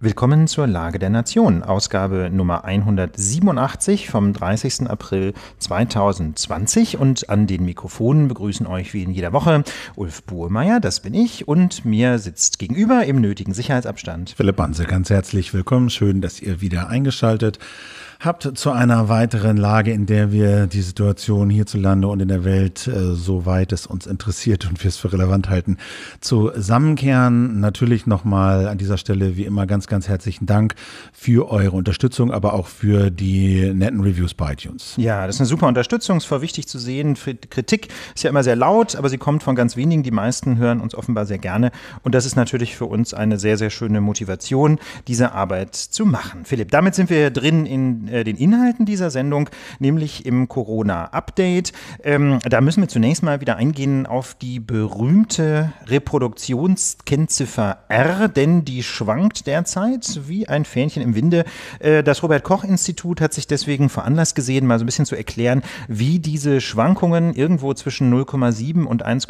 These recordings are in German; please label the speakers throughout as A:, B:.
A: Willkommen zur Lage der Nation, Ausgabe Nummer 187 vom 30. April 2020 und an den Mikrofonen begrüßen euch wie in jeder Woche Ulf Buhrmeier, das bin ich und mir sitzt gegenüber im nötigen Sicherheitsabstand Philipp Banse,
B: ganz herzlich willkommen, schön, dass ihr wieder eingeschaltet habt zu einer weiteren Lage, in der wir die Situation hierzulande und in der Welt, äh, soweit es uns interessiert und wir es für relevant halten, zusammenkehren. Natürlich nochmal an dieser Stelle wie immer ganz, ganz herzlichen Dank für eure Unterstützung, aber auch für die netten Reviews bei iTunes.
A: Ja, das ist eine super Unterstützung, ist voll wichtig zu sehen. Kritik ist ja immer sehr laut, aber sie kommt von ganz wenigen. Die meisten hören uns offenbar sehr gerne. Und das ist natürlich für uns eine sehr, sehr schöne Motivation, diese Arbeit zu machen. Philipp, damit sind wir drin in äh, den Inhalten dieser Sendung, nämlich im Corona-Update. Ähm, da müssen wir zunächst mal wieder eingehen auf die berühmte Reproduktionskennziffer R, denn die schwankt derzeit wie ein Fähnchen im Winde. Äh, das Robert-Koch-Institut hat sich deswegen veranlasst gesehen, mal so ein bisschen zu erklären, wie diese Schwankungen irgendwo zwischen 0,7 und 1,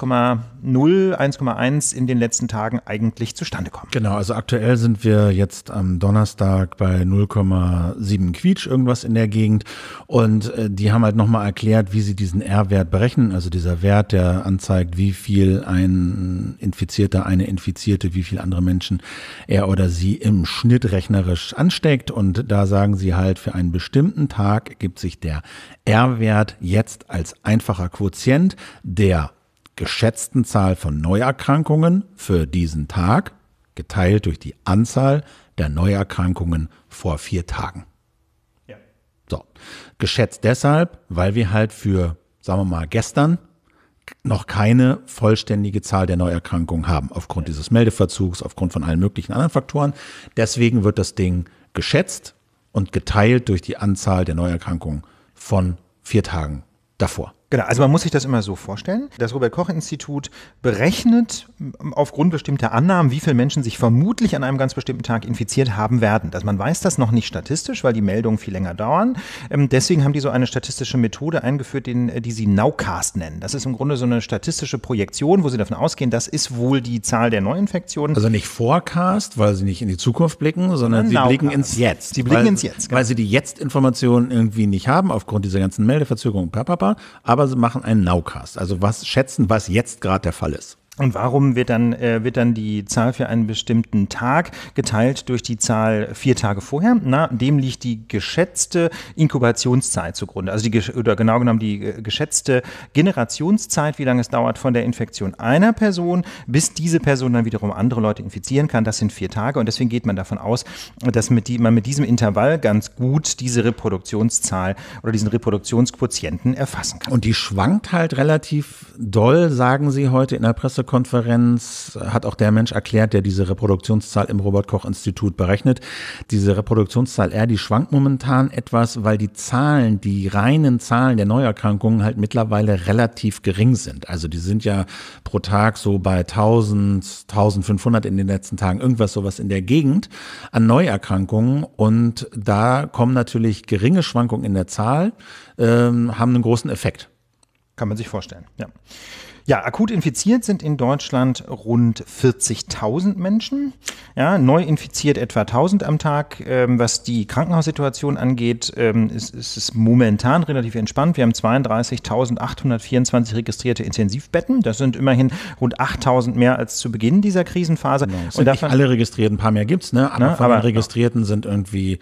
A: 1,1 in den letzten Tagen eigentlich zustande kommen. Genau, also aktuell sind wir jetzt
B: am Donnerstag bei 0,7 Quietsch, irgendwas in der Gegend. Und äh, die haben halt nochmal erklärt, wie sie diesen R-Wert berechnen. Also dieser Wert, der anzeigt, wie viel ein Infizierter, eine Infizierte, wie viele andere Menschen er oder sie im Schnitt rechnerisch ansteckt. Und da sagen sie halt, für einen bestimmten Tag ergibt sich der R-Wert jetzt als einfacher Quotient der geschätzten Zahl von Neuerkrankungen für diesen Tag geteilt durch die Anzahl der Neuerkrankungen vor vier Tagen. Ja. So. Geschätzt deshalb, weil wir halt für, sagen wir mal, gestern noch keine vollständige Zahl der Neuerkrankungen haben, aufgrund dieses Meldeverzugs, aufgrund von allen möglichen anderen Faktoren. Deswegen wird das Ding geschätzt und geteilt durch die Anzahl der Neuerkrankungen von
A: vier Tagen davor. Genau, also man muss sich das immer so vorstellen. Das Robert Koch Institut berechnet ähm, aufgrund bestimmter Annahmen, wie viele Menschen sich vermutlich an einem ganz bestimmten Tag infiziert haben werden. Dass man weiß das noch nicht statistisch, weil die Meldungen viel länger dauern. Ähm, deswegen haben die so eine statistische Methode eingeführt, äh, die sie Nowcast nennen. Das ist im Grunde so eine statistische Projektion, wo sie davon ausgehen, das ist wohl die Zahl der Neuinfektionen. Also nicht Forecast,
B: weil sie nicht in die Zukunft blicken, sondern Nowcast. sie blicken ins Jetzt. Sie blicken weil, ins Jetzt. Genau. Weil sie die Jetzt-Informationen irgendwie nicht haben aufgrund dieser ganzen Meldeverzögerung. Papa, aber aber sie machen einen Nowcast. Also was schätzen, was jetzt gerade der Fall
A: ist. Und warum wird dann, äh, wird dann die Zahl für einen bestimmten Tag geteilt durch die Zahl vier Tage vorher? Na, dem liegt die geschätzte Inkubationszeit zugrunde. Also die, oder genau genommen die äh, geschätzte Generationszeit, wie lange es dauert von der Infektion einer Person, bis diese Person dann wiederum andere Leute infizieren kann. Das sind vier Tage. Und deswegen geht man davon aus, dass mit die, man mit diesem Intervall ganz gut diese Reproduktionszahl oder diesen Reproduktionsquotienten erfassen kann. Und die schwankt halt relativ doll, sagen Sie heute in der
B: Presse Pressekonferenz hat auch der Mensch erklärt, der diese Reproduktionszahl im Robert-Koch-Institut berechnet. Diese Reproduktionszahl R, die schwankt momentan etwas, weil die Zahlen, die reinen Zahlen der Neuerkrankungen halt mittlerweile relativ gering sind. Also die sind ja pro Tag so bei 1000, 1500 in den letzten Tagen, irgendwas sowas in der Gegend an Neuerkrankungen. Und da kommen natürlich geringe Schwankungen in der Zahl,
A: ähm, haben einen großen Effekt. Kann man sich vorstellen, ja. Ja, akut infiziert sind in Deutschland rund 40.000 Menschen. Ja, neu infiziert etwa 1.000 am Tag. Ähm, was die Krankenhaussituation angeht, ähm, ist, ist es momentan relativ entspannt. Wir haben 32.824 registrierte Intensivbetten. Das sind immerhin rund 8.000 mehr als zu Beginn dieser Krisenphase. Genau, Und davon, alle registrierten, ein paar mehr gibt's, ne? Aber ne, aber, den Registrierten sind irgendwie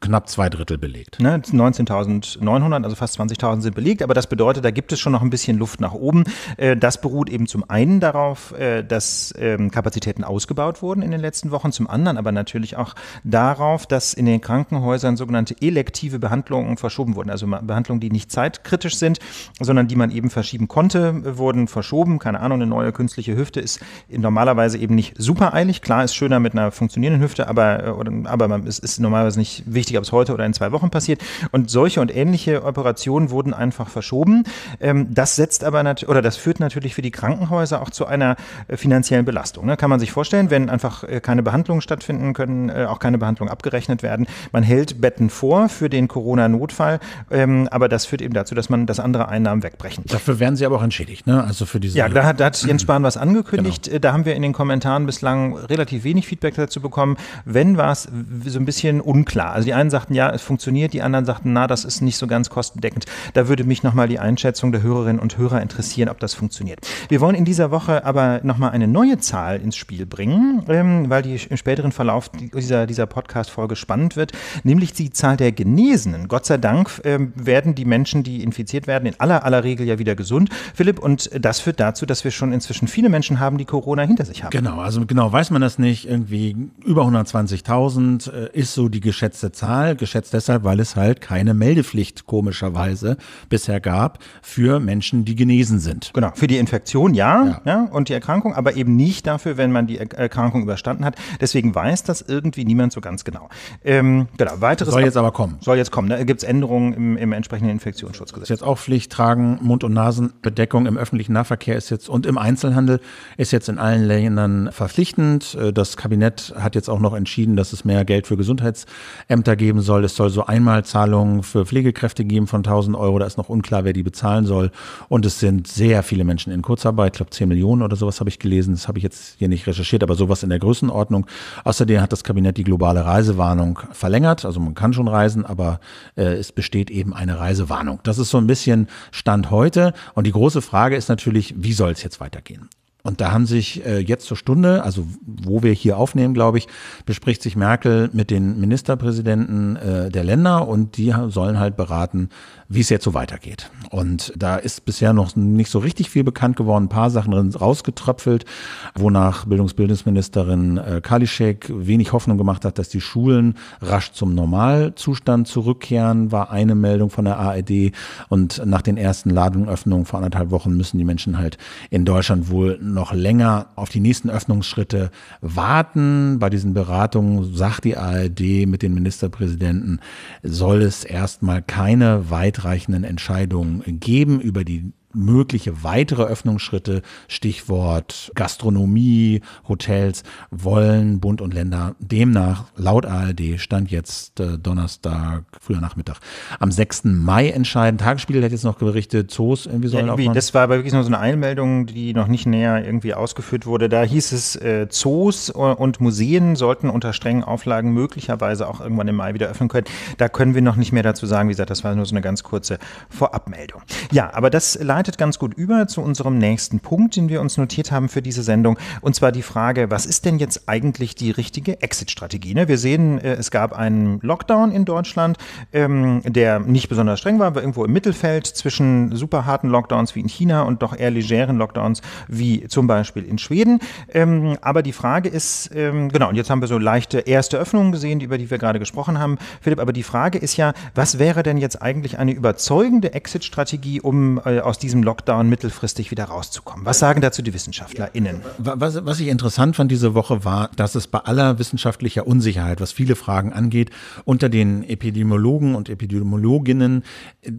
A: knapp zwei Drittel belegt. Ne, 19.900, also fast 20.000 sind belegt. Aber das bedeutet, da gibt es schon noch ein bisschen Luft nach oben. Äh, das beruht eben zum einen darauf, äh, dass ähm, Kapazitäten ausgebaut wurden in den letzten Wochen, zum anderen aber natürlich auch darauf, dass in den Krankenhäusern sogenannte elektive Behandlungen verschoben wurden. Also Behandlungen, die nicht zeitkritisch sind, sondern die man eben verschieben konnte, wurden verschoben. Keine Ahnung, eine neue künstliche Hüfte ist normalerweise eben nicht super eilig. Klar ist schöner mit einer funktionierenden Hüfte, aber, äh, aber es ist normalerweise nicht wichtig, ob es heute oder in zwei Wochen passiert. Und solche und ähnliche Operationen wurden einfach verschoben. Ähm, das setzt aber natürlich, oder das führt natürlich natürlich für die Krankenhäuser auch zu einer äh, finanziellen Belastung. Ne? Kann man sich vorstellen, wenn einfach äh, keine Behandlungen stattfinden können, äh, auch keine Behandlungen abgerechnet werden. Man hält Betten vor für den Corona-Notfall, ähm, aber das führt eben dazu, dass man das andere Einnahmen wegbrechen. Dafür werden sie aber auch entschädigt, ne? Also für diese. Ja, da hat, da hat Jens Spahn was angekündigt. Genau. Da haben wir in den Kommentaren bislang relativ wenig Feedback dazu bekommen. Wenn war es so ein bisschen unklar. Also die einen sagten, ja, es funktioniert, die anderen sagten, na, das ist nicht so ganz kostendeckend. Da würde mich nochmal die Einschätzung der Hörerinnen und Hörer interessieren, ob das funktioniert funktioniert. Wir wollen in dieser Woche aber nochmal eine neue Zahl ins Spiel bringen, ähm, weil die im späteren Verlauf dieser, dieser Podcast-Folge spannend wird, nämlich die Zahl der Genesenen. Gott sei Dank ähm, werden die Menschen, die infiziert werden, in aller, aller Regel ja wieder gesund, Philipp. Und das führt dazu, dass wir schon inzwischen viele Menschen haben, die Corona hinter sich haben. Genau, also genau weiß man das nicht. Irgendwie über 120.000
B: äh, ist so die geschätzte Zahl. Geschätzt deshalb, weil es halt keine Meldepflicht komischerweise
A: bisher gab für Menschen, die genesen sind. Genau. Für für die Infektion, ja, ja, ja. und die Erkrankung, aber eben nicht dafür, wenn man die Erkrankung überstanden hat. Deswegen weiß das irgendwie niemand so ganz genau. Ähm, genau, weiteres. Soll jetzt aber kommen. Soll jetzt kommen. Da ne? gibt es Änderungen im, im entsprechenden Infektionsschutzgesetz.
B: Ist jetzt auch Pflicht tragen, Mund- und Nasenbedeckung im öffentlichen Nahverkehr ist jetzt und im Einzelhandel ist jetzt in allen Ländern verpflichtend. Äh, das Kabinett hat jetzt auch noch entschieden, dass es mehr Geld für Gesundheitsämter geben soll. Es soll so Einmalzahlungen für Pflegekräfte geben von 1000 Euro. Da ist noch unklar, wer die bezahlen soll. Und es sind sehr viele Menschen Menschen in Kurzarbeit, ich glaube 10 Millionen oder sowas habe ich gelesen, das habe ich jetzt hier nicht recherchiert, aber sowas in der Größenordnung. Außerdem hat das Kabinett die globale Reisewarnung verlängert, also man kann schon reisen, aber äh, es besteht eben eine Reisewarnung. Das ist so ein bisschen Stand heute und die große Frage ist natürlich, wie soll es jetzt weitergehen? Und da haben sich äh, jetzt zur Stunde, also wo wir hier aufnehmen, glaube ich, bespricht sich Merkel mit den Ministerpräsidenten äh, der Länder und die sollen halt beraten, wie es jetzt so weitergeht. Und da ist bisher noch nicht so richtig viel bekannt geworden, ein paar Sachen rausgetröpfelt, wonach Bildungsbildungsministerin äh, Kalischek wenig Hoffnung gemacht hat, dass die Schulen rasch zum Normalzustand zurückkehren, war eine Meldung von der ARD. Und nach den ersten Ladungöffnungen vor anderthalb Wochen müssen die Menschen halt in Deutschland wohl noch länger auf die nächsten Öffnungsschritte warten. Bei diesen Beratungen sagt die ARD mit den Ministerpräsidenten, soll es erstmal keine weitreichenden Entscheidungen geben über die mögliche weitere Öffnungsschritte, Stichwort Gastronomie, Hotels, wollen Bund und Länder demnach laut ARD stand jetzt äh, Donnerstag, früher Nachmittag, am 6. Mai entscheiden. Tagesspiegel hat jetzt noch berichtet, Zoos irgendwie sollen ja, irgendwie, auch Das war aber wirklich nur so eine
A: Einmeldung, die noch nicht näher irgendwie ausgeführt wurde. Da hieß es, äh, Zoos und Museen sollten unter strengen Auflagen möglicherweise auch irgendwann im Mai wieder öffnen können. Da können wir noch nicht mehr dazu sagen. Wie gesagt, das war nur so eine ganz kurze Vorabmeldung. Ja, aber das leitet leitet ganz gut über zu unserem nächsten Punkt, den wir uns notiert haben für diese Sendung. Und zwar die Frage, was ist denn jetzt eigentlich die richtige Exit-Strategie? Ne, wir sehen, äh, es gab einen Lockdown in Deutschland, ähm, der nicht besonders streng war, aber irgendwo im Mittelfeld zwischen super harten Lockdowns wie in China und doch eher legeren Lockdowns wie zum Beispiel in Schweden. Ähm, aber die Frage ist, ähm, genau, und jetzt haben wir so leichte erste Öffnungen gesehen, über die wir gerade gesprochen haben, Philipp, aber die Frage ist ja, was wäre denn jetzt eigentlich eine überzeugende Exit-Strategie, um äh, aus diesem diesem Lockdown mittelfristig wieder rauszukommen. Was sagen dazu die WissenschaftlerInnen?
B: Was, was ich interessant fand diese Woche war, dass es bei aller wissenschaftlicher Unsicherheit, was viele Fragen angeht, unter den Epidemiologen und Epidemiologinnen äh,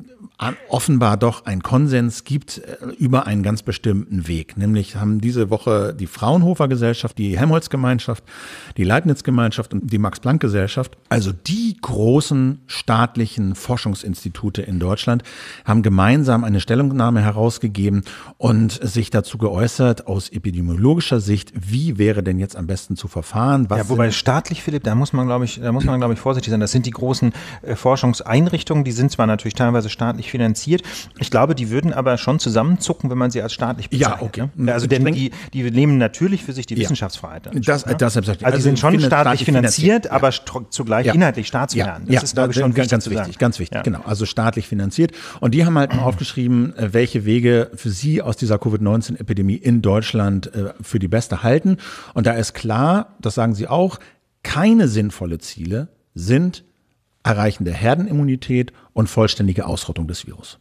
B: offenbar doch einen Konsens gibt äh, über einen ganz bestimmten Weg. Nämlich haben diese Woche die Fraunhofer Gesellschaft, die Helmholtz Gemeinschaft, die Leibniz Gemeinschaft und die Max Planck Gesellschaft, also die großen staatlichen Forschungsinstitute in Deutschland, haben gemeinsam eine Stellungnahme herausgegeben und sich dazu geäußert, aus
A: epidemiologischer Sicht, wie wäre denn jetzt am besten zu verfahren? ja, wobei staatlich, Philipp, da muss man, glaube ich, da muss man, glaube ich, vorsichtig sein. Das sind die großen äh, Forschungseinrichtungen, die sind zwar natürlich teilweise staatlich finanziert. Ich glaube, die würden aber schon zusammenzucken, wenn man sie als staatlich bezeichnet. Ja, okay. Ne? Also denn die, die nehmen natürlich für sich die ja. Wissenschaftsfreiheit. das, ne? deshalb sagt ich, also, also die also sind schon staatlich finanziert, finanziert aber zugleich ja. inhaltlich staatsfinanziert. Das ist, glaube ich, schon ganz,
B: wichtig. Ganz wichtig, ganz genau. Also staatlich finanziert. Und die haben halt mal aufgeschrieben, welche äh, welche Wege für Sie aus dieser Covid-19-Epidemie in Deutschland äh, für die beste halten. Und da ist klar, das sagen Sie auch, keine sinnvolle Ziele sind erreichende Herdenimmunität und vollständige Ausrottung des Virus.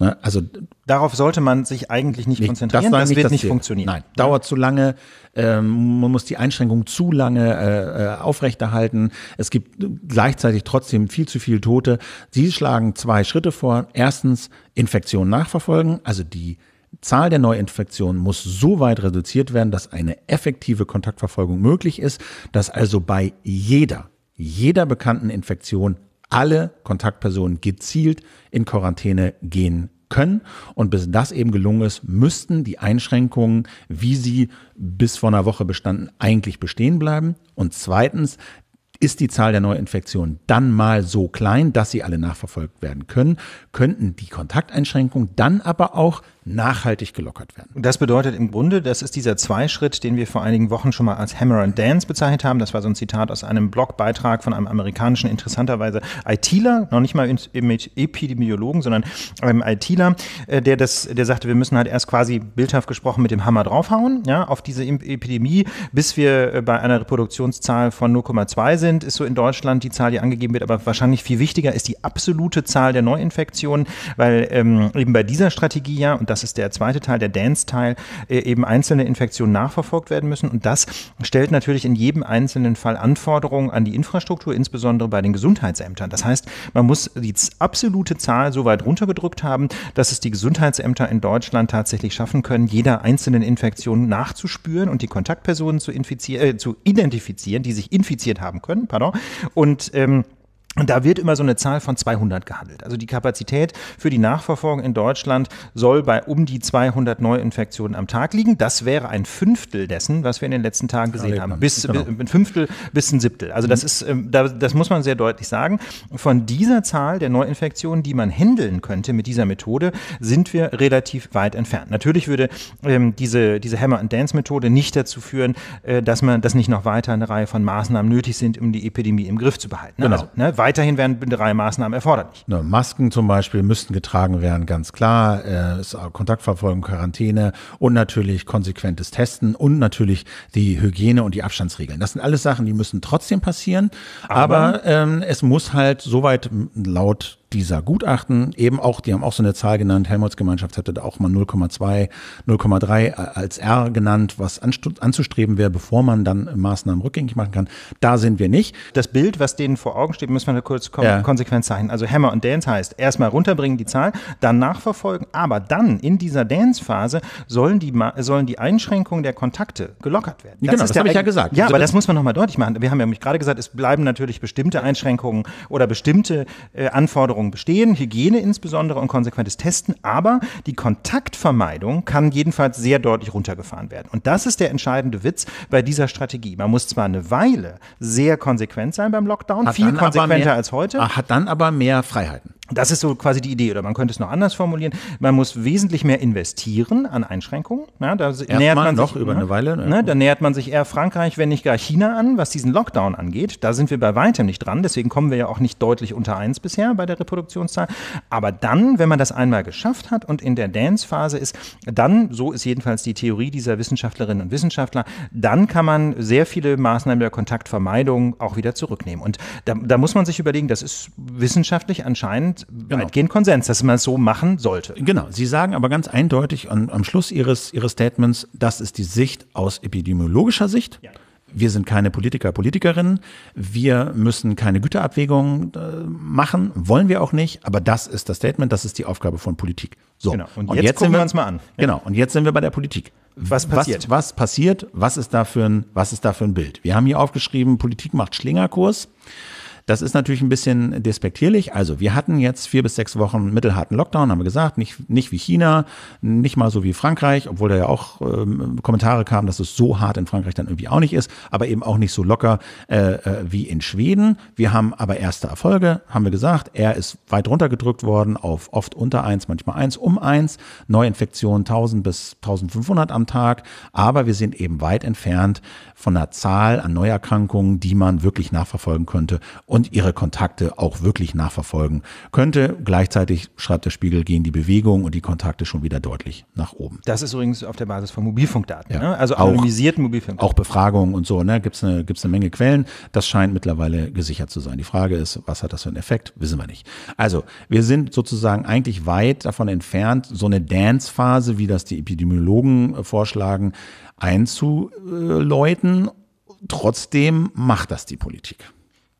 A: Ne? Also darauf sollte man sich eigentlich nicht, nicht konzentrieren. Das, das nicht wird das nicht Ziel. funktionieren. Nein,
B: ja. dauert zu lange. Ähm, man muss die Einschränkungen zu lange äh, äh, aufrechterhalten. Es gibt gleichzeitig trotzdem viel zu viele Tote. Sie schlagen zwei Schritte vor. Erstens Infektionen nachverfolgen, also die Zahl der Neuinfektionen muss so weit reduziert werden, dass eine effektive Kontaktverfolgung möglich ist, dass also bei jeder, jeder bekannten Infektion alle Kontaktpersonen gezielt in Quarantäne gehen können. Und bis das eben gelungen ist, müssten die Einschränkungen, wie sie bis vor einer Woche bestanden, eigentlich bestehen bleiben. Und zweitens, ist die Zahl der Neuinfektionen dann mal so klein, dass sie alle nachverfolgt werden können, könnten die
A: Kontakteinschränkungen dann aber auch nachhaltig gelockert werden. Das bedeutet im Grunde, das ist dieser Zweischritt, den wir vor einigen Wochen schon mal als Hammer and Dance bezeichnet haben. Das war so ein Zitat aus einem Blogbeitrag von einem amerikanischen, interessanterweise ITler, noch nicht mal mit Epidemiologen, sondern einem ITler, äh, der das, der sagte, wir müssen halt erst quasi bildhaft gesprochen mit dem Hammer draufhauen, ja, auf diese Epidemie, bis wir äh, bei einer Reproduktionszahl von 0,2 sind, ist so in Deutschland die Zahl, die angegeben wird, aber wahrscheinlich viel wichtiger ist die absolute Zahl der Neuinfektionen, weil ähm, eben bei dieser Strategie ja, und das ist der zweite Teil, der Dance-Teil, äh, eben einzelne Infektionen nachverfolgt werden müssen. Und das stellt natürlich in jedem einzelnen Fall Anforderungen an die Infrastruktur, insbesondere bei den Gesundheitsämtern. Das heißt, man muss die absolute Zahl so weit runtergedrückt haben, dass es die Gesundheitsämter in Deutschland tatsächlich schaffen können, jeder einzelnen Infektion nachzuspüren und die Kontaktpersonen zu, äh, zu identifizieren, die sich infiziert haben können. Pardon. Und ähm, und da wird immer so eine Zahl von 200 gehandelt. Also die Kapazität für die Nachverfolgung in Deutschland soll bei um die 200 Neuinfektionen am Tag liegen. Das wäre ein Fünftel dessen, was wir in den letzten Tagen gesehen haben. Bis, genau. ein Fünftel bis ein Siebtel. Also das mhm. ist, ähm, das muss man sehr deutlich sagen. Von dieser Zahl der Neuinfektionen, die man handeln könnte mit dieser Methode, sind wir relativ weit entfernt. Natürlich würde ähm, diese, diese Hammer-and-Dance-Methode nicht dazu führen, äh, dass man, dass nicht noch weiter eine Reihe von Maßnahmen nötig sind, um die Epidemie im Griff zu behalten. Genau. Also, ne, weiterhin wären Maßnahmen erforderlich.
B: Ne, Masken zum Beispiel müssten getragen werden, ganz klar. Äh, äh, Kontaktverfolgung, Quarantäne und natürlich konsequentes Testen und natürlich die Hygiene und die Abstandsregeln. Das sind alles Sachen, die müssen trotzdem passieren. Aber, aber ähm, es muss halt soweit laut dieser Gutachten eben auch, die haben auch so eine Zahl genannt, Helmholtz Gemeinschaft hatte da auch mal 0,2, 0,3 als R genannt, was anzustreben wäre, bevor man dann Maßnahmen rückgängig machen kann. Da sind wir nicht. Das Bild,
A: was denen vor Augen steht, müssen wir kurz kon ja. konsequent zeichnen. Also Hammer und Dance heißt, erstmal runterbringen die Zahl, dann nachverfolgen, aber dann in dieser Dance-Phase sollen die, sollen die Einschränkungen der Kontakte gelockert werden. Das genau, das habe ich ja gesagt. Ja, aber das, also das muss man nochmal deutlich machen. Wir haben ja gerade gesagt, es bleiben natürlich bestimmte Einschränkungen oder bestimmte äh, Anforderungen Anforderungen bestehen, Hygiene insbesondere und konsequentes Testen, aber die Kontaktvermeidung kann jedenfalls sehr deutlich runtergefahren werden. Und das ist der entscheidende Witz bei dieser Strategie. Man muss zwar eine Weile sehr konsequent sein beim Lockdown, hat viel konsequenter mehr, als heute. Hat dann aber mehr Freiheiten. Das ist so quasi die Idee. Oder man könnte es noch anders formulieren. Man muss wesentlich mehr investieren an Einschränkungen. Ja, da Erst nähert man noch sich, über eine Weile. Ne? ne, da nähert man sich eher Frankreich, wenn nicht gar China an, was diesen Lockdown angeht. Da sind wir bei weitem nicht dran. Deswegen kommen wir ja auch nicht deutlich unter eins bisher bei der Reproduktionszahl. Aber dann, wenn man das einmal geschafft hat und in der Dance-Phase ist, dann, so ist jedenfalls die Theorie dieser Wissenschaftlerinnen und Wissenschaftler, dann kann man sehr viele Maßnahmen der Kontaktvermeidung auch wieder zurücknehmen. Und da, da muss man sich überlegen, das ist wissenschaftlich anscheinend weitgehend, genau. weitgehend Konsens, dass man es so machen sollte. Genau. Sie sagen aber ganz eindeutig an, am Schluss Ihres, Ihres Statements, das ist die Sicht
B: aus epidemiologischer Sicht. Ja. Wir sind keine Politiker, Politikerinnen. Wir müssen keine Güterabwägungen äh, machen, wollen wir auch nicht. Aber das ist das Statement, das ist die Aufgabe von Politik. So, genau. und, und jetzt, jetzt gucken wir, wir uns mal an. Genau, und jetzt sind wir bei der Politik. Was passiert? Was, was passiert? Was ist da für ein, was ist da für ein Bild? Wir haben hier aufgeschrieben, Politik macht Schlingerkurs. Das ist natürlich ein bisschen despektierlich. Also wir hatten jetzt vier bis sechs Wochen mittelharten Lockdown, haben wir gesagt, nicht, nicht wie China, nicht mal so wie Frankreich, obwohl da ja auch äh, Kommentare kamen, dass es so hart in Frankreich dann irgendwie auch nicht ist, aber eben auch nicht so locker äh, äh, wie in Schweden. Wir haben aber erste Erfolge, haben wir gesagt. Er ist weit runtergedrückt worden auf oft unter eins, manchmal eins, um eins. Neuinfektionen 1000 bis 1500 am Tag. Aber wir sind eben weit entfernt von der Zahl an Neuerkrankungen, die man wirklich nachverfolgen könnte und ihre Kontakte auch wirklich nachverfolgen. Könnte gleichzeitig, schreibt der Spiegel, gehen die Bewegungen und die Kontakte schon wieder deutlich
A: nach oben. Das ist übrigens auf der Basis von Mobilfunkdaten, ja. ne? also
B: anonymisierten Mobilfunkdaten. Auch Befragungen und so, ne? gibt es eine, gibt's eine Menge Quellen. Das scheint mittlerweile gesichert zu sein. Die Frage ist, was hat das für einen Effekt? Wissen wir nicht. Also, wir sind sozusagen eigentlich weit davon entfernt, so eine Dance-Phase, wie das die Epidemiologen äh, vorschlagen,
A: einzuläuten. Trotzdem macht das die Politik.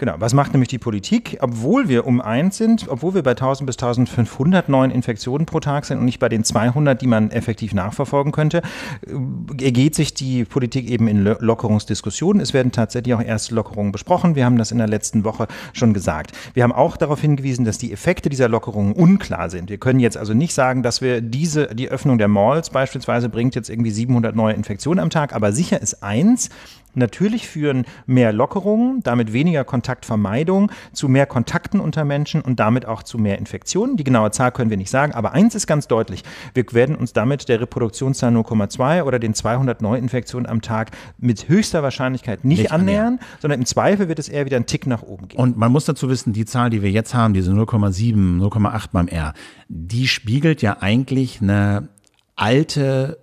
A: Genau, was macht nämlich die Politik? Obwohl wir um eins sind, obwohl wir bei 1000 bis 1500 neuen Infektionen pro Tag sind und nicht bei den 200, die man effektiv nachverfolgen könnte, äh, ergeht sich die Politik eben in Lockerungsdiskussionen. Es werden tatsächlich auch erste Lockerungen besprochen. Wir haben das in der letzten Woche schon gesagt. Wir haben auch darauf hingewiesen, dass die Effekte dieser Lockerungen unklar sind. Wir können jetzt also nicht sagen, dass wir diese, die Öffnung der Malls beispielsweise bringt jetzt irgendwie 700 neue Infektionen am Tag. Aber sicher ist eins, Natürlich führen mehr Lockerungen, damit weniger Kontaktvermeidung, zu mehr Kontakten unter Menschen und damit auch zu mehr Infektionen. Die genaue Zahl können wir nicht sagen, aber eins ist ganz deutlich. Wir werden uns damit der Reproduktionszahl 0,2 oder den 200 Neuinfektionen am Tag mit höchster Wahrscheinlichkeit nicht, nicht annähern, annähern, sondern im Zweifel wird es eher wieder einen Tick nach
B: oben gehen. Und man muss dazu wissen, die Zahl, die wir jetzt haben, diese 0,7, 0,8 beim R, die spiegelt ja eigentlich eine alte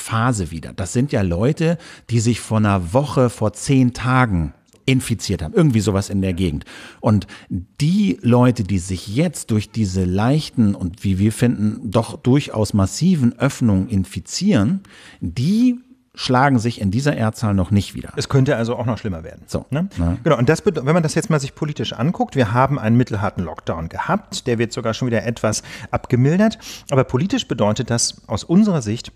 B: Phase wieder. Das sind ja Leute, die sich vor einer Woche, vor zehn Tagen infiziert haben. Irgendwie sowas in der Gegend. Und die Leute, die sich jetzt durch diese leichten und wie wir finden, doch durchaus massiven Öffnungen infizieren, die schlagen
A: sich in dieser Erdzahl noch nicht wieder. Es könnte also auch noch schlimmer werden. So. Ne? Ja. Genau. Und das, wenn man das jetzt mal sich politisch anguckt, wir haben einen mittelharten Lockdown gehabt. Der wird sogar schon wieder etwas abgemildert. Aber politisch bedeutet das aus unserer Sicht,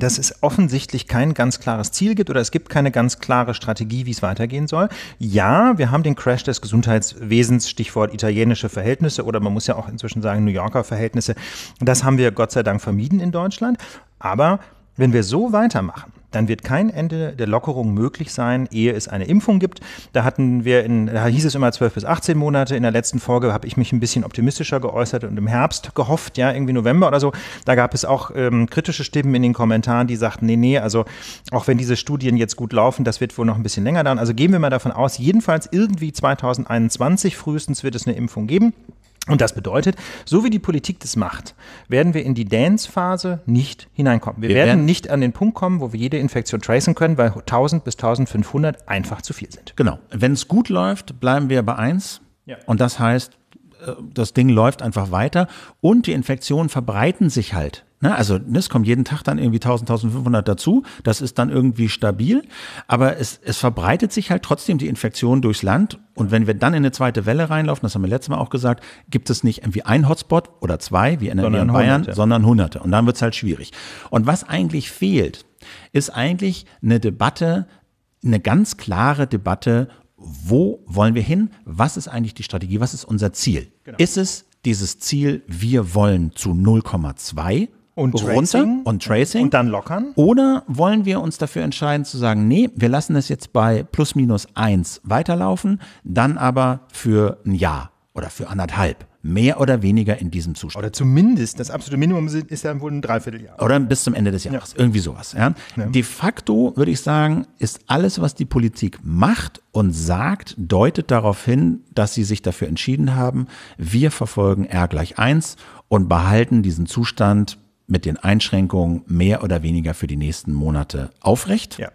A: dass es offensichtlich kein ganz klares Ziel gibt oder es gibt keine ganz klare Strategie, wie es weitergehen soll. Ja, wir haben den Crash des Gesundheitswesens, Stichwort italienische Verhältnisse oder man muss ja auch inzwischen sagen New Yorker Verhältnisse. Das haben wir Gott sei Dank vermieden in Deutschland. Aber wenn wir so weitermachen, dann wird kein Ende der Lockerung möglich sein, ehe es eine Impfung gibt. Da hatten wir in, da hieß es immer 12 bis 18 Monate. In der letzten Folge habe ich mich ein bisschen optimistischer geäußert und im Herbst gehofft, ja, irgendwie November oder so. Da gab es auch ähm, kritische Stimmen in den Kommentaren, die sagten, nee, nee, also auch wenn diese Studien jetzt gut laufen, das wird wohl noch ein bisschen länger dauern. Also gehen wir mal davon aus, jedenfalls irgendwie 2021 frühestens wird es eine Impfung geben. Und das bedeutet, so wie die Politik das macht, werden wir in die Dance-Phase nicht hineinkommen. Wir, wir werden, werden nicht an den Punkt kommen, wo wir jede Infektion tracen können, weil 1000 bis 1500 einfach zu viel sind. Genau. Wenn es gut läuft, bleiben
B: wir bei 1. Ja. Und das heißt, äh, das Ding läuft einfach weiter und die Infektionen verbreiten sich halt Ne? Also ne, es kommen jeden Tag dann irgendwie 1000, 1500 dazu. Das ist dann irgendwie stabil. Aber es, es verbreitet sich halt trotzdem die Infektion durchs Land. Und wenn wir dann in eine zweite Welle reinlaufen, das haben wir letztes Mal auch gesagt, gibt es nicht irgendwie ein Hotspot oder zwei, wie in NRW sondern und Bayern, Hunderte. sondern hunderte. Und dann wird es halt schwierig. Und was eigentlich fehlt, ist eigentlich eine Debatte, eine ganz klare Debatte, wo wollen wir hin? Was ist eigentlich die Strategie? Was ist unser Ziel? Genau. Ist es dieses Ziel, wir wollen zu 0,2 und runter Tracing und Tracing und dann lockern? Oder wollen wir uns dafür entscheiden zu sagen, nee, wir lassen es jetzt bei plus minus eins weiterlaufen, dann aber für ein Jahr oder für anderthalb? mehr oder weniger in diesem Zustand. Oder zumindest
A: das absolute Minimum ist ja wohl ein Dreivierteljahr.
B: Oder bis zum Ende des Jahres, ja. irgendwie sowas. Ja? Ja. De facto würde ich sagen, ist alles, was die Politik macht und sagt, deutet darauf hin, dass sie sich dafür entschieden haben, wir verfolgen R gleich 1 und behalten diesen Zustand mit den Einschränkungen mehr oder weniger für die nächsten Monate aufrecht.
A: Ja.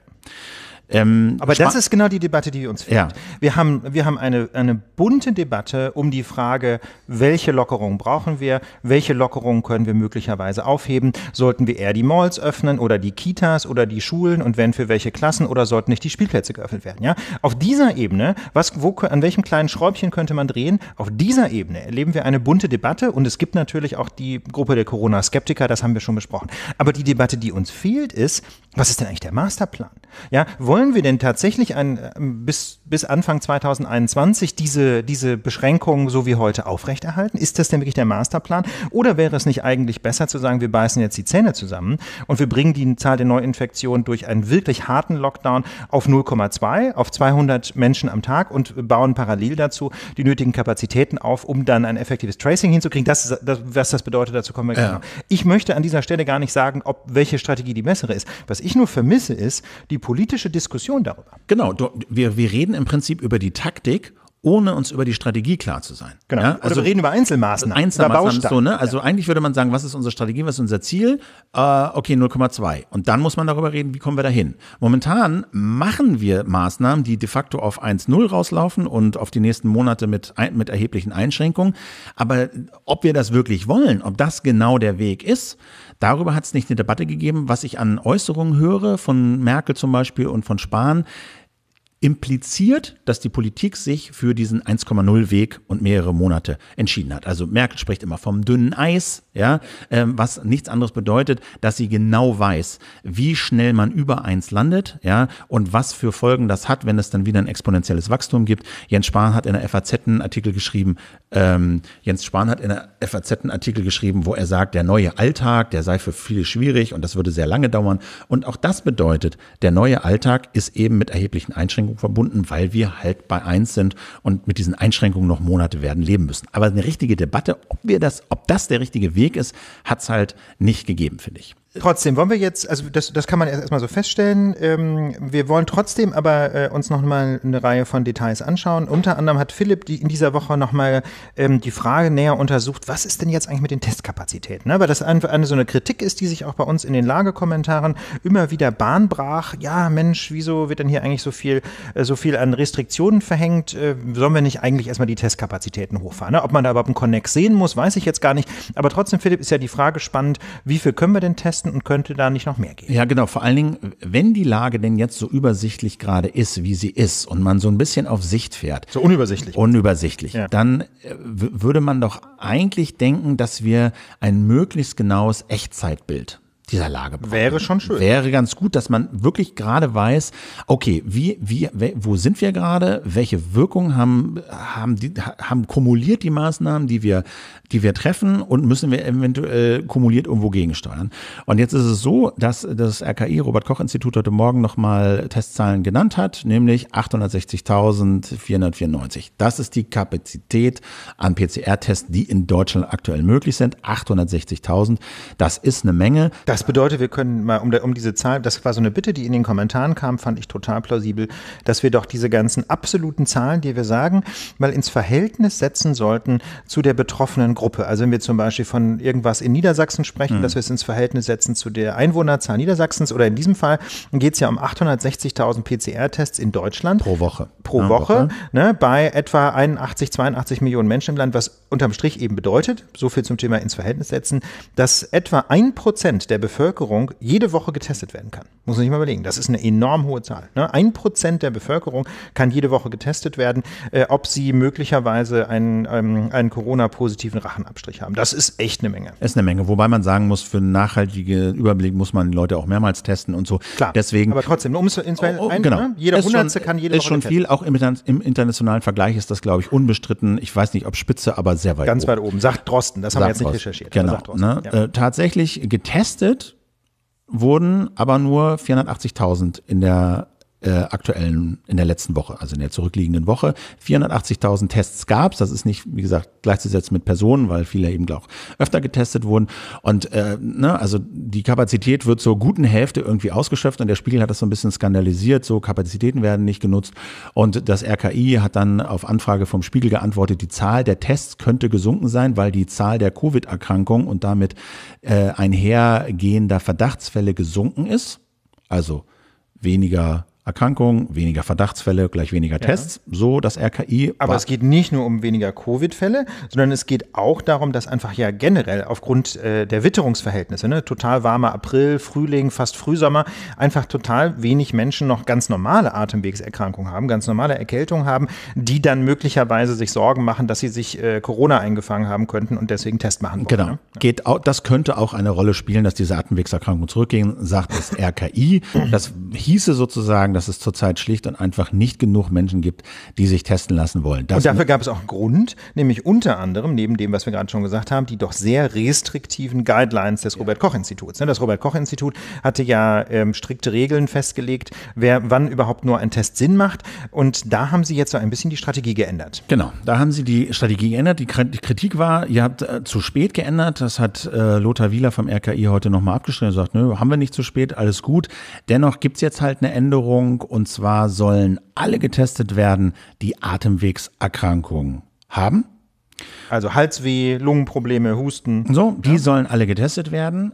A: Ähm, Aber das ist genau die Debatte, die uns fehlt. Ja. Wir haben, wir haben eine, eine bunte Debatte um die Frage, welche Lockerungen brauchen wir, welche Lockerungen können wir möglicherweise aufheben, sollten wir eher die Malls öffnen oder die Kitas oder die Schulen und wenn für welche Klassen oder sollten nicht die Spielplätze geöffnet werden. Ja? Auf dieser Ebene, was, wo, an welchem kleinen Schräubchen könnte man drehen, auf dieser Ebene erleben wir eine bunte Debatte und es gibt natürlich auch die Gruppe der Corona-Skeptiker, das haben wir schon besprochen. Aber die Debatte, die uns fehlt, ist, was ist denn eigentlich der Masterplan? Ja, wollen wir denn tatsächlich ein, äh, bis, bis Anfang 2021 diese, diese Beschränkungen so wie heute aufrechterhalten? Ist das denn wirklich der Masterplan? Oder wäre es nicht eigentlich besser zu sagen, wir beißen jetzt die Zähne zusammen und wir bringen die Zahl der Neuinfektionen durch einen wirklich harten Lockdown auf 0,2, auf 200 Menschen am Tag und bauen parallel dazu die nötigen Kapazitäten auf, um dann ein effektives Tracing hinzukriegen? Das, das was das bedeutet, dazu kommen wir ja. genau. Ich möchte an dieser Stelle gar nicht sagen, ob welche Strategie die bessere ist. Was ich nur vermisse, ist die politische Diskussion darüber. Genau, du, wir, wir reden im Prinzip über die Taktik
B: ohne uns über die Strategie klar zu sein. Genau. Ja, also Oder wir also reden über Einzelmaßnahmen. Einzelmaßnahmen so, ne? Also ja. eigentlich würde man sagen, was ist unsere Strategie, was ist unser Ziel? Äh, okay, 0,2. Und dann muss man darüber reden, wie kommen wir dahin? Momentan machen wir Maßnahmen, die de facto auf 1,0 rauslaufen und auf die nächsten Monate mit, mit erheblichen Einschränkungen. Aber ob wir das wirklich wollen, ob das genau der Weg ist, Darüber hat es nicht eine Debatte gegeben. Was ich an Äußerungen höre von Merkel zum Beispiel und von Spahn, impliziert, dass die Politik sich für diesen 1,0-Weg und mehrere Monate entschieden hat. Also Merkel spricht immer vom dünnen Eis, ja, ähm, was nichts anderes bedeutet, dass sie genau weiß, wie schnell man über eins landet, ja, und was für Folgen das hat, wenn es dann wieder ein exponentielles Wachstum gibt. Jens Spahn hat in der FAZ einen Artikel geschrieben, ähm, Jens Spahn hat in der FAZ einen Artikel geschrieben, wo er sagt, der neue Alltag, der sei für viele schwierig und das würde sehr lange dauern. Und auch das bedeutet, der neue Alltag ist eben mit erheblichen Einschränkungen Einschränkungen verbunden, weil wir halt bei eins sind und mit diesen Einschränkungen noch Monate werden leben müssen. Aber eine richtige Debatte, ob wir das, ob das der richtige Weg ist, hat es halt nicht gegeben, finde ich.
A: Trotzdem wollen wir jetzt, also das, das kann man erstmal so feststellen. Ähm, wir wollen trotzdem aber äh, uns nochmal eine Reihe von Details anschauen. Unter anderem hat Philipp die, in dieser Woche nochmal ähm, die Frage näher untersucht, was ist denn jetzt eigentlich mit den Testkapazitäten? Ne, weil das eine, eine so eine Kritik ist, die sich auch bei uns in den Lagekommentaren immer wieder Bahn brach. Ja, Mensch, wieso wird denn hier eigentlich so viel, äh, so viel an Restriktionen verhängt? Äh, sollen wir nicht eigentlich erstmal die Testkapazitäten hochfahren? Ne? Ob man da überhaupt einen Connect sehen muss, weiß ich jetzt gar nicht. Aber trotzdem, Philipp, ist ja die Frage spannend, wie viel können wir denn testen? leisten und könnte da nicht noch mehr geben. Ja, genau. Vor allen Dingen, wenn die
B: Lage denn jetzt so übersichtlich gerade ist, wie sie ist und man so ein bisschen auf Sicht fährt. So unübersichtlich. Unübersichtlich. Ja. Dann äh, würde man doch eigentlich denken, dass wir ein möglichst genaues Echtzeitbild dieser Lage. Brauchen. Wäre schon schön. Wäre ganz gut, dass man wirklich gerade weiß, okay, wie, wie, wo sind wir gerade? Welche Wirkung haben, haben die, haben kumuliert die Maßnahmen, die wir, die wir treffen und müssen wir eventuell kumuliert irgendwo gegensteuern? Und jetzt ist es so, dass das RKI Robert Koch Institut heute Morgen nochmal Testzahlen genannt hat, nämlich 860.494. Das ist die Kapazität an PCR-Tests, die in Deutschland aktuell möglich sind. 860.000.
A: Das ist eine Menge. Das das bedeutet, wir können mal um, um, diese Zahl, das war so eine Bitte, die in den Kommentaren kam, fand ich total plausibel, dass wir doch diese ganzen absoluten Zahlen, die wir sagen, mal ins Verhältnis setzen sollten zu der betroffenen Gruppe. Also wenn wir zum Beispiel von irgendwas in Niedersachsen sprechen, mhm. dass wir es ins Verhältnis setzen zu der Einwohnerzahl Niedersachsens oder in diesem Fall geht es ja um 860.000 PCR-Tests in Deutschland. Pro Woche. Pro ja, Woche, Woche. Ne, bei etwa 81, 82 Millionen Menschen im Land, was unterm Strich eben bedeutet, so viel zum Thema ins Verhältnis setzen, dass etwa ein Prozent der Bevölkerung Bevölkerung jede Woche getestet werden kann. Muss man sich mal überlegen. Das ist eine enorm hohe Zahl. Ne? Ein Prozent der Bevölkerung kann jede Woche getestet werden, äh, ob sie möglicherweise einen, ähm, einen Corona-positiven Rachenabstrich haben. Das ist echt eine Menge.
B: Ist eine Menge. Wobei man sagen muss, für einen nachhaltigen Überblick muss man Leute auch mehrmals testen und so. Klar. Deswegen. Aber trotzdem,
A: um es ins oh, oh, ein, genau. ne? Jeder Hundertste kann jede ist Woche schon getestet. viel.
B: Auch im, im, internationalen Vergleich ist das, glaube ich, unbestritten. Ich weiß nicht, ob Spitze, aber sehr weit Ganz oben. weit oben.
A: Sagt Drosten. Das sagt haben wir jetzt nicht recherchiert. Genau. Ne? Ja. Äh,
B: tatsächlich getestet wurden aber nur 480.000 in der äh, aktuellen, in der letzten Woche, also in der zurückliegenden Woche. 480.000 Tests gab's. Das ist nicht, wie gesagt, gleichzusetzen mit Personen, weil viele eben auch öfter getestet wurden. Und äh, ne, also die Kapazität wird zur guten Hälfte irgendwie ausgeschöpft und der Spiegel hat das so ein bisschen skandalisiert. So Kapazitäten werden nicht genutzt. Und das RKI hat dann auf Anfrage vom Spiegel geantwortet, die Zahl der Tests könnte gesunken sein, weil die Zahl der Covid-Erkrankungen und damit äh, einhergehender Verdachtsfälle gesunken ist. Also weniger Erkrankungen, weniger
A: Verdachtsfälle, gleich weniger Tests, ja. so das RKI. Aber es geht nicht nur um weniger Covid-Fälle, sondern es geht auch darum, dass einfach ja generell aufgrund äh, der Witterungsverhältnisse, ne, total warmer April, Frühling, fast Frühsommer, einfach total wenig Menschen noch ganz normale Atemwegserkrankungen haben, ganz normale Erkältungen haben, die dann möglicherweise sich Sorgen machen, dass sie sich äh, Corona eingefangen haben könnten und deswegen Test machen wollen. Genau. Ne? Ja. Geht auch, das
B: könnte auch eine Rolle spielen, dass diese Atemwegserkrankungen zurückgehen, sagt das RKI. das hieße sozusagen, dass es zurzeit schlicht und einfach nicht genug Menschen gibt, die sich testen lassen wollen. Das und dafür
A: gab es auch einen Grund, nämlich unter anderem, neben dem, was wir gerade schon gesagt haben, die doch sehr restriktiven Guidelines des ja. Robert-Koch-Instituts. Ne, das Robert-Koch-Institut hatte ja ähm, strikte Regeln festgelegt, wer wann überhaupt nur ein Test Sinn macht. Und da haben sie jetzt so ein bisschen die Strategie geändert. Genau, da haben sie die Strategie geändert. Die Kritik war, ihr habt äh, zu spät geändert. Das hat äh,
B: Lothar Wieler vom RKI heute nochmal abgestellt und sagt, nö, haben wir nicht zu spät, alles gut. Dennoch gibt es jetzt halt eine Änderung Neuerung. Und zwar sollen alle getestet werden, die Atemwegserkrankungen haben.
A: Also Halsweh, Lungenprobleme, Husten.
B: So, die ja. sollen alle getestet werden.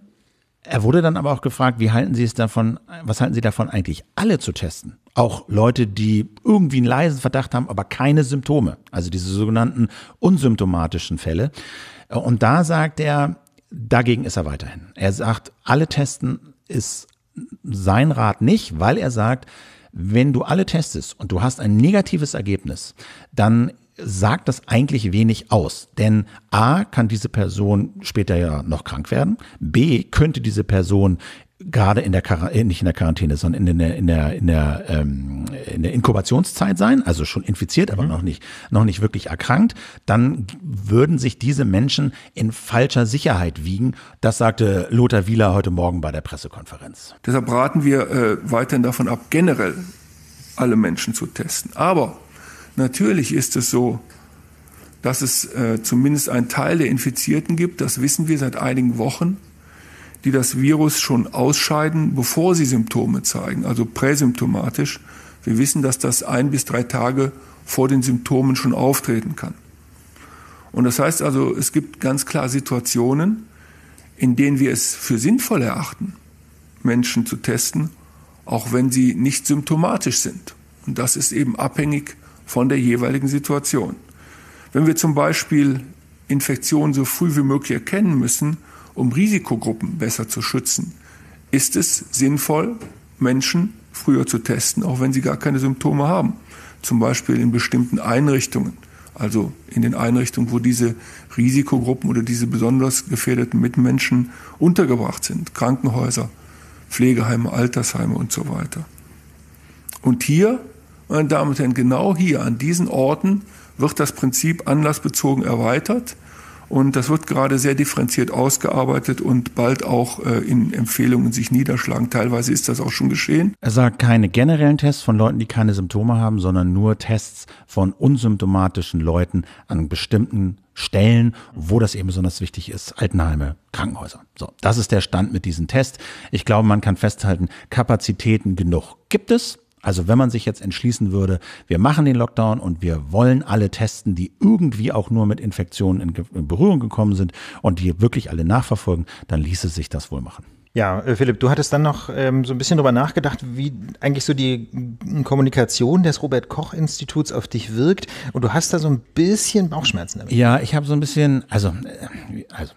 B: Er wurde dann aber auch gefragt, wie halten Sie es davon, was halten Sie davon eigentlich, alle zu testen? Auch Leute, die irgendwie einen leisen Verdacht haben, aber keine Symptome. Also diese sogenannten unsymptomatischen Fälle. Und da sagt er, dagegen ist er weiterhin. Er sagt, alle testen ist sein Rat nicht, weil er sagt, wenn du alle testest und du hast ein negatives Ergebnis, dann sagt das eigentlich wenig aus. Denn A kann diese Person später ja noch krank werden, B könnte diese Person gerade in der Quarantäne, äh, nicht in der Quarantäne, sondern in der in der in der, ähm, in der Inkubationszeit sein, also schon infiziert, aber mhm. noch nicht noch nicht wirklich erkrankt, dann würden sich diese Menschen in falscher Sicherheit wiegen. Das sagte Lothar
C: Wieler heute Morgen bei der
B: Pressekonferenz.
C: Deshalb raten wir äh, weiterhin davon ab, generell alle Menschen zu testen. Aber natürlich ist es so, dass es äh, zumindest einen Teil der Infizierten gibt. Das wissen wir seit einigen Wochen die das Virus schon ausscheiden, bevor sie Symptome zeigen, also präsymptomatisch. Wir wissen, dass das ein bis drei Tage vor den Symptomen schon auftreten kann. Und das heißt also, es gibt ganz klar Situationen, in denen wir es für sinnvoll erachten, Menschen zu testen, auch wenn sie nicht symptomatisch sind. Und das ist eben abhängig von der jeweiligen Situation. Wenn wir zum Beispiel Infektionen so früh wie möglich erkennen müssen, um Risikogruppen besser zu schützen, ist es sinnvoll, Menschen früher zu testen, auch wenn sie gar keine Symptome haben. Zum Beispiel in bestimmten Einrichtungen, also in den Einrichtungen, wo diese Risikogruppen oder diese besonders gefährdeten Mitmenschen untergebracht sind, Krankenhäuser, Pflegeheime, Altersheime und so weiter. Und hier, meine Damen und Herren, genau hier an diesen Orten wird das Prinzip anlassbezogen erweitert und das wird gerade sehr differenziert ausgearbeitet und bald auch äh, in Empfehlungen sich niederschlagen. Teilweise ist das auch schon geschehen.
B: Er sagt keine generellen Tests von Leuten, die keine Symptome haben, sondern nur Tests von unsymptomatischen Leuten an bestimmten Stellen, wo das eben besonders wichtig ist, Altenheime, Krankenhäuser. So, das ist der Stand mit diesem Test. Ich glaube, man kann festhalten, Kapazitäten genug gibt es. Also wenn man sich jetzt entschließen würde, wir machen den Lockdown und wir wollen alle testen, die irgendwie auch nur mit Infektionen in, in Berührung gekommen sind und die wirklich alle nachverfolgen, dann ließe sich das wohl machen.
A: Ja, äh, Philipp, du hattest dann noch ähm, so ein bisschen drüber nachgedacht, wie eigentlich so die Kommunikation des Robert Koch Instituts auf dich wirkt und du hast da so ein bisschen Bauchschmerzen damit. Ja, ich habe so ein bisschen, also, äh, also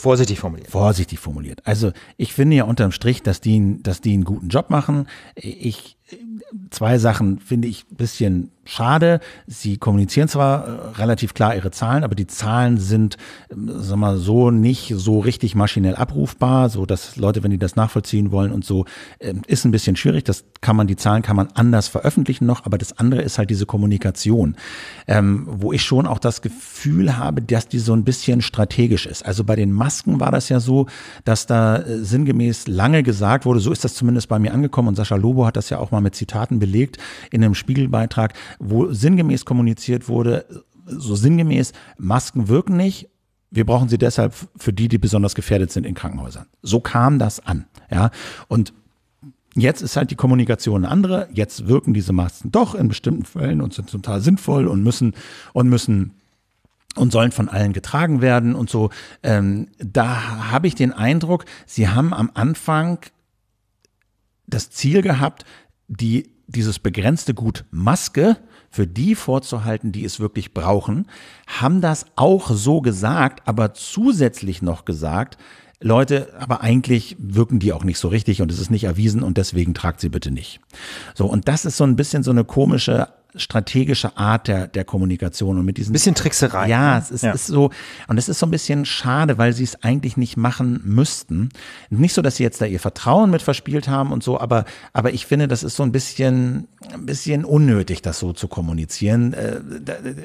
A: Vorsichtig
B: formuliert. Vorsichtig formuliert. Also ich finde ja unterm Strich, dass die, dass die einen guten Job machen. Ich zwei Sachen finde ich ein bisschen schade. Sie kommunizieren zwar äh, relativ klar ihre Zahlen, aber die Zahlen sind, ähm, sag mal, so nicht so richtig maschinell abrufbar, so dass Leute, wenn die das nachvollziehen wollen und so, ähm, ist ein bisschen schwierig. Das kann man, die Zahlen kann man anders veröffentlichen noch, aber das andere ist halt diese Kommunikation, ähm, wo ich schon auch das Gefühl habe, dass die so ein bisschen strategisch ist. Also bei den Masken war das ja so, dass da äh, sinngemäß lange gesagt wurde, so ist das zumindest bei mir angekommen und Sascha Lobo hat das ja auch mal mit Zitat Zitaten belegt in einem Spiegelbeitrag, wo sinngemäß kommuniziert wurde, so sinngemäß, Masken wirken nicht. Wir brauchen sie deshalb für die, die besonders gefährdet sind in Krankenhäusern. So kam das an. Ja? Und Jetzt ist halt die Kommunikation eine andere. Jetzt wirken diese Masken doch in bestimmten Fällen und sind total sinnvoll und müssen und müssen und sollen von allen getragen werden und so. Ähm, da habe ich den Eindruck, sie haben am Anfang das Ziel gehabt, die dieses begrenzte Gut Maske für die vorzuhalten, die es wirklich brauchen, haben das auch so gesagt, aber zusätzlich noch gesagt, Leute, aber eigentlich wirken die auch nicht so richtig und es ist nicht erwiesen und deswegen tragt sie bitte nicht. So, und das ist so ein bisschen so eine komische strategische Art der, der Kommunikation und mit diesen bisschen Trickserei. Ja, es ist, ja. ist so und es ist so ein bisschen schade, weil sie es eigentlich nicht machen müssten. Nicht so, dass sie jetzt da ihr Vertrauen mit verspielt haben und so, aber aber ich finde, das ist so ein bisschen ein bisschen unnötig, das so zu kommunizieren. Äh,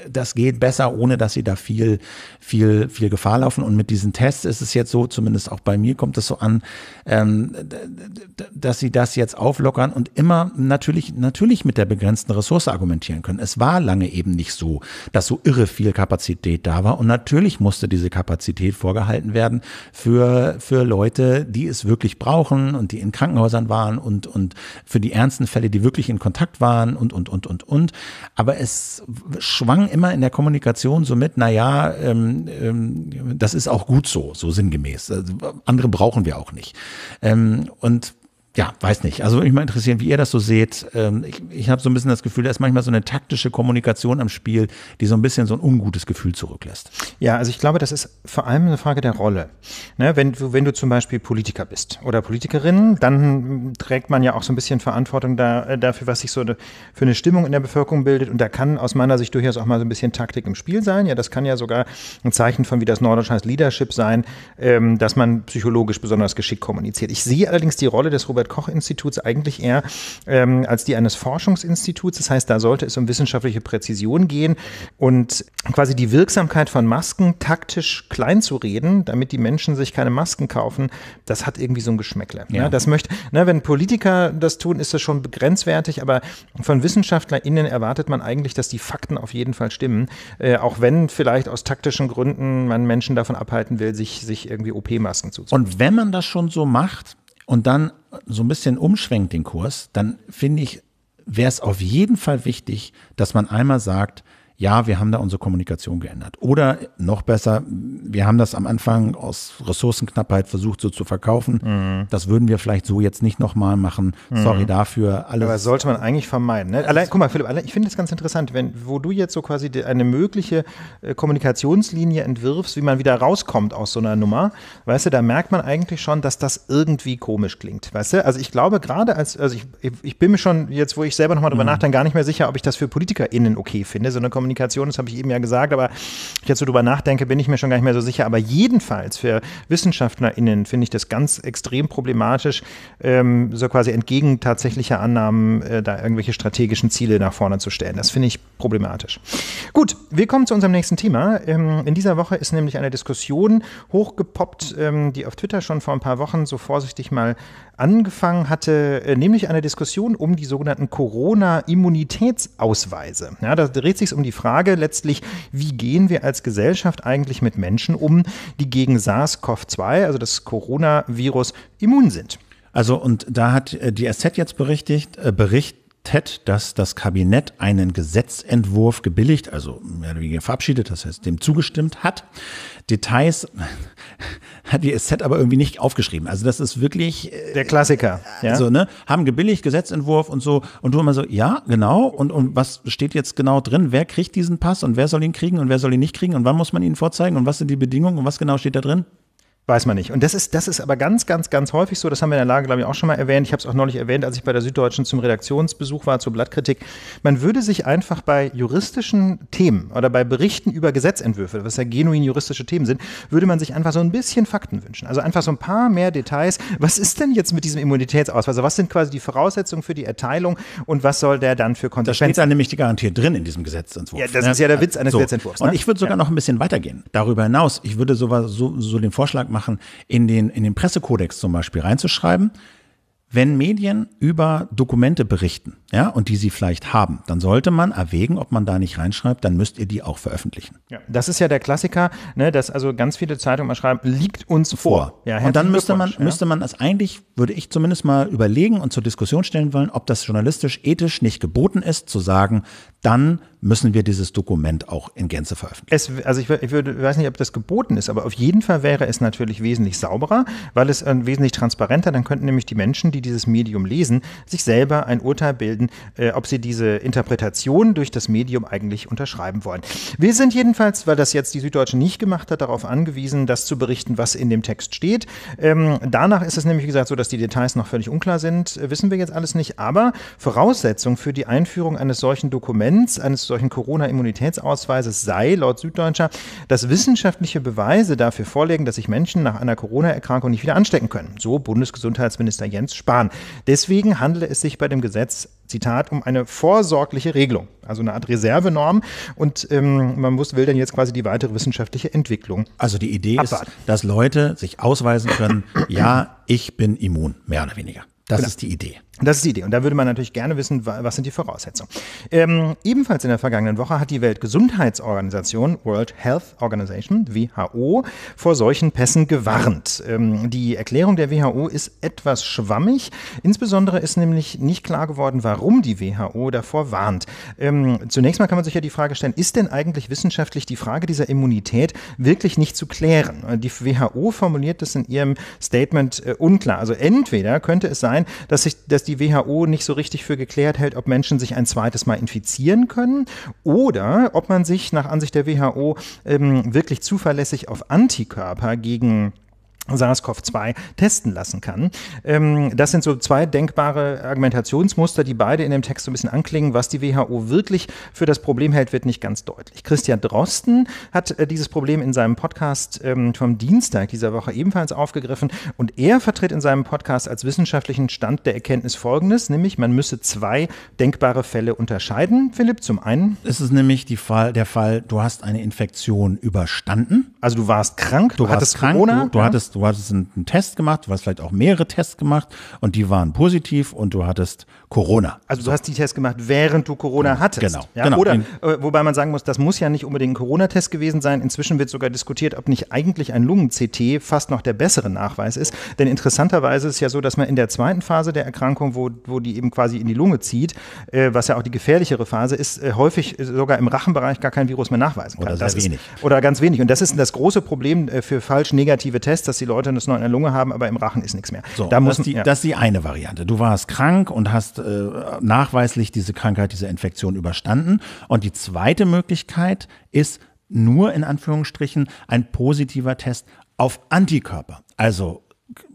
B: das geht besser, ohne dass sie da viel viel viel Gefahr laufen. Und mit diesen Tests ist es jetzt so, zumindest auch bei mir kommt es so an, ähm, dass sie das jetzt auflockern und immer natürlich natürlich mit der begrenzten Ressource argumentieren argumentieren können. Es war lange eben nicht so, dass so irre viel Kapazität da war. Und natürlich musste diese Kapazität vorgehalten werden für, für Leute, die es wirklich brauchen und die in Krankenhäusern waren und, und für die ernsten Fälle, die wirklich in Kontakt waren und, und, und, und, und. Aber es schwang immer in der Kommunikation so mit, naja, ähm, ähm, das ist auch gut so, so sinngemäß. Also andere brauchen wir auch nicht. Ähm, und ja, weiß nicht. Also würde mich mal interessieren, wie ihr das so seht. Ähm, ich, ich habe so ein bisschen das Gefühl, da ist manchmal so eine taktische Kommunikation am Spiel, die so ein bisschen so ein ungutes Gefühl zurücklässt.
A: Ja, also ich glaube, das ist vor allem eine Frage der Rolle. Ne, wenn, du, wenn du zum Beispiel Politiker bist oder Politikerin, dann trägt man ja auch so ein bisschen Verantwortung da, äh, dafür, was sich so eine, für eine Stimmung in der Bevölkerung bildet. Und da kann aus meiner Sicht durchaus auch mal so ein bisschen Taktik im Spiel sein. Ja, das kann ja sogar ein Zeichen von, wie das Norddeutsch heißt, Leadership sein, ähm, dass man psychologisch besonders geschickt kommuniziert. Ich sehe allerdings die Rolle des Robert Robert-Koch-Instituts eigentlich eher ähm, als die eines Forschungsinstituts. Das heißt, da sollte es um wissenschaftliche Präzision gehen und quasi die Wirksamkeit von Masken taktisch klein zu reden, damit die Menschen sich keine Masken kaufen, das hat irgendwie so ein Geschmäckle. Ne? Ja. Ne? Das möchte, ne, wenn Politiker das tun, ist das schon begrenzwertig, aber von WissenschaftlerInnen erwartet man eigentlich, dass die Fakten auf jeden Fall stimmen, äh, auch wenn vielleicht aus taktischen Gründen man Menschen davon abhalten will, sich, sich irgendwie OP-Masken zuzuziehen. Und wenn man das schon so macht und dann so ein bisschen umschwenkt den Kurs, dann
B: finde ich, wäre es auf jeden Fall wichtig, dass man einmal sagt, ja, wir haben da unsere Kommunikation geändert. Oder noch besser, wir haben das am Anfang aus Ressourcenknappheit versucht so zu verkaufen. Mhm. Das würden wir vielleicht so jetzt nicht nochmal machen. Mhm. Sorry dafür.
A: Alles. Aber sollte man eigentlich vermeiden. Ne? Allein, guck mal, Philipp, allein, ich finde es ganz interessant, wenn, wo du jetzt so quasi eine mögliche äh, Kommunikationslinie entwirfst, wie man wieder rauskommt aus so einer Nummer, weißt du, da merkt man eigentlich schon, dass das irgendwie komisch klingt. Weißt du, also ich glaube gerade als, also ich, ich bin mir schon jetzt, wo ich selber nochmal drüber mhm. nachdenke, gar nicht mehr sicher, ob ich das für PolitikerInnen okay finde, sondern Kommunikation ist, habe ich eben ja gesagt, aber ich jetzt so drüber nachdenke, bin ich mir schon gar nicht mehr so sicher. Aber jedenfalls für WissenschaftlerInnen finde ich das ganz extrem problematisch, ähm, so quasi entgegen tatsächlicher Annahmen äh, da irgendwelche strategischen Ziele nach vorne zu stellen. Das finde ich problematisch. Gut, wir kommen zu unserem nächsten Thema. Ähm, in dieser Woche ist nämlich eine Diskussion hochgepoppt, ähm, die auf Twitter schon vor ein paar Wochen so vorsichtig mal Angefangen hatte äh, nämlich eine Diskussion um die sogenannten Corona-Immunitätsausweise. Ja, da dreht sich um die Frage letztlich, wie gehen wir als Gesellschaft eigentlich mit Menschen um, die gegen SARS-CoV-2, also das Coronavirus, immun sind. Also und da hat äh, die SZ jetzt berichtet,
B: äh, Bericht TED, dass das Kabinett einen Gesetzentwurf gebilligt, also mehr oder weniger verabschiedet, das heißt dem zugestimmt hat. Details hat die SZ aber irgendwie nicht aufgeschrieben. Also das ist wirklich äh, der Klassiker. ja? So also, ne, haben gebilligt Gesetzentwurf und so und du immer so, ja genau und und was steht jetzt genau drin? Wer kriegt diesen Pass und wer soll
A: ihn kriegen und wer soll ihn nicht kriegen und wann muss man ihn vorzeigen und was sind die Bedingungen und was genau steht da drin? Weiß man nicht. Und das ist, das ist aber ganz, ganz, ganz häufig so. Das haben wir in der Lage, glaube ich, auch schon mal erwähnt. Ich habe es auch neulich erwähnt, als ich bei der Süddeutschen zum Redaktionsbesuch war, zur Blattkritik. Man würde sich einfach bei juristischen Themen oder bei Berichten über Gesetzentwürfe, was ja genuin juristische Themen sind, würde man sich einfach so ein bisschen Fakten wünschen. Also einfach so ein paar mehr Details. Was ist denn jetzt mit diesem Immunitätsausweis? Also was sind quasi die Voraussetzungen für die Erteilung und was soll der dann für Konsequenzen? Da steht dann nämlich die Garantie drin in diesem Gesetzentwurf. Ja, das ne? ist ja der Witz eines so. Gesetzentwurfs. Ne? Und ich würde sogar ja. noch ein
B: bisschen weitergehen. Darüber hinaus, ich würde sogar so, so den Vorschlag machen, machen, in den, in den Pressekodex zum Beispiel reinzuschreiben, wenn Medien über Dokumente berichten, ja, und die sie vielleicht haben, dann sollte man erwägen, ob man da nicht reinschreibt, dann müsst ihr die auch veröffentlichen.
A: Ja, das ist ja der Klassiker, ne, dass also ganz viele Zeitungen mal schreiben, liegt uns vor. vor. Ja, und dann
B: müsste man, ja? müsste man es eigentlich, würde ich zumindest mal überlegen und zur Diskussion stellen wollen, ob das journalistisch ethisch nicht geboten ist, zu sagen, dann müssen wir dieses Dokument auch in
A: Gänze veröffentlichen. Es, also ich, ich, würde, ich weiß nicht, ob das geboten ist, aber auf jeden Fall wäre es natürlich wesentlich sauberer, weil es äh, wesentlich transparenter, dann könnten nämlich die Menschen, die dieses Medium lesen, sich selber ein Urteil bilden, äh, ob sie diese Interpretation durch das Medium eigentlich unterschreiben wollen. Wir sind jedenfalls, weil das jetzt die Süddeutsche nicht gemacht hat, darauf angewiesen, das zu berichten, was in dem Text steht. Ähm, danach ist es nämlich, wie gesagt, so, dass die Details noch völlig unklar sind, äh, wissen wir jetzt alles nicht, aber Voraussetzung für die Einführung eines solchen Dokuments, eines solchen solchen Corona-Immunitätsausweises sei, laut Süddeutscher, dass wissenschaftliche Beweise dafür vorlegen, dass sich Menschen nach einer Corona-Erkrankung nicht wieder anstecken können. So Bundesgesundheitsminister Jens Spahn. Deswegen handele es sich bei dem Gesetz Zitat, um eine vorsorgliche Regelung, also eine Art Reservenorm. Und ähm, man muss, will dann jetzt quasi die weitere wissenschaftliche Entwicklung. Also die Idee abwarten. ist, dass Leute sich ausweisen können, ja, ich bin immun, mehr oder weniger. Das genau. ist die Idee. Das ist die Idee. Und da würde man natürlich gerne wissen, was sind die Voraussetzungen. Ähm, ebenfalls in der vergangenen Woche hat die Weltgesundheitsorganisation World Health Organization, WHO, vor solchen Pässen gewarnt. Ähm, die Erklärung der WHO ist etwas schwammig. Insbesondere ist nämlich nicht klar geworden, warum die WHO davor warnt. Ähm, zunächst mal kann man sich ja die Frage stellen, ist denn eigentlich wissenschaftlich die Frage dieser Immunität wirklich nicht zu klären? Die WHO formuliert das in ihrem Statement äh, unklar. Also entweder könnte es sein, dass sich dass die WHO nicht so richtig für geklärt hält, ob Menschen sich ein zweites Mal infizieren können oder ob man sich nach Ansicht der WHO ähm, wirklich zuverlässig auf Antikörper gegen SARS-CoV-2 testen lassen kann. Ähm, das sind so zwei denkbare Argumentationsmuster, die beide in dem Text so ein bisschen anklingen. Was die WHO wirklich für das Problem hält, wird nicht ganz deutlich. Christian Drosten hat äh, dieses Problem in seinem Podcast ähm, vom Dienstag dieser Woche ebenfalls aufgegriffen und er vertritt in seinem Podcast als wissenschaftlichen Stand der Erkenntnis Folgendes, nämlich man müsse zwei denkbare Fälle unterscheiden. Philipp, zum einen. Es ist nämlich Fall, der Fall, du
B: hast eine Infektion überstanden. Also du warst krank, du, du hattest krank, Corona. Du, du ja? hattest du hattest einen, Test gemacht, du hast vielleicht auch mehrere Tests gemacht und die waren positiv und du hattest Corona.
A: Also du hast die Tests gemacht, während du Corona genau. hattest. Genau. Ja? genau. Oder äh, wobei man sagen muss, das muss ja nicht unbedingt ein Corona-Test gewesen sein. Inzwischen wird sogar diskutiert, ob nicht eigentlich ein Lungen-CT fast noch der bessere Nachweis ist. Denn interessanterweise ist es ja so, dass man in der zweiten Phase der Erkrankung, wo, wo die eben quasi in die Lunge zieht, äh, was ja auch die gefährlichere Phase ist, äh, häufig äh, sogar im Rachenbereich gar kein Virus mehr nachweisen kann. Oder sehr das wenig. oder ganz wenig. Und das ist das große Problem äh, für falsch negative Tests, dass die Leute das noch in der Lunge haben, aber im Rachen ist nichts mehr. So, da muss, das, die, ja. das ist die
B: eine Variante. Du warst krank und hast äh, nachweislich diese Krankheit, diese Infektion überstanden. Und die zweite Möglichkeit ist nur in Anführungsstrichen ein positiver Test auf Antikörper. Also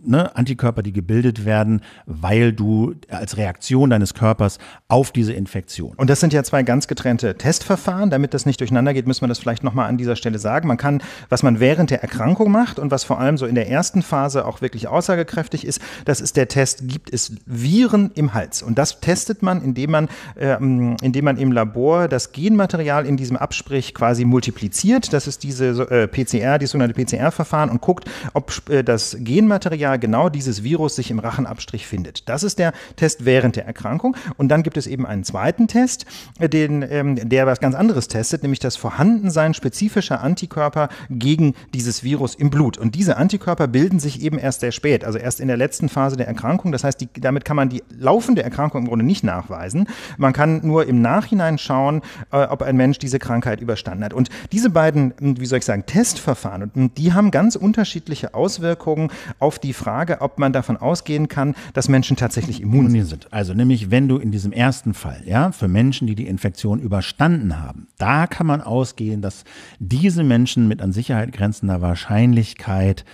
B: ne, Antikörper, die gebildet werden, weil du als Reaktion deines
A: Körpers auf diese Infektion. Und das sind ja zwei ganz getrennte Testverfahren. Damit das nicht durcheinander geht, müssen wir das vielleicht nochmal an dieser Stelle sagen. Man kann, was man während der Erkrankung macht und was vor allem so in der ersten Phase auch wirklich aussagekräftig ist, das ist der Test, gibt es Viren im Hals. Und das testet man, indem man, äh, indem man im Labor das Genmaterial in diesem Absprich quasi multipliziert. Das ist diese äh, PCR, dieses sogenannte PCR-Verfahren und guckt, ob äh, das Genmaterial genau dieses Virus sich im Rachenabstrich findet. Das ist der Test während der Erkrankung. Und dann gibt es eben einen zweiten Test, äh, den, ähm, der was ganz anderes testet, nämlich das Vorhandensein spezifischer Antikörper gegen dieses Virus im Blut. Und diese Antikörper bilden sich eben erst sehr spät, also erst in der letzten Phase der Erkrankung. Das heißt, die, damit kann man die laufende Erkrankung im Grunde nicht nachweisen. Man kann nur im Nachhinein schauen, äh, ob ein Mensch diese Krankheit überstanden hat. Und diese beiden, hm, wie soll ich sagen, Testverfahren, hm, die haben ganz unterschiedliche Auswirkungen auf die Frage, ob man davon ausgehen kann, dass Menschen tatsächlich immun sind. Also nämlich, wenn du in
B: diesem ersten Fall, ja, für Menschen, die die Infektion überstanden haben, da kann man ausgehen, dass diese Menschen mit an Sicherheit grenzender Wahrscheinlichkeit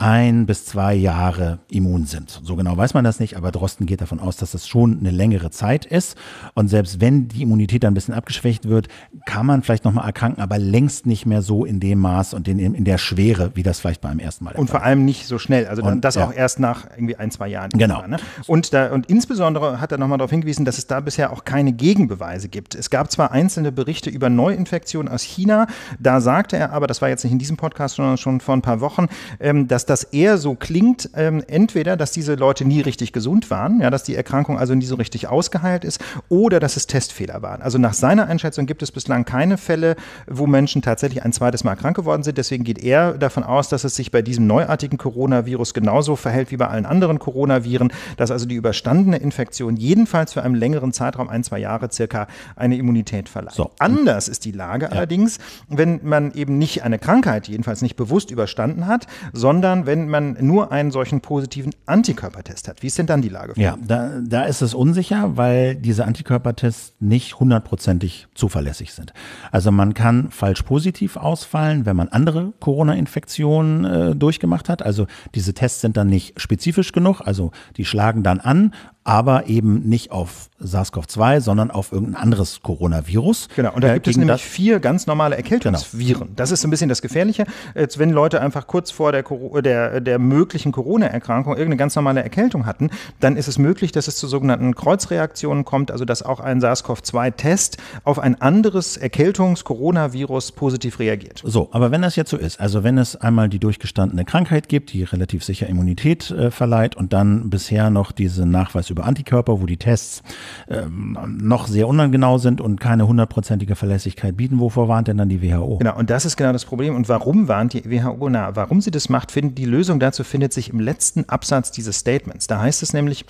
B: ein bis zwei Jahre immun sind. So genau weiß man das nicht, aber Drosten geht davon aus, dass das schon eine längere Zeit ist. Und selbst wenn die Immunität dann ein bisschen abgeschwächt wird, kann man vielleicht nochmal erkranken, aber längst nicht mehr so in dem Maß und in, in der Schwere, wie das vielleicht beim ersten Mal. ist. Und
A: vor allem nicht so schnell. Also und, das ja. auch erst nach irgendwie ein, zwei Jahren. Genau. Ne? Und, da, und insbesondere hat er nochmal darauf hingewiesen, dass es da bisher auch keine Gegenbeweise gibt. Es gab zwar einzelne Berichte über Neuinfektionen aus China, da sagte er aber, das war jetzt nicht in diesem Podcast, sondern schon vor ein paar Wochen, ähm, dass das eher so klingt, ähm, entweder, dass diese Leute nie richtig gesund waren, ja, dass die Erkrankung also nie so richtig ausgeheilt ist, oder dass es Testfehler waren. Also nach seiner Einschätzung gibt es bislang keine Fälle, wo Menschen tatsächlich ein zweites Mal krank geworden sind. Deswegen geht er davon aus, dass es sich bei diesem neuartigen Coronavirus genauso verhält wie bei allen anderen Coronaviren, dass also die überstandene Infektion jedenfalls für einen längeren Zeitraum, ein, zwei Jahre circa, eine Immunität verleiht. So. Anders ist die Lage ja. allerdings, wenn man eben nicht eine Krankheit, jedenfalls nicht bewusst überstanden hat, sondern man, wenn man nur einen solchen positiven Antikörpertest hat? Wie ist denn dann die Lage? Ja, da, da ist es unsicher, weil
B: diese Antikörpertests nicht hundertprozentig zuverlässig sind. Also man kann falsch positiv ausfallen, wenn man andere Corona-Infektionen äh, durchgemacht hat. Also diese Tests sind dann nicht spezifisch genug, also die schlagen dann an aber eben nicht auf SARS-CoV-2, sondern auf irgendein anderes Coronavirus. Genau, und da äh, gibt äh, es nämlich
A: vier ganz normale Erkältungsviren. Genau. Das ist ein bisschen das Gefährliche, als wenn Leute einfach kurz vor der, der, der möglichen Corona-Erkrankung irgendeine ganz normale Erkältung hatten, dann ist es möglich, dass es zu sogenannten Kreuzreaktionen kommt, also dass auch ein SARS-CoV-2-Test auf ein anderes Erkältungs-Coronavirus positiv reagiert.
B: So, aber wenn das jetzt so ist, also wenn es einmal die durchgestandene Krankheit gibt, die relativ sicher Immunität äh, verleiht und dann bisher noch diese Nachweis über über Antikörper, wo die Tests ähm, noch sehr unangenau sind und keine hundertprozentige Verlässlichkeit bieten. Wovor warnt denn dann die WHO?
A: Genau, und das ist genau das Problem. Und warum warnt die WHO? Na, warum sie das macht, finden, die Lösung dazu findet sich im letzten Absatz dieses Statements. Da heißt es nämlich,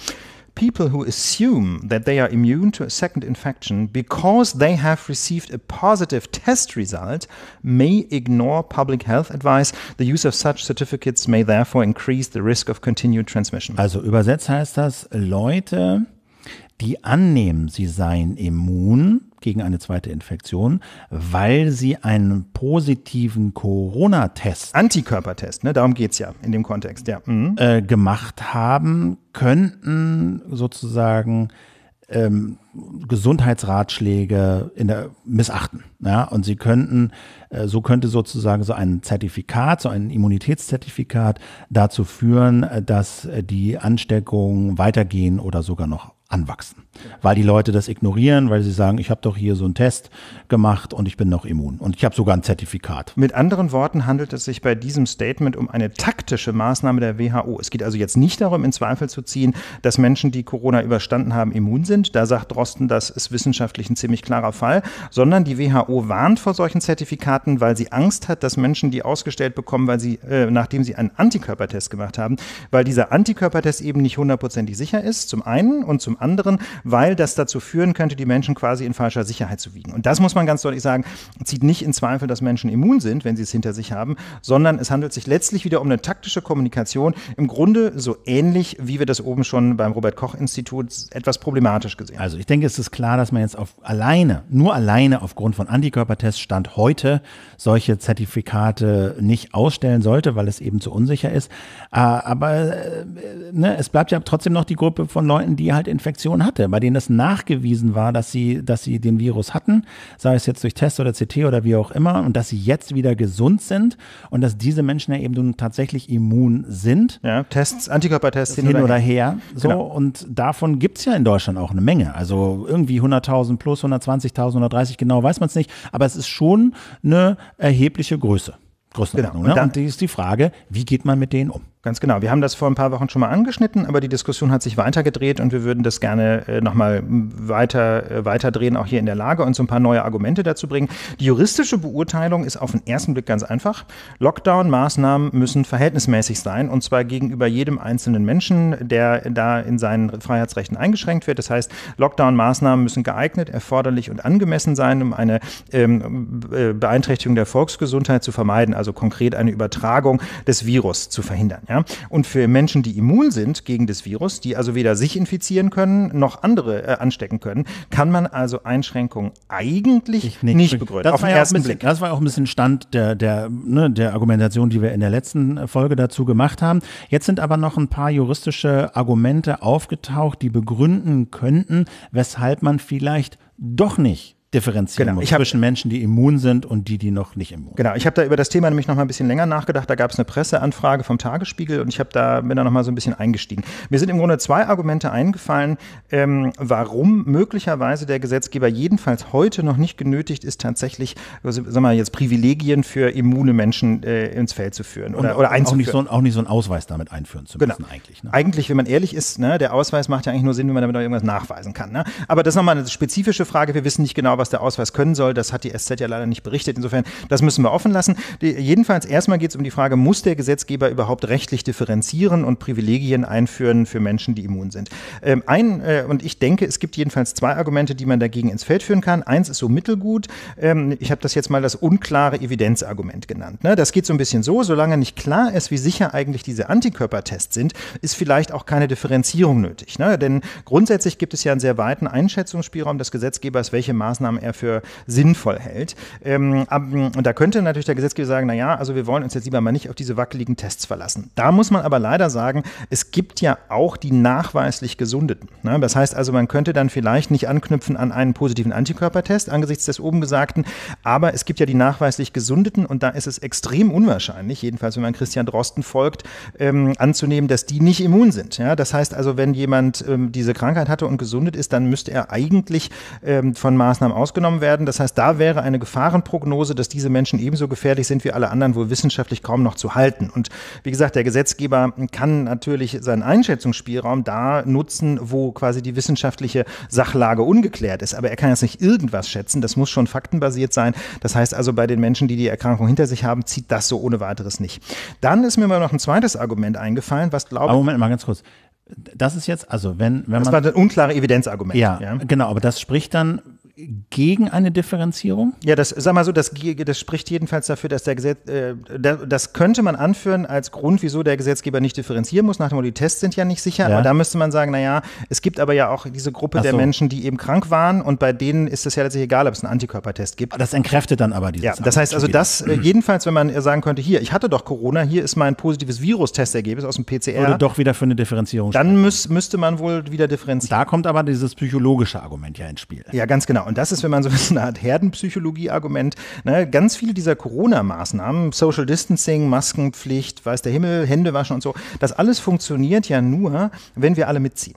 A: people who assume that they are immune to a second infection because they have received a positive test result may ignore public health advice. The use of such certificates may therefore increase the risk of continued transmission. Also übersetzt heißt das Leute, die annehmen,
B: sie seien immun, gegen eine zweite Infektion, weil sie einen
A: positiven Corona-Test, Antikörpertest, ne, darum es ja in dem Kontext, ja, mhm.
B: äh, gemacht haben, könnten sozusagen ähm, Gesundheitsratschläge in der missachten. Ja? Und sie könnten, äh, so könnte sozusagen so ein Zertifikat, so ein Immunitätszertifikat dazu führen, äh, dass äh, die Ansteckungen weitergehen oder sogar noch anwachsen weil die Leute das ignorieren, weil sie sagen, ich habe doch hier so einen Test gemacht und ich bin noch immun und ich habe sogar ein Zertifikat.
A: Mit anderen Worten handelt es sich bei diesem Statement um eine taktische Maßnahme der WHO. Es geht also jetzt nicht darum, in Zweifel zu ziehen, dass Menschen, die Corona überstanden haben, immun sind. Da sagt Drosten, das ist wissenschaftlich ein ziemlich klarer Fall, sondern die WHO warnt vor solchen Zertifikaten, weil sie Angst hat, dass Menschen die ausgestellt bekommen, weil sie äh, nachdem sie einen Antikörpertest gemacht haben, weil dieser Antikörpertest eben nicht hundertprozentig sicher ist, zum einen und zum anderen, weil das dazu führen könnte, die Menschen quasi in falscher Sicherheit zu wiegen. Und das muss man ganz deutlich sagen, zieht nicht in Zweifel, dass Menschen immun sind, wenn sie es hinter sich haben, sondern es handelt sich letztlich wieder um eine taktische Kommunikation, im Grunde so ähnlich, wie wir das oben schon beim Robert-Koch-Institut etwas problematisch gesehen haben. Also ich denke,
B: es ist klar, dass man jetzt auf alleine, nur alleine aufgrund von
A: Antikörpertests Stand heute
B: solche Zertifikate nicht ausstellen sollte, weil es eben zu unsicher ist. Ah, aber äh, ne, es bleibt ja trotzdem noch die Gruppe von Leuten, die halt Infektionen hatte bei denen es nachgewiesen war, dass sie, dass sie den Virus hatten, sei es jetzt durch Test oder CT oder wie auch immer, und dass sie jetzt wieder gesund sind und dass diese Menschen ja eben nun tatsächlich immun sind.
A: Ja, Tests, Antikörpertests
B: hin, oder, oder her. So, genau. und davon gibt es ja in Deutschland auch eine Menge. Also irgendwie 100.000 plus, 120.000, 130, genau weiß man es nicht. Aber es ist schon eine
A: erhebliche Größe. Größenordnung. Genau. Und, ne? und die ist die Frage, wie geht man mit denen um? Ganz genau. Wir haben das vor ein paar Wochen schon mal angeschnitten, aber die Diskussion hat sich weitergedreht und wir würden das gerne äh, nochmal äh, weiter, äh, weiter drehen, auch hier in der Lage und so ein paar neue Argumente dazu bringen. Die juristische Beurteilung ist auf den ersten Blick ganz einfach. Lockdown-Maßnahmen müssen verhältnismäßig sein und zwar gegenüber jedem einzelnen Menschen, der da in seinen Freiheitsrechten eingeschränkt wird. Das heißt, Lockdown-Maßnahmen müssen geeignet, erforderlich und angemessen sein, um eine ähm, äh, Beeinträchtigung der Volksgesundheit zu vermeiden, also konkret eine Übertragung des Virus zu verhindern. Ja? Und für Menschen, die immun sind gegen das Virus, die also weder sich infizieren können noch andere äh, anstecken können, kann man also Einschränkungen eigentlich nicht, nicht begründen. Auf den ersten bisschen, Blick. Das war auch ein bisschen
B: Stand der, der, ne, der Argumentation, die wir in der letzten Folge dazu gemacht haben. Jetzt sind aber noch ein paar juristische Argumente aufgetaucht, die begründen könnten, weshalb man vielleicht doch nicht differenzieren genau. ich hab, zwischen Menschen, die immun sind und die, die noch
A: nicht immun sind. Genau, ich habe da über das Thema nämlich noch mal ein bisschen länger nachgedacht. Da gab es eine Presseanfrage vom Tagesspiegel und ich habe da bin da noch mal so ein bisschen eingestiegen. Mir sind im Grunde zwei Argumente eingefallen, ähm, warum möglicherweise der Gesetzgeber jedenfalls heute noch nicht genötigt ist, tatsächlich, also, sagen wir jetzt Privilegien für immune Menschen äh, ins Feld zu führen oder, und, oder einzuführen. Auch nicht, so ein, auch nicht so einen Ausweis damit einführen zu müssen genau. eigentlich. Ne? Eigentlich, wenn man ehrlich ist, ne, der Ausweis macht ja eigentlich nur Sinn, wenn man damit auch irgendwas nachweisen kann. Ne? Aber das ist noch mal eine spezifische Frage. Wir wissen nicht genau, was der Ausweis können soll, das hat die SZ ja leider nicht berichtet. Insofern, das müssen wir offen lassen. Die, jedenfalls, erstmal geht es um die Frage, muss der Gesetzgeber überhaupt rechtlich differenzieren und Privilegien einführen für Menschen, die immun sind? Ähm, ein, äh, und ich denke, es gibt jedenfalls zwei Argumente, die man dagegen ins Feld führen kann. Eins ist so mittelgut. Ähm, ich habe das jetzt mal das unklare Evidenzargument genannt. Ne? Das geht so ein bisschen so, solange nicht klar ist, wie sicher eigentlich diese Antikörpertests sind, ist vielleicht auch keine Differenzierung nötig. Ne? Denn grundsätzlich gibt es ja einen sehr weiten Einschätzungsspielraum des Gesetzgebers, welche Maßnahmen Maßnahmen er für sinnvoll hält. Ähm, und da könnte natürlich der Gesetzgeber sagen, naja, also wir wollen uns jetzt lieber mal nicht auf diese wackeligen Tests verlassen. Da muss man aber leider sagen, es gibt ja auch die nachweislich Gesundeten. Ne? Das heißt also, man könnte dann vielleicht nicht anknüpfen an einen positiven Antikörpertest angesichts des oben Gesagten, aber es gibt ja die nachweislich Gesundeten und da ist es extrem unwahrscheinlich, jedenfalls wenn man Christian Drosten folgt, ähm, anzunehmen, dass die nicht immun sind. Ja? Das heißt also, wenn jemand ähm, diese Krankheit hatte und gesundet ist, dann müsste er eigentlich ähm, von Maßnahmen ausgenommen werden. Das heißt, da wäre eine Gefahrenprognose, dass diese Menschen ebenso gefährlich sind wie alle anderen, wohl wissenschaftlich kaum noch zu halten. Und wie gesagt, der Gesetzgeber kann natürlich seinen Einschätzungsspielraum da nutzen, wo quasi die wissenschaftliche Sachlage ungeklärt ist. Aber er kann jetzt nicht irgendwas schätzen. Das muss schon faktenbasiert sein. Das heißt also, bei den Menschen, die die Erkrankung hinter sich haben, zieht das so ohne weiteres nicht. Dann ist mir mal noch ein zweites Argument eingefallen, was glaube ich. Moment mal ganz kurz. Das ist jetzt, also wenn, wenn das man. Das war ein unklare Evidenzargument. Ja, ja, genau, aber das spricht dann, gegen eine Differenzierung? Ja, das sag mal so, das, das spricht jedenfalls dafür, dass der Gesetz, äh, das könnte man anführen als Grund, wieso der Gesetzgeber nicht differenzieren muss. Nach dem Motto, die Tests sind ja nicht sicher, ja. aber da müsste man sagen, naja, es gibt aber ja auch diese Gruppe so. der Menschen, die eben krank waren und bei denen ist es ja letztlich egal, ob es einen Antikörpertest gibt. Das entkräftet dann aber dieses. Ja, das heißt also, das mhm. jedenfalls, wenn man sagen könnte, hier, ich hatte doch Corona, hier ist mein positives Virustestergebnis aus dem PCR. Oder doch
B: wieder für eine Differenzierung.
A: Dann müß, müsste man wohl wieder differenzieren. Da kommt aber dieses psychologische Argument ja ins Spiel. Ja, ganz genau und das ist, wenn man so eine Art Herdenpsychologie-Argument, ne, ganz viele dieser Corona-Maßnahmen, Social Distancing, Maskenpflicht, weiß der Himmel, Hände waschen und so, das alles funktioniert ja nur, wenn wir alle mitziehen.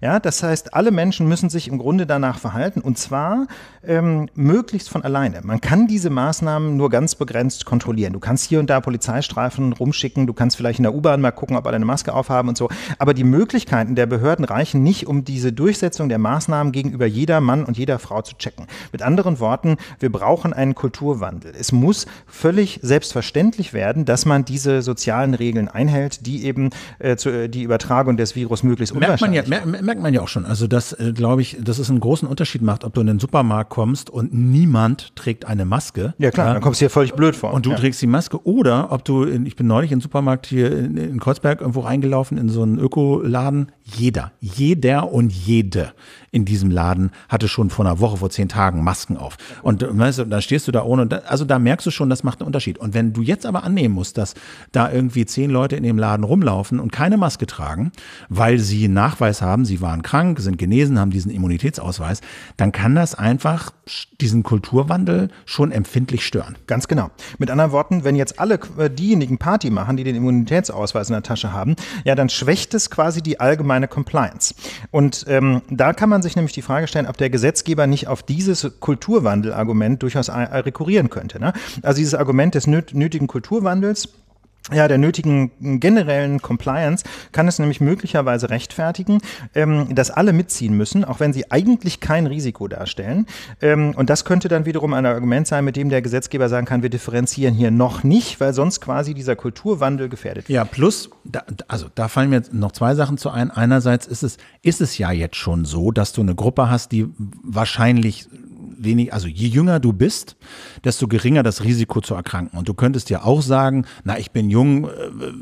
A: Ja, das heißt, alle Menschen müssen sich im Grunde danach verhalten und zwar ähm, möglichst von alleine. Man kann diese Maßnahmen nur ganz begrenzt kontrollieren. Du kannst hier und da Polizeistreifen rumschicken, du kannst vielleicht in der U-Bahn mal gucken, ob alle eine Maske aufhaben und so. Aber die Möglichkeiten der Behörden reichen nicht, um diese Durchsetzung der Maßnahmen gegenüber jeder Mann und jeder Frau zu checken. Mit anderen Worten, wir brauchen einen Kulturwandel. Es muss völlig selbstverständlich werden, dass man diese sozialen Regeln einhält, die eben äh, zu, äh, die Übertragung des Virus möglichst merkt man ja,
B: merkt man ja auch schon. Also das äh, glaube ich, dass es einen großen Unterschied macht, ob du in den Supermarkt kommst und niemand trägt eine Maske. Ja klar, äh, dann kommst du hier völlig blöd vor. Und du ja. trägst die Maske oder ob du, in, ich bin neulich in den Supermarkt hier in, in Kreuzberg irgendwo reingelaufen in so einen Ökoladen. Jeder, jeder und jede in diesem Laden hatte schon vor einer Woche, vor zehn Tagen Masken auf. Und äh, weißt du, dann stehst du da ohne. also da merkst du schon, das macht einen Unterschied. Und wenn du jetzt aber annehmen musst, dass da irgendwie zehn Leute in dem Laden rumlaufen und keine Maske tragen, weil sie Nachweis haben, sie waren krank, sind genesen, haben diesen Immunitätsausweis,
A: dann kann das einfach diesen Kulturwandel schon empfindlich stören. Ganz genau. Mit anderen Worten, wenn jetzt alle äh, diejenigen Party machen, die den Immunitätsausweis in der Tasche haben, ja, dann schwächt es quasi die allgemeine Compliance. Und ähm, da kann man sich sich nämlich die Frage stellen, ob der Gesetzgeber nicht auf dieses Kulturwandelargument durchaus rekurrieren könnte. Ne? Also dieses Argument des nötigen Kulturwandels ja, der nötigen mm, generellen Compliance kann es nämlich möglicherweise rechtfertigen, ähm, dass alle mitziehen müssen, auch wenn sie eigentlich kein Risiko darstellen. Ähm, und das könnte dann wiederum ein Argument sein, mit dem der Gesetzgeber sagen kann, wir differenzieren hier noch nicht, weil sonst quasi dieser Kulturwandel gefährdet wird. Ja, plus, da, also da
B: fallen mir noch zwei Sachen zu ein. Einerseits ist es, ist es ja jetzt schon so, dass du eine Gruppe hast, die wahrscheinlich wenig, also je jünger du bist, desto geringer das Risiko zu erkranken. Und du könntest ja auch sagen, na, ich bin jung, äh,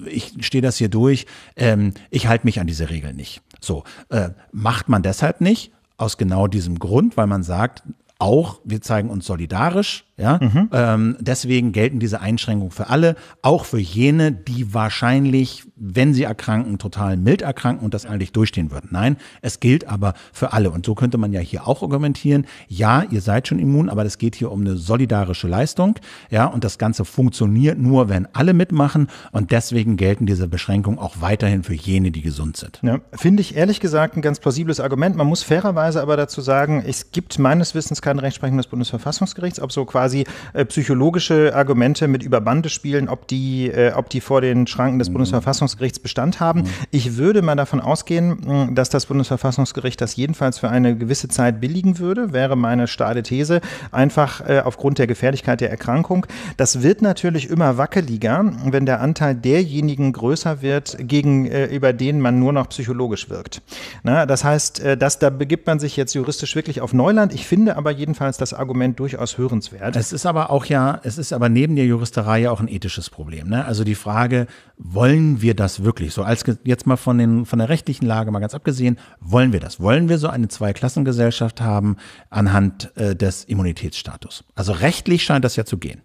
B: ich stehe das hier durch, ähm, ich halte mich an diese Regeln nicht. So, äh, macht man deshalb nicht, aus genau diesem Grund, weil man sagt, auch wir zeigen uns solidarisch ja? Mhm. Ähm, deswegen gelten diese Einschränkungen für alle, auch für jene, die wahrscheinlich, wenn sie erkranken, total mild erkranken und das eigentlich durchstehen würden. Nein, es gilt aber für alle. Und so könnte man ja hier auch argumentieren, ja, ihr seid schon immun, aber es geht hier um eine solidarische Leistung. Ja, und das Ganze funktioniert nur, wenn alle mitmachen. Und deswegen gelten diese Beschränkungen auch weiterhin für jene, die gesund sind.
A: Ja, Finde ich ehrlich gesagt ein ganz plausibles Argument. Man muss fairerweise aber dazu sagen, es gibt meines Wissens kein Rechtsprechung des Bundesverfassungsgerichts, ob so quasi quasi äh, psychologische Argumente mit Überbande spielen, ob die, äh, ob die vor den Schranken des mhm. Bundesverfassungsgerichts Bestand haben. Mhm. Ich würde mal davon ausgehen, dass das Bundesverfassungsgericht das jedenfalls für eine gewisse Zeit billigen würde, wäre meine steile These, einfach äh, aufgrund der Gefährlichkeit der Erkrankung. Das wird natürlich immer wackeliger, wenn der Anteil derjenigen größer wird, gegenüber äh, denen man nur noch psychologisch wirkt. Na, das heißt, äh, dass, da begibt man sich jetzt juristisch wirklich auf Neuland. Ich finde aber jedenfalls das Argument durchaus hörenswert. Seite. Es ist aber auch ja, es ist aber
B: neben der Juristerei ja auch ein ethisches Problem. Ne? Also die Frage, wollen wir das wirklich? So als jetzt mal von, den, von der rechtlichen Lage mal ganz abgesehen, wollen wir das? Wollen wir so eine Zweiklassengesellschaft
A: haben anhand äh, des Immunitätsstatus? Also rechtlich scheint das ja zu gehen.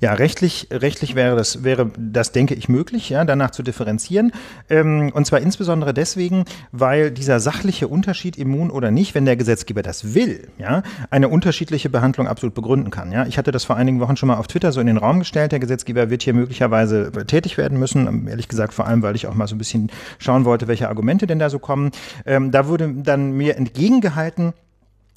A: Ja, rechtlich, rechtlich wäre das, wäre das, denke ich, möglich, ja, danach zu differenzieren. Ähm, und zwar insbesondere deswegen, weil dieser sachliche Unterschied, immun oder nicht, wenn der Gesetzgeber das will, ja, eine unterschiedliche Behandlung absolut begründen kann. Ja. Ich hatte das vor einigen Wochen schon mal auf Twitter so in den Raum gestellt. Der Gesetzgeber wird hier möglicherweise äh, tätig werden müssen. Ähm, ehrlich gesagt, vor allem, weil ich auch mal so ein bisschen schauen wollte, welche Argumente denn da so kommen. Ähm, da wurde dann mir entgegengehalten,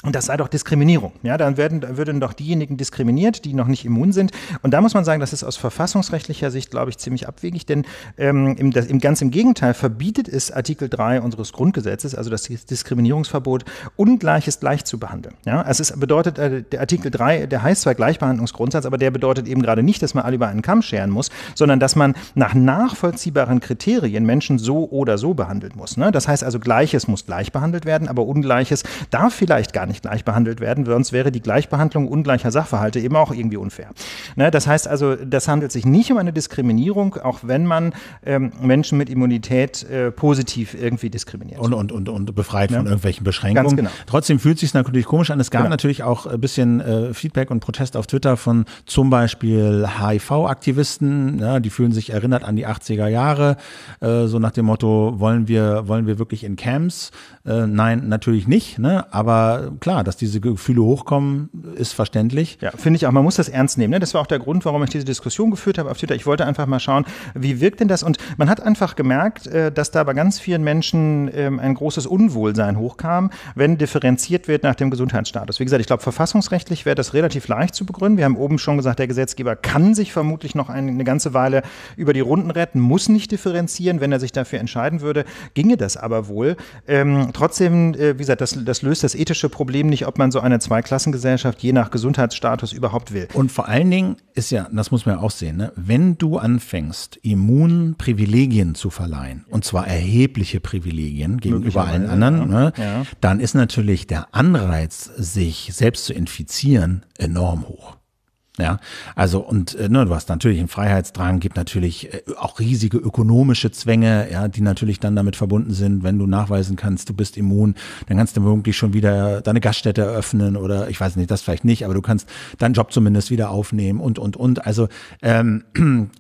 A: und das sei doch Diskriminierung. Ja, dann werden, würden doch diejenigen diskriminiert, die noch nicht immun sind. Und da muss man sagen, das ist aus verfassungsrechtlicher Sicht, glaube ich, ziemlich abwegig, denn ähm, im, das, im, ganz im Gegenteil verbietet es Artikel 3 unseres Grundgesetzes, also das Diskriminierungsverbot, Ungleiches gleich zu behandeln. Ja, also es bedeutet, äh, der Artikel 3, der heißt zwar Gleichbehandlungsgrundsatz, aber der bedeutet eben gerade nicht, dass man alle über einen Kamm scheren muss, sondern dass man nach nachvollziehbaren Kriterien Menschen so oder so behandeln muss. Ne? Das heißt also, Gleiches muss gleich behandelt werden, aber Ungleiches darf vielleicht gar nicht nicht gleich behandelt werden, sonst wäre die Gleichbehandlung ungleicher Sachverhalte eben auch irgendwie unfair. Ne? Das heißt also, das handelt sich nicht um eine Diskriminierung, auch wenn man ähm, Menschen mit Immunität äh, positiv irgendwie diskriminiert. Und, und, und, und befreit ja. von irgendwelchen Beschränkungen. Ganz genau. Trotzdem fühlt
B: sich natürlich komisch an. Es gab genau. natürlich auch ein bisschen äh, Feedback und Protest auf Twitter von zum Beispiel HIV-Aktivisten, ja, die fühlen sich erinnert an die 80er Jahre, äh, so nach dem Motto, wollen wir, wollen wir wirklich in Camps? Äh, nein, natürlich nicht, ne? aber
A: klar, dass diese Gefühle hochkommen, ist verständlich. Ja, finde ich auch. Man muss das ernst nehmen. Ne? Das war auch der Grund, warum ich diese Diskussion geführt habe auf Twitter. Ich wollte einfach mal schauen, wie wirkt denn das? Und man hat einfach gemerkt, äh, dass da bei ganz vielen Menschen ähm, ein großes Unwohlsein hochkam, wenn differenziert wird nach dem Gesundheitsstatus. Wie gesagt, ich glaube, verfassungsrechtlich wäre das relativ leicht zu begründen. Wir haben oben schon gesagt, der Gesetzgeber kann sich vermutlich noch eine ganze Weile über die Runden retten, muss nicht differenzieren. Wenn er sich dafür entscheiden würde, ginge das aber wohl. Ähm, trotzdem, äh, wie gesagt, das, das löst das ethische Problem Problem nicht, ob man so eine Zweiklassengesellschaft je nach Gesundheitsstatus überhaupt will. Und vor allen Dingen ist
B: ja, das muss man ja auch sehen, ne? wenn du anfängst, Immunen Privilegien zu verleihen, und zwar erhebliche Privilegien gegenüber allen anderen, ne? ja. dann ist natürlich der Anreiz, sich selbst zu infizieren, enorm hoch. Ja, also und äh, ne, du hast natürlich einen Freiheitsdrang, gibt natürlich äh, auch riesige ökonomische Zwänge, ja, die natürlich dann damit verbunden sind, wenn du nachweisen kannst, du bist immun, dann kannst du wirklich schon wieder deine Gaststätte eröffnen oder ich weiß nicht, das vielleicht nicht, aber du kannst deinen Job zumindest wieder aufnehmen und und und. Also ähm,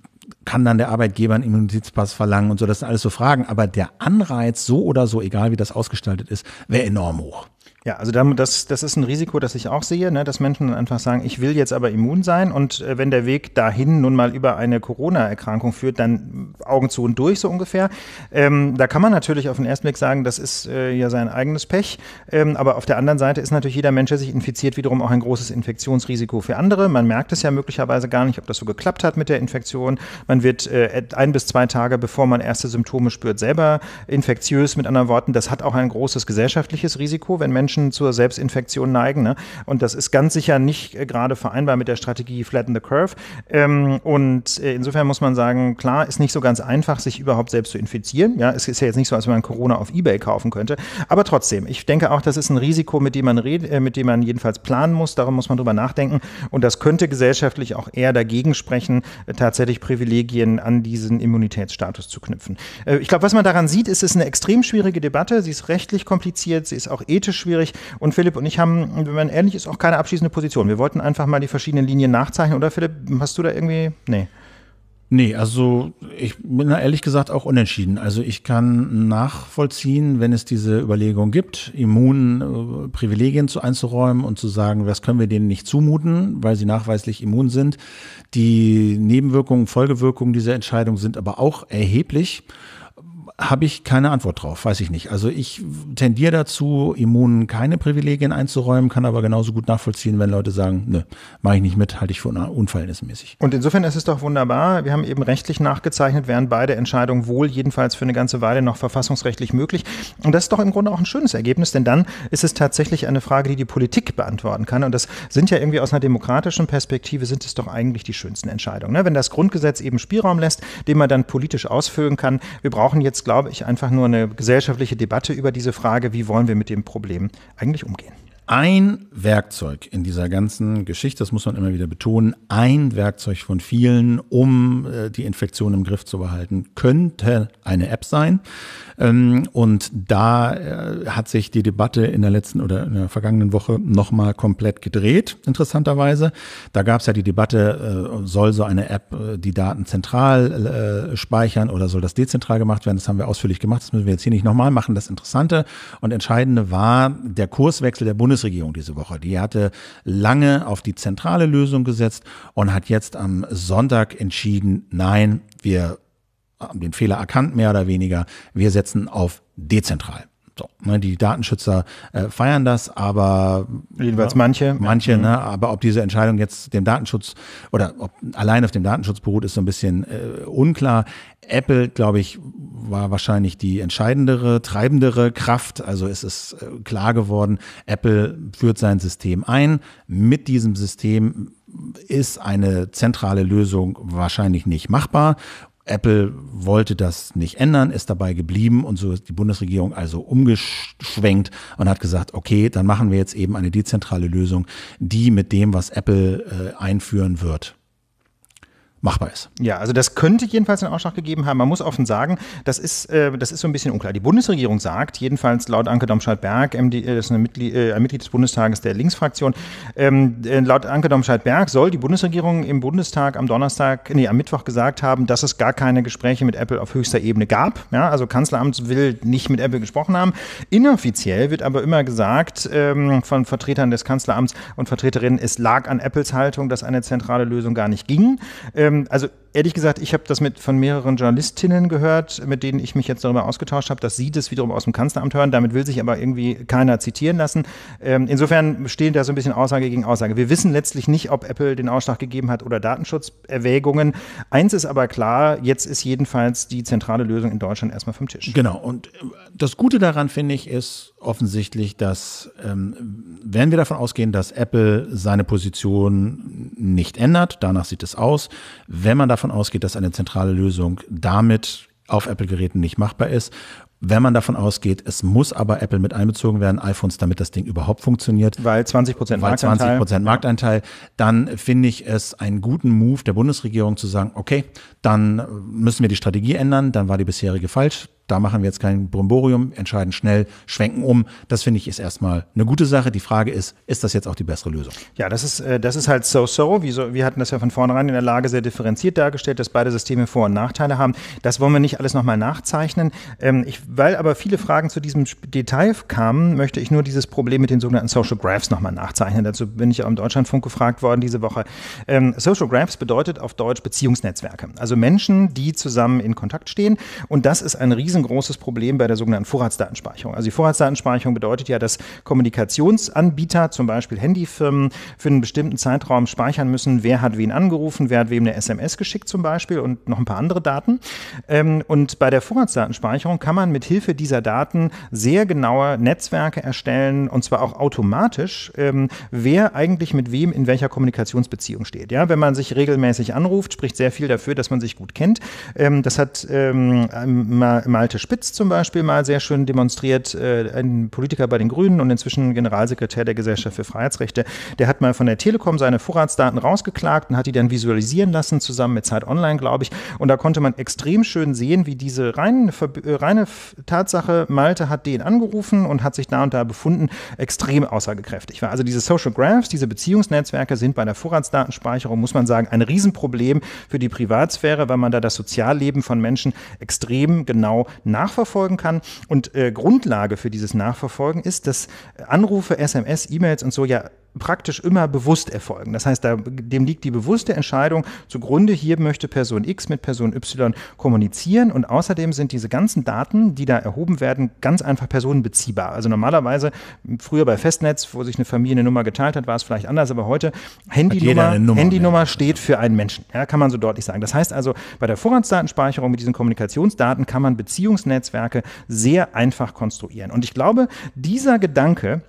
B: kann dann der Arbeitgeber einen Immunitätspass verlangen und so, das sind alles so Fragen,
A: aber der Anreiz, so oder so, egal wie das ausgestaltet ist, wäre enorm hoch. Ja, also das, das ist ein Risiko, das ich auch sehe, ne, dass Menschen dann einfach sagen, ich will jetzt aber immun sein und äh, wenn der Weg dahin nun mal über eine Corona-Erkrankung führt, dann Augen zu und durch so ungefähr. Ähm, da kann man natürlich auf den ersten Blick sagen, das ist äh, ja sein eigenes Pech, ähm, aber auf der anderen Seite ist natürlich jeder Mensch, der sich infiziert, wiederum auch ein großes Infektionsrisiko für andere. Man merkt es ja möglicherweise gar nicht, ob das so geklappt hat mit der Infektion. Man wird äh, ein bis zwei Tage, bevor man erste Symptome spürt, selber infektiös, mit anderen Worten. Das hat auch ein großes gesellschaftliches Risiko, wenn Menschen Menschen zur Selbstinfektion neigen. Ne? Und das ist ganz sicher nicht äh, gerade vereinbar mit der Strategie Flatten the Curve. Ähm, und äh, insofern muss man sagen, klar, ist nicht so ganz einfach, sich überhaupt selbst zu infizieren. Ja, es ist ja jetzt nicht so, als wenn man Corona auf Ebay kaufen könnte. Aber trotzdem, ich denke auch, das ist ein Risiko, mit dem man redet, äh, mit dem man jedenfalls planen muss. Darum muss man drüber nachdenken. Und das könnte gesellschaftlich auch eher dagegen sprechen, tatsächlich Privilegien an diesen Immunitätsstatus zu knüpfen. Ich glaube, was man daran sieht, ist, es ist eine extrem schwierige Debatte. Sie ist rechtlich kompliziert, sie ist auch ethisch schwierig schwierig. Und Philipp und ich haben, wenn man ehrlich ist, auch keine abschließende Position. Wir wollten einfach mal die verschiedenen Linien nachzeichnen, oder Philipp, hast du da irgendwie.
B: Nee. Nee, also ich bin da ehrlich gesagt auch unentschieden. Also ich kann nachvollziehen, wenn es diese Überlegung gibt, immun äh, Privilegien zu einzuräumen und zu sagen, das können wir denen nicht zumuten, weil sie nachweislich immun sind. Die Nebenwirkungen, Folgewirkungen dieser Entscheidung sind aber auch erheblich habe ich keine Antwort drauf, weiß ich nicht. Also ich tendiere dazu, Immunen keine Privilegien einzuräumen, kann aber genauso gut nachvollziehen, wenn Leute sagen, nö, mache ich nicht mit, halte ich für unverhältnismäßig.
A: Und insofern ist es doch wunderbar, wir haben eben rechtlich nachgezeichnet, wären beide Entscheidungen wohl jedenfalls für eine ganze Weile noch verfassungsrechtlich möglich. Und das ist doch im Grunde auch ein schönes Ergebnis, denn dann ist es tatsächlich eine Frage, die die Politik beantworten kann. Und das sind ja irgendwie aus einer demokratischen Perspektive, sind es doch eigentlich die schönsten Entscheidungen. Ne? Wenn das Grundgesetz eben Spielraum lässt, den man dann politisch ausfüllen kann. Wir brauchen jetzt, glaube ich, einfach nur eine gesellschaftliche Debatte über diese Frage, wie wollen wir mit dem Problem eigentlich umgehen. Ein Werkzeug
B: in dieser ganzen Geschichte, das muss man immer wieder betonen,
A: ein Werkzeug
B: von vielen, um äh, die Infektion im Griff zu behalten, könnte eine App sein. Ähm, und da äh, hat sich die Debatte in der letzten oder in der vergangenen Woche nochmal komplett gedreht, interessanterweise. Da gab es ja die Debatte, äh, soll so eine App äh, die Daten zentral speichern oder soll das dezentral gemacht werden? Das haben wir ausführlich gemacht, das müssen wir jetzt hier nicht nochmal machen. Das Interessante und Entscheidende war der Kurswechsel der Bundesregierung diese Woche. Die hatte lange auf die zentrale Lösung gesetzt und hat jetzt am Sonntag entschieden, nein, wir den Fehler erkannt, mehr oder weniger. Wir setzen auf dezentral. So, ne, die Datenschützer äh, feiern das, aber jedenfalls ne, manche. Manche, ne, mhm. ne, aber ob diese Entscheidung jetzt dem Datenschutz oder ob allein auf dem Datenschutz beruht, ist so ein bisschen äh, unklar. Apple, glaube ich, war wahrscheinlich die entscheidendere, treibendere Kraft. Also es ist äh, klar geworden, Apple führt sein System ein. Mit diesem System ist eine zentrale Lösung wahrscheinlich nicht machbar. Apple wollte das nicht ändern, ist dabei geblieben und so ist die Bundesregierung also umgeschwenkt und hat gesagt, okay, dann machen wir jetzt eben eine dezentrale Lösung, die mit dem, was Apple äh, einführen wird, machbar ist.
A: Ja, also das könnte jedenfalls einen Ausschlag gegeben haben. Man muss offen sagen, das ist, äh, das ist so ein bisschen unklar. Die Bundesregierung sagt, jedenfalls laut Anke Domscheit-Berg, äh, das ist eine Mitglied, äh, ein Mitglied des Bundestages der Linksfraktion, ähm, äh, laut Anke Domscheit-Berg soll die Bundesregierung im Bundestag am Donnerstag, nee, am Mittwoch gesagt haben, dass es gar keine Gespräche mit Apple auf höchster Ebene gab. Ja, also Kanzleramt will nicht mit Apple gesprochen haben. Inoffiziell wird aber immer gesagt ähm, von Vertretern des Kanzleramts und Vertreterinnen, es lag an Apples Haltung, dass eine zentrale Lösung gar nicht ging. Ähm, ähm, also ehrlich gesagt, ich habe das mit von mehreren Journalistinnen gehört, mit denen ich mich jetzt darüber ausgetauscht habe, dass sie das wiederum aus dem Kanzleramt hören. Damit will sich aber irgendwie keiner zitieren lassen. Ähm, insofern stehen da so ein bisschen Aussage gegen Aussage. Wir wissen letztlich nicht, ob Apple den Ausschlag gegeben hat oder Datenschutzerwägungen. Eins ist aber klar, jetzt ist jedenfalls die zentrale Lösung in Deutschland erstmal vom Tisch. Genau. Und äh, das Gute daran, finde ich, ist, offensichtlich, dass ähm,
B: wenn wir davon ausgehen, dass Apple seine Position nicht ändert, danach sieht es aus, wenn man davon ausgeht, dass eine zentrale Lösung damit auf Apple-Geräten nicht machbar ist, wenn man davon ausgeht, es muss aber Apple mit einbezogen werden, iPhones, damit das Ding überhaupt funktioniert. Weil 20 Prozent Markteinteil. 20 Markteinteil. Dann finde ich es einen guten Move der Bundesregierung zu sagen, okay, dann müssen wir die Strategie ändern, dann war die bisherige falsch da machen wir jetzt kein Brimborium, entscheiden schnell, schwenken um. Das finde ich ist erstmal eine gute Sache. Die Frage ist, ist das jetzt auch die bessere Lösung?
A: Ja, das ist, äh, das ist halt so-so. Wir hatten das ja von vornherein in der Lage sehr differenziert dargestellt, dass beide Systeme Vor- und Nachteile haben. Das wollen wir nicht alles nochmal nachzeichnen. Ähm, ich, weil aber viele Fragen zu diesem Detail kamen, möchte ich nur dieses Problem mit den sogenannten Social Graphs nochmal nachzeichnen. Dazu bin ich auch im Deutschlandfunk gefragt worden diese Woche. Ähm, Social Graphs bedeutet auf Deutsch Beziehungsnetzwerke. Also Menschen, die zusammen in Kontakt stehen. Und das ist ein riesen ein Problem bei der sogenannten Vorratsdatenspeicherung. Also die Vorratsdatenspeicherung bedeutet ja, dass Kommunikationsanbieter, zum Beispiel Handyfirmen, für einen bestimmten Zeitraum speichern müssen, wer hat wen angerufen, wer hat wem eine SMS geschickt zum Beispiel und noch ein paar andere Daten. Ähm, und bei der Vorratsdatenspeicherung kann man mit Hilfe dieser Daten sehr genaue Netzwerke erstellen und zwar auch automatisch, ähm, wer eigentlich mit wem in welcher Kommunikationsbeziehung steht. Ja, wenn man sich regelmäßig anruft, spricht sehr viel dafür, dass man sich gut kennt. Ähm, das hat mal Malte Spitz zum Beispiel mal sehr schön demonstriert, äh, ein Politiker bei den Grünen und inzwischen Generalsekretär der Gesellschaft für Freiheitsrechte. Der hat mal von der Telekom seine Vorratsdaten rausgeklagt und hat die dann visualisieren lassen, zusammen mit Zeit Online, glaube ich. Und da konnte man extrem schön sehen, wie diese äh, reine, reine Tatsache, Malte hat den angerufen und hat sich da und da befunden, extrem aussagekräftig war. Also diese Social Graphs, diese Beziehungsnetzwerke sind bei der Vorratsdatenspeicherung, muss man sagen, ein Riesenproblem für die Privatsphäre, weil man da das Sozialleben von Menschen extrem genau nachverfolgen kann. Und äh, Grundlage für dieses Nachverfolgen ist, dass Anrufe, SMS, E-Mails und so ja praktisch immer bewusst erfolgen. Das heißt, da, dem liegt die bewusste Entscheidung zugrunde, hier möchte Person X mit Person Y kommunizieren und außerdem sind diese ganzen Daten, die da erhoben werden, ganz einfach personenbeziehbar. Also normalerweise, früher bei Festnetz, wo sich eine Familie eine Nummer geteilt hat, war es vielleicht anders, aber heute Handynummer, Nummer, ne? Handynummer ja. steht für einen Menschen, ja, kann man so deutlich sagen. Das heißt also, bei der Vorratsdatenspeicherung mit diesen Kommunikationsdaten kann man Beziehungsnetzwerke sehr einfach konstruieren. Und ich glaube, dieser Gedanke,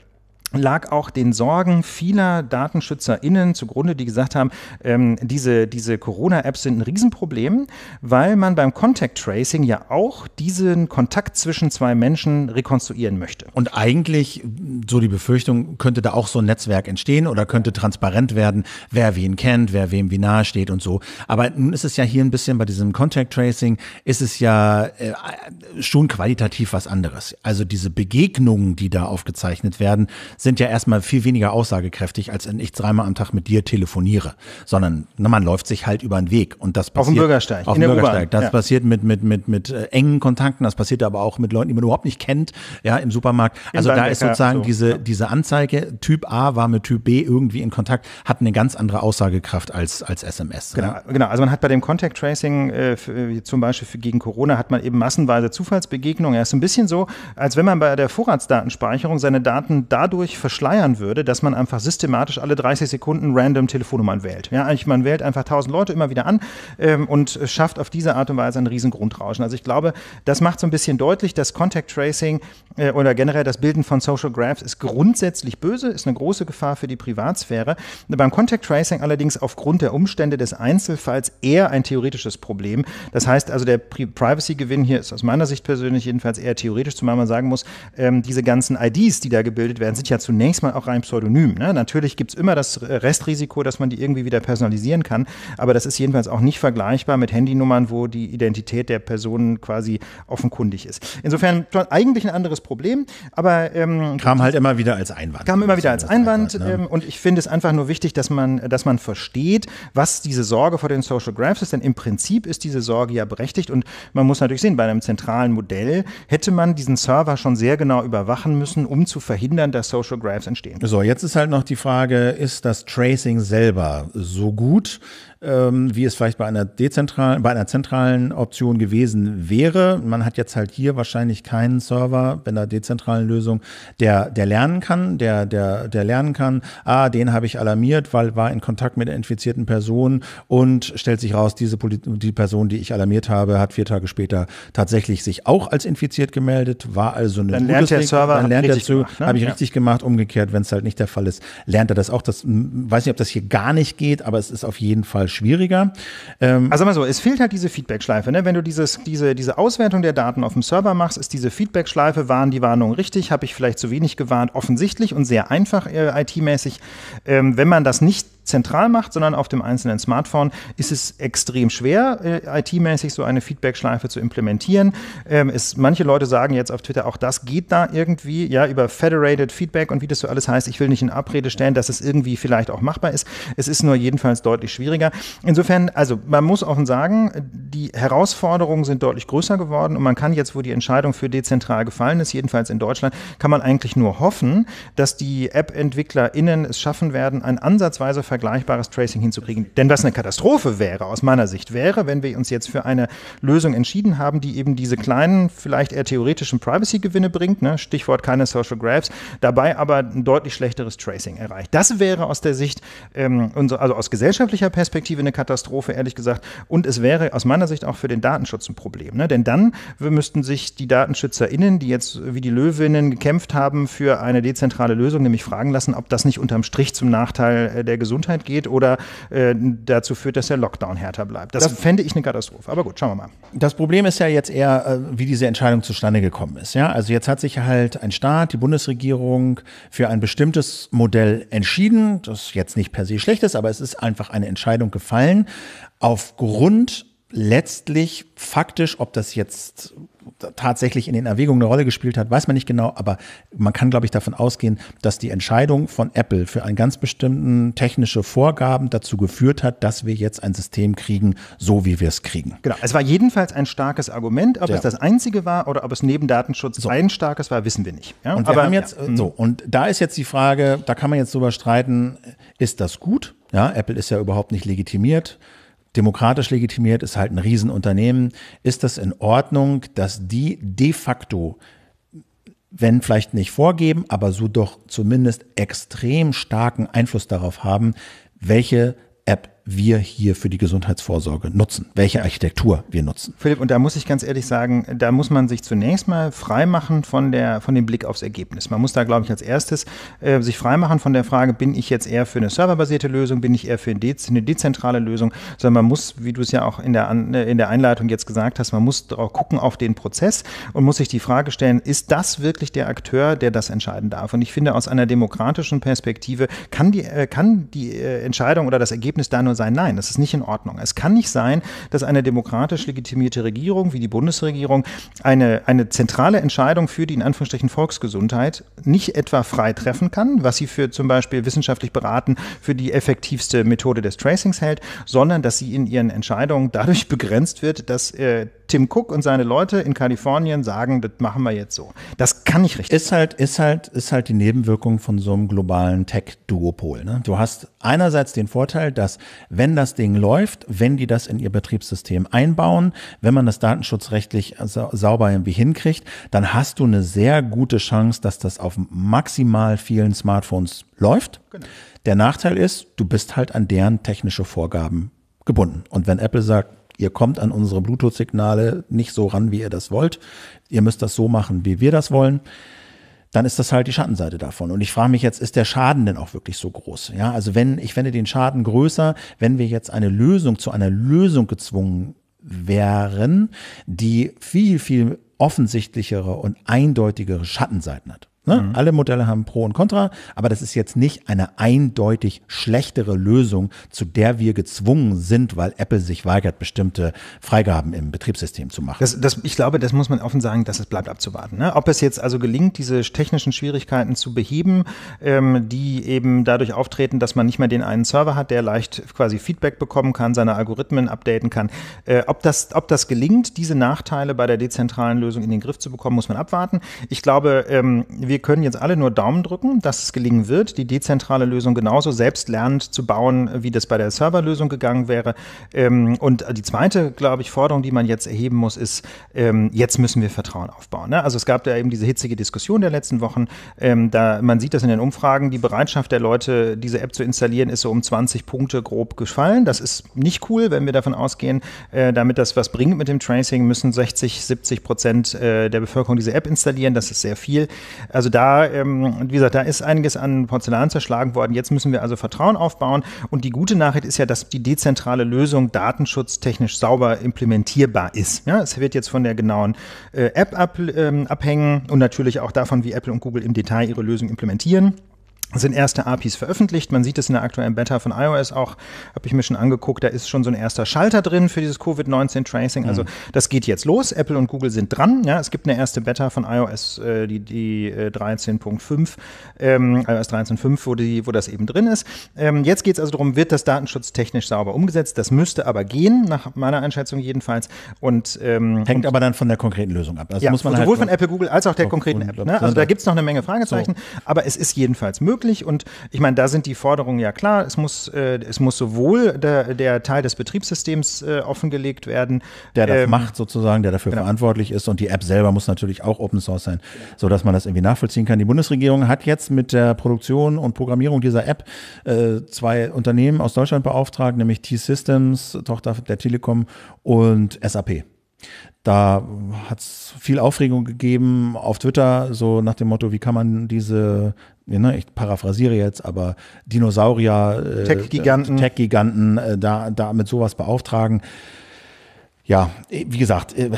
A: lag auch den Sorgen vieler DatenschützerInnen zugrunde, die gesagt haben, ähm, diese, diese Corona-Apps sind ein Riesenproblem, weil man beim Contact Tracing ja auch diesen Kontakt zwischen zwei Menschen rekonstruieren möchte. Und eigentlich, so die Befürchtung, könnte da
B: auch so ein Netzwerk entstehen oder könnte transparent werden, wer wen kennt, wer wem wie nahe steht und so. Aber nun ist es ja hier ein bisschen bei diesem Contact Tracing, ist es ja äh, schon qualitativ was anderes. Also diese Begegnungen, die da aufgezeichnet werden, sind ja erstmal viel weniger aussagekräftig, als wenn ich dreimal am Tag mit dir telefoniere, sondern na, ne, man läuft sich halt über den Weg und das passiert auf dem Bürgersteig, auf dem Bürgersteig. Das ja. passiert mit mit mit mit äh, engen Kontakten, das passiert aber auch mit Leuten, die man überhaupt nicht kennt, ja im Supermarkt. Also da ist sozusagen so. diese diese Anzeige Typ A war mit Typ B irgendwie in Kontakt, hat eine ganz andere Aussagekraft als als SMS. Ne? Genau, ne?
A: genau. Also man hat bei dem Contact Tracing äh, für, äh, zum Beispiel für, gegen Corona hat man eben massenweise Zufallsbegegnungen. Er ist ein bisschen so, als wenn man bei der Vorratsdatenspeicherung seine Daten dadurch dadurch verschleiern würde, dass man einfach systematisch alle 30 Sekunden random Telefonnummern wählt. Ja, eigentlich man wählt einfach 1000 Leute immer wieder an ähm, und schafft auf diese Art und Weise einen riesen Grundrauschen. Also ich glaube, das macht so ein bisschen deutlich, dass Contact Tracing äh, oder generell das Bilden von Social Graphs ist grundsätzlich böse, ist eine große Gefahr für die Privatsphäre. Beim Contact Tracing allerdings aufgrund der Umstände des Einzelfalls eher ein theoretisches Problem. Das heißt also, der Pri Privacy-Gewinn hier ist aus meiner Sicht persönlich jedenfalls eher theoretisch, zumal man sagen muss, ähm, diese ganzen IDs, die da gebildet werden, sind ja zunächst mal auch rein pseudonym. Ne? Natürlich gibt es immer das Restrisiko, dass man die irgendwie wieder personalisieren kann, aber das ist jedenfalls auch nicht vergleichbar mit Handynummern, wo die Identität der Personen quasi offenkundig ist. Insofern eigentlich ein anderes Problem, aber ähm, kam halt immer wieder als Einwand. Kam immer wieder als Einwand, Einwand ne? Ähm, und ich finde es einfach nur wichtig, dass man, dass man versteht, was diese Sorge vor den Social Graphs ist, denn im Prinzip ist diese Sorge ja berechtigt und man muss natürlich sehen, bei einem zentralen Modell hätte man diesen Server schon sehr genau überwachen müssen, um zu verhindern, dass Social Social Graphs entstehen. So, jetzt ist halt noch die Frage, ist das Tracing selber so gut? ähm, wie
B: es vielleicht bei einer dezentralen, bei einer zentralen Option gewesen wäre. Man hat jetzt halt hier wahrscheinlich keinen Server bei einer dezentralen Lösung, der, der lernen kann, der, der, der lernen kann, ah, den habe ich alarmiert, weil war in Kontakt mit der infizierten Person und stellt sich raus, diese Poli die Person, die ich alarmiert habe, hat vier Tage später tatsächlich sich auch als infiziert gemeldet, war also eine Dann lernt der Server, dann lernt dazu, ne? habe ich ja. richtig gemacht, umgekehrt, wenn es halt nicht der
A: Fall ist, lernt er das auch. Das hm, weiß nicht, ob das hier gar nicht geht, aber es ist auf jeden Fall schwieriger. Ähm also mal so, es fehlt halt diese Feedback-Schleife. Ne? Wenn du dieses, diese, diese Auswertung der Daten auf dem Server machst, ist diese Feedback-Schleife, waren die Warnungen richtig, habe ich vielleicht zu wenig gewarnt, offensichtlich und sehr einfach äh, IT-mäßig. Ähm, wenn man das nicht zentral macht, sondern auf dem einzelnen Smartphone, ist es extrem schwer, äh, IT-mäßig so eine Feedback-Schleife zu implementieren. Ähm, es, manche Leute sagen jetzt auf Twitter, auch das geht da irgendwie, ja, über Federated Feedback und wie das so alles heißt. Ich will nicht in Abrede stellen, dass es irgendwie vielleicht auch machbar ist. Es ist nur jedenfalls deutlich schwieriger. Insofern, also man muss offen sagen, die Herausforderungen sind deutlich größer geworden und man kann jetzt, wo die Entscheidung für dezentral gefallen ist, jedenfalls in Deutschland, kann man eigentlich nur hoffen, dass die App-EntwicklerInnen es schaffen werden, ein ansatzweise vergleichbares Tracing hinzukriegen. Denn was eine Katastrophe wäre, aus meiner Sicht, wäre, wenn wir uns jetzt für eine Lösung entschieden haben, die eben diese kleinen, vielleicht eher theoretischen Privacy-Gewinne bringt, ne? Stichwort keine Social Graphs, dabei aber ein deutlich schlechteres Tracing erreicht. Das wäre aus der Sicht, ähm, also aus gesellschaftlicher Perspektive eine Katastrophe, ehrlich gesagt. Und es wäre aus meiner Sicht auch für den Datenschutz ein Problem. Ne? Denn dann müssten sich die DatenschützerInnen, die jetzt wie die Löwinnen gekämpft haben für eine dezentrale Lösung, nämlich fragen lassen, ob das nicht unterm Strich zum Nachteil äh, der Gesundheit Gesundheit geht oder äh, dazu führt, dass der Lockdown härter bleibt. Das, das fände ich eine Katastrophe. Aber gut, schauen wir mal. Das Problem ist ja jetzt eher, äh, wie diese Entscheidung zustande
B: gekommen ist. Ja, also jetzt hat sich halt ein Staat, die Bundesregierung für ein bestimmtes Modell entschieden, das jetzt nicht per se schlecht ist, aber es ist einfach eine Entscheidung gefallen aufgrund letztlich faktisch, ob das jetzt tatsächlich in den Erwägungen eine Rolle gespielt hat, weiß man nicht genau, aber man kann, glaube ich, davon ausgehen, dass die Entscheidung von Apple für einen ganz bestimmten technische Vorgaben dazu geführt hat, dass wir jetzt ein System kriegen, so wie wir es kriegen.
A: Genau, es war jedenfalls ein starkes Argument, ob ja. es das einzige war oder ob es neben Datenschutz so. ein starkes war, wissen wir nicht. Ja? Und wir aber, haben jetzt, ja. so, und da ist jetzt die Frage, da kann
B: man jetzt drüber streiten, ist das gut? Ja, Apple ist ja überhaupt nicht legitimiert demokratisch legitimiert, ist halt ein Riesenunternehmen. Ist das in Ordnung, dass die de facto wenn vielleicht nicht vorgeben, aber so doch zumindest extrem starken Einfluss darauf haben, welche App wir hier für die Gesundheitsvorsorge nutzen, welche Architektur wir nutzen.
A: Philipp, und da muss ich ganz ehrlich sagen, da muss man sich zunächst mal freimachen von, von dem Blick aufs Ergebnis. Man muss da, glaube ich, als erstes äh, sich freimachen von der Frage, bin ich jetzt eher für eine serverbasierte Lösung, bin ich eher für eine, dezentrale Lösung, sondern man muss, wie du es ja auch in der, äh, in der Einleitung jetzt gesagt hast, man muss drauf gucken auf den Prozess und muss sich die Frage stellen, ist das wirklich der Akteur, der das entscheiden darf? Und ich finde, aus einer demokratischen Perspektive kann die, äh, kann die äh, Entscheidung oder das Ergebnis da nur Maßnahme sein. Nein, das ist nicht in Ordnung. Es kann nicht sein, dass eine demokratisch legitimierte Regierung wie die Bundesregierung eine, eine zentrale Entscheidung für die in Anführungsstrichen Volksgesundheit nicht etwa frei treffen kann, was sie für zum Beispiel wissenschaftlich beraten für die effektivste Methode des Tracings hält, sondern dass sie in ihren Entscheidungen dadurch begrenzt wird, dass äh, Tim Cook und seine Leute in Kalifornien sagen, das machen wir jetzt so. Das
B: kann ich richtig. Ist halt, ist halt, ist halt die Nebenwirkung von so einem globalen Tech-Duopol. Ne? Du hast einerseits den Vorteil, dass wenn das Ding läuft, wenn die das in ihr Betriebssystem einbauen, wenn man das datenschutzrechtlich sauber irgendwie hinkriegt, dann hast du eine sehr gute Chance, dass das auf maximal vielen Smartphones läuft. Genau. Der Nachteil ist, du bist halt an deren technische Vorgaben gebunden. Und wenn Apple sagt, ihr kommt an unsere Bluetooth-Signale nicht so ran, wie ihr das wollt. Ihr müsst das so machen, wie wir das wollen. Dann ist das halt die Schattenseite davon. Und ich frage mich jetzt, ist der Schaden denn auch wirklich so groß? Ja, also wenn, ich fände den Schaden größer, wenn wir jetzt eine Lösung zu einer Lösung gezwungen wären, die viel, viel offensichtlichere und eindeutigere Schattenseiten hat. Ne? Mhm. Alle Modelle haben Pro und Contra, aber das ist jetzt nicht eine eindeutig schlechtere Lösung, zu der wir gezwungen sind, weil Apple sich
A: weigert, bestimmte Freigaben im Betriebssystem zu machen. Das, das, ich glaube, das muss man offen sagen, dass es bleibt abzuwarten. Ne? Ob es jetzt also gelingt, diese technischen Schwierigkeiten zu beheben, ähm, die eben dadurch auftreten, dass man nicht mehr den einen Server hat, der leicht quasi Feedback bekommen kann, seine Algorithmen updaten kann. Äh, ob, das, ob das gelingt, diese Nachteile bei der dezentralen Lösung in den Griff zu bekommen, muss man abwarten. Ich glaube, ähm, wir wir können jetzt alle nur Daumen drücken, dass es gelingen wird, die dezentrale Lösung genauso selbstlernend zu bauen, wie das bei der Serverlösung gegangen wäre. Ähm, und die zweite, glaube ich, Forderung, die man jetzt erheben muss, ist, ähm, jetzt müssen wir Vertrauen aufbauen. Ne? Also es gab da eben diese hitzige Diskussion der letzten Wochen. Ähm, da, man sieht das in den Umfragen, die Bereitschaft der Leute, diese App zu installieren, ist so um 20 Punkte grob gefallen. Das ist nicht cool, wenn wir davon ausgehen, äh, damit das was bringt mit dem Tracing, müssen 60, 70 Prozent äh, der Bevölkerung diese App installieren. Das ist sehr viel. Also also da, ähm, wie gesagt, da ist einiges an Porzellan zerschlagen worden. Jetzt müssen wir also Vertrauen aufbauen. Und die gute Nachricht ist ja, dass die dezentrale Lösung datenschutztechnisch sauber implementierbar ist. Ja, es wird jetzt von der genauen äh, App ab, ähm, abhängen und natürlich auch davon, wie Apple und Google im Detail ihre Lösung implementieren sind erste APIs veröffentlicht. Man sieht es in der aktuellen Beta von iOS auch, habe ich mir schon angeguckt, da ist schon so ein erster Schalter drin für dieses Covid-19-Tracing. Also mhm. das geht jetzt los. Apple und Google sind dran. Ja, es gibt eine erste Beta von iOS, äh, die, die äh, 13.5, ähm, iOS 13.5, wo, wo das eben drin ist. Ähm, jetzt geht es also darum, wird das Datenschutz technisch sauber umgesetzt? Das müsste aber gehen, nach meiner Einschätzung jedenfalls. Und ähm, Hängt und, aber dann von der konkreten Lösung ab. Also ja, muss man sowohl halt von Apple, Google als auch der konkreten App. Ne? Also da gibt es noch eine Menge Fragezeichen, so. aber es ist jedenfalls möglich möglich. Und ich meine, da sind die Forderungen ja klar. Es muss, äh, es muss sowohl der, der Teil des Betriebssystems äh, offengelegt werden. Der das ähm, macht
B: sozusagen, der dafür genau. verantwortlich ist. Und die App selber muss natürlich auch Open Source sein, sodass man das irgendwie nachvollziehen kann. Die Bundesregierung hat jetzt mit der Produktion und Programmierung dieser App äh, zwei Unternehmen aus Deutschland beauftragt, nämlich T-Systems, Tochter der Telekom und SAP. Da hat es viel Aufregung gegeben auf Twitter, so nach dem Motto, wie kann man diese ne, ich paraphrasiere jetzt, aber Dinosaurier, äh, Tech-Giganten, Tech-Giganten, äh, da, da mit sowas beauftragen ja, wie gesagt, äh,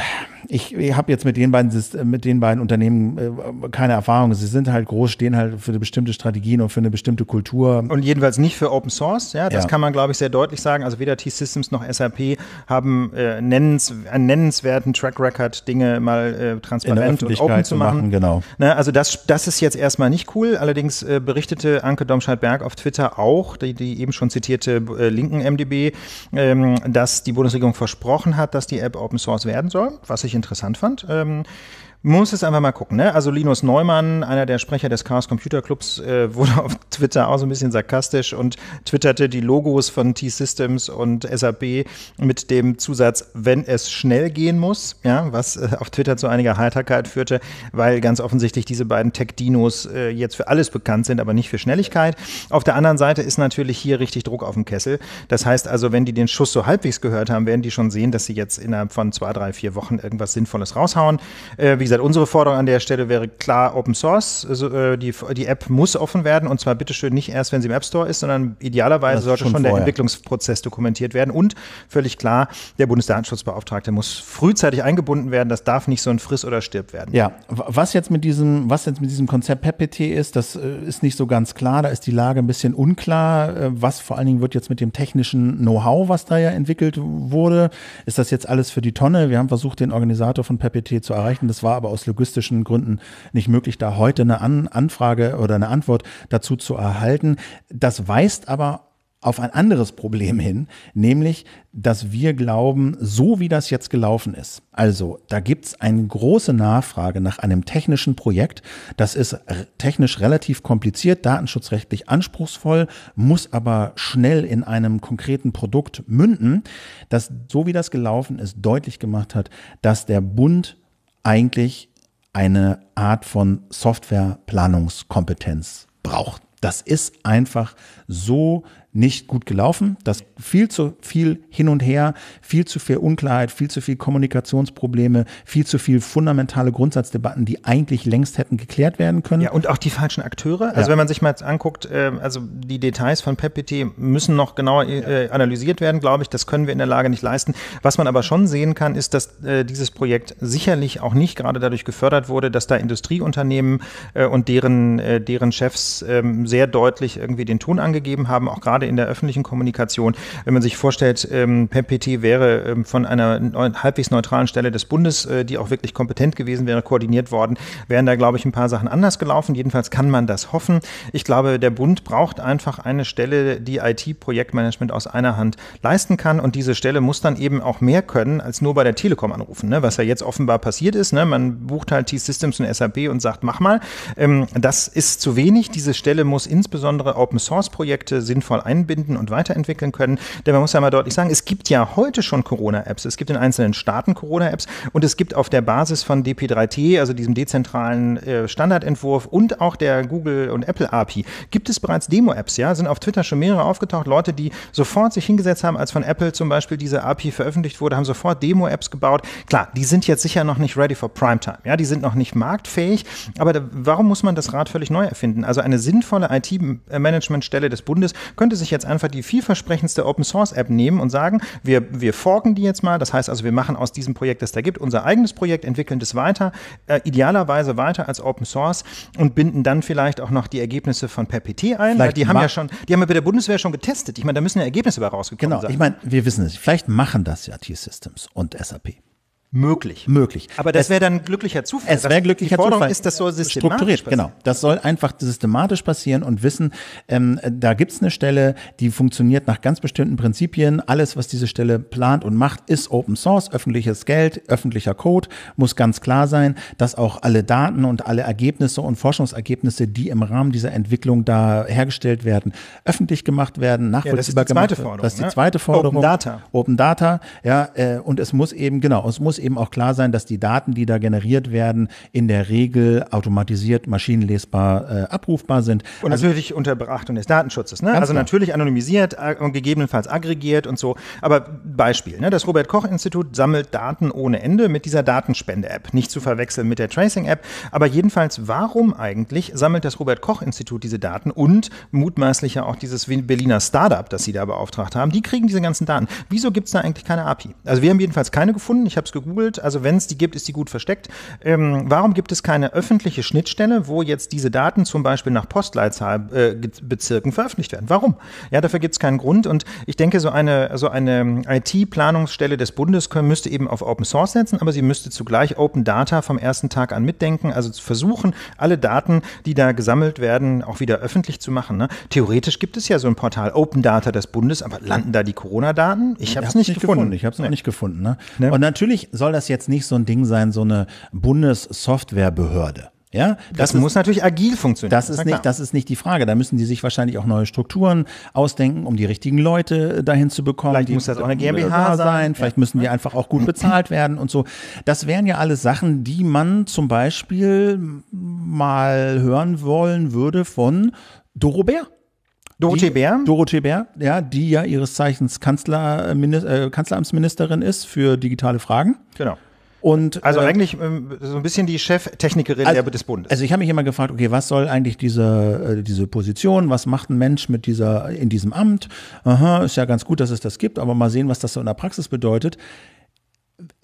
B: ich, ich habe jetzt mit den beiden äh, mit den beiden Unternehmen äh, keine Erfahrung. Sie sind halt groß, stehen halt für eine bestimmte Strategie und für eine bestimmte Kultur. Und
A: jedenfalls nicht für Open Source, ja, das ja. kann man, glaube ich, sehr deutlich sagen. Also weder T-Systems noch SAP haben äh, nennens, einen nennenswerten Track Record, Dinge mal äh, transparent und open zu machen. machen genau. Na, ne, also das, das ist jetzt erstmal nicht cool. Allerdings äh, berichtete Anke Domscheit-Berg auf Twitter auch, die, die eben schon zitierte äh, linken MDB, ähm, dass die Bundesregierung versprochen hat, dass dass die App Open Source werden soll, was ich interessant fand. Ähm, muss es einfach mal gucken. Ne? Also Linus Neumann, einer der Sprecher des Chaos Computer Clubs, äh, wurde auf Twitter auch so ein bisschen sarkastisch und twitterte die Logos von T-Systems und SAP mit dem Zusatz, wenn es schnell gehen muss, ja, was äh, auf Twitter zu einiger Heiterkeit führte, weil ganz offensichtlich diese beiden Tech-Dinos äh, jetzt für alles bekannt sind, aber nicht für Schnelligkeit. Auf der anderen Seite ist natürlich hier richtig Druck auf dem Kessel. Das heißt also, wenn die den Schuss so halbwegs gehört haben, werden die schon sehen, dass sie jetzt innerhalb von zwei, drei, vier Wochen irgendwas Sinnvolles raushauen. Äh, wie gesagt, gesagt, unsere Forderung an der Stelle wäre klar Open Source. Also, äh, die, die App muss offen werden und zwar bitteschön nicht erst, wenn sie im App Store ist, sondern idealerweise sollte schon, schon der Entwicklungsprozess dokumentiert werden. Und völlig klar, der Bundesdatenschutzbeauftragte muss frühzeitig eingebunden werden. Das darf nicht so ein Friss oder stirb werden. Ja,
B: was jetzt mit diesem, was jetzt mit diesem Konzept PPT ist, das äh, ist nicht so ganz klar. Da ist die Lage ein bisschen unklar. Äh, was vor allen Dingen wird jetzt mit dem technischen Know-how, was da ja entwickelt wurde, ist das jetzt alles für die Tonne? Wir haben versucht, den Organisator von PPT zu erreichen. Das war aber aber aus logistischen Gründen nicht möglich, da heute eine An Anfrage oder eine Antwort dazu zu erhalten. Das weist aber auf ein anderes Problem hin, nämlich, dass wir glauben, so wie das jetzt gelaufen ist. Also, da gibt es eine große Nachfrage nach einem technischen Projekt. Das ist technisch relativ kompliziert, datenschutzrechtlich anspruchsvoll, muss aber schnell in einem konkreten Produkt münden, dass so wie das gelaufen ist, deutlich gemacht hat, dass der Bund eigentlich eine Art von Softwareplanungskompetenz braucht. Das ist einfach so nicht gut gelaufen. dass viel zu viel hin und her, viel zu viel Unklarheit, viel zu viel Kommunikationsprobleme, viel zu viel fundamentale Grundsatzdebatten, die eigentlich längst hätten geklärt werden können. Ja, und auch die falschen Akteure. Also ja. wenn man
A: sich mal jetzt anguckt, ähm, also die Details von PEPPT müssen noch genauer äh, analysiert werden, glaube ich. Das können wir in der Lage nicht leisten. Was man aber schon sehen kann, ist, dass äh, dieses Projekt sicherlich auch nicht gerade dadurch gefördert wurde, dass da Industrieunternehmen äh, und deren, deren Chefs ähm, sehr deutlich irgendwie den Ton angegeben haben, auch gerade gerade in der öffentlichen Kommunikation, wenn man sich vorstellt, ähm, wäre ähm, von einer halbwegs neutralen Stelle des Bundes, äh, die auch wirklich kompetent gewesen wäre, koordiniert worden, wären da, glaube ich, ein paar Sachen anders gelaufen. Jedenfalls kann man das hoffen. Ich glaube, der Bund braucht einfach eine Stelle, die IT-Projektmanagement aus einer Hand leisten kann. Und diese Stelle muss dann eben auch mehr können, als nur bei der Telekom anrufen, ne? was ja jetzt offenbar passiert ist. Ne? Man bucht halt T-Systems und SAP und sagt, mach mal. Ähm, das ist zu wenig. Diese Stelle muss insbesondere Open-Source-Projekte sinnvoll einstellen einbinden und weiterentwickeln können. Denn man muss ja mal deutlich sagen, es gibt ja heute schon Corona-Apps. Es gibt in einzelnen Staaten Corona-Apps und es gibt auf der Basis von DP3T, also diesem dezentralen äh, Standardentwurf und auch der Google- und Apple-API, gibt es bereits Demo-Apps. Ja, sind auf Twitter schon mehrere aufgetaucht. Leute, die sofort sich hingesetzt haben, als von Apple zum Beispiel diese API veröffentlicht wurde, haben sofort Demo-Apps gebaut. Klar, die sind jetzt sicher noch nicht ready for Primetime. Ja, die sind noch nicht marktfähig. Aber da, warum muss man das Rad völlig neu erfinden? Also eine sinnvolle IT-Managementstelle äh, des Bundes könnte sich sich jetzt einfach die vielversprechendste Open Source App nehmen und sagen, wir, wir forken die jetzt mal. Das heißt also, wir machen aus diesem Projekt, das da gibt, unser eigenes Projekt, entwickeln das weiter, äh, idealerweise weiter als Open Source und binden dann vielleicht auch noch die Ergebnisse von PPT ein. Vielleicht die haben ja schon, die haben ja bei der Bundeswehr schon getestet. Ich meine, da müssen ja Ergebnisse bei rausgekommen genau. sein. Genau, ich meine, wir wissen es. Vielleicht machen das ja T-Systems und SAP möglich. Möglich. Aber das wäre dann glücklicher Zufall. Es wäre
B: glücklicher die Zufall. ist, das soll systematisch Strukturiert, passieren. genau. Das soll einfach systematisch passieren und wissen, ähm, da gibt's eine Stelle, die funktioniert nach ganz bestimmten Prinzipien. Alles, was diese Stelle plant und macht, ist Open Source, öffentliches Geld, öffentlicher Code. Muss ganz klar sein, dass auch alle Daten und alle Ergebnisse und Forschungsergebnisse, die im Rahmen dieser Entwicklung da hergestellt werden, öffentlich gemacht werden, nachvollziehbar ja, gemacht werden. Das ist die zweite ne? Forderung. Open Data. Open Data, ja. Äh, und es muss eben, genau, es muss eben eben auch klar sein, dass die Daten, die da generiert werden, in der Regel automatisiert, maschinenlesbar äh, abrufbar sind. Und also, natürlich
A: unter Beachtung des Datenschutzes. Ne? Also klar. natürlich anonymisiert und gegebenenfalls aggregiert und so. Aber Beispiel, ne? das Robert Koch Institut sammelt Daten ohne Ende mit dieser Datenspende-App. Nicht zu verwechseln mit der Tracing-App. Aber jedenfalls, warum eigentlich sammelt das Robert Koch Institut diese Daten und mutmaßlich ja auch dieses Berliner Startup, das sie da beauftragt haben, die kriegen diese ganzen Daten. Wieso gibt es da eigentlich keine API? Also wir haben jedenfalls keine gefunden. Ich habe es gegoogelt gegoogelt. Also wenn es die gibt, ist die gut versteckt. Ähm, warum gibt es keine öffentliche Schnittstelle, wo jetzt diese Daten zum Beispiel nach Postleitzahlbezirken äh, veröffentlicht werden? Warum? Ja, dafür gibt es keinen Grund. Und ich denke, so eine, so eine ähm, IT-Planungsstelle des Bundes müsste eben auf Open Source setzen, aber sie müsste zugleich Open Data vom ersten Tag an mitdenken. Also zu versuchen, alle Daten, die da gesammelt werden, auch wieder öffentlich zu machen. Ne? Theoretisch gibt es ja so ein Portal Open Data des Bundes, aber landen da die Corona-Daten? Ich habe es nicht, nicht gefunden. gefunden. Ich habe
B: es nee. nicht gefunden. Ne? Ne? Und natürlich soll das jetzt nicht so ein Ding sein, so eine Bundessoftwarebehörde. Ja, das, das muss ist, natürlich agil funktionieren. Das ist, nicht, das ist nicht die Frage. Da müssen die sich wahrscheinlich auch neue Strukturen ausdenken, um die richtigen Leute äh, dahin zu bekommen. Vielleicht die, muss das auch eine GmbH sein. sein. Vielleicht ja. müssen die einfach auch gut bezahlt werden und so. Das wären ja alles Sachen, die man zum Beispiel mal hören wollen würde von Dorobert.
A: Dorothee Bär.
B: Dorothee Bär, ja, die ja ihres Zeichens Kanzler, äh, äh Kanzleramtsministerin ist für digitale Fragen. Genau. Und, äh, also äh, eigentlich ähm, so ein bisschen die Cheftechnikerin
A: also, des Bundes.
B: Also ich habe mich immer gefragt, okay, was soll eigentlich diese, äh, diese Position, was macht ein Mensch mit dieser, in diesem Amt? Aha, ist ja ganz gut, dass es das gibt, aber mal sehen, was das so in der Praxis bedeutet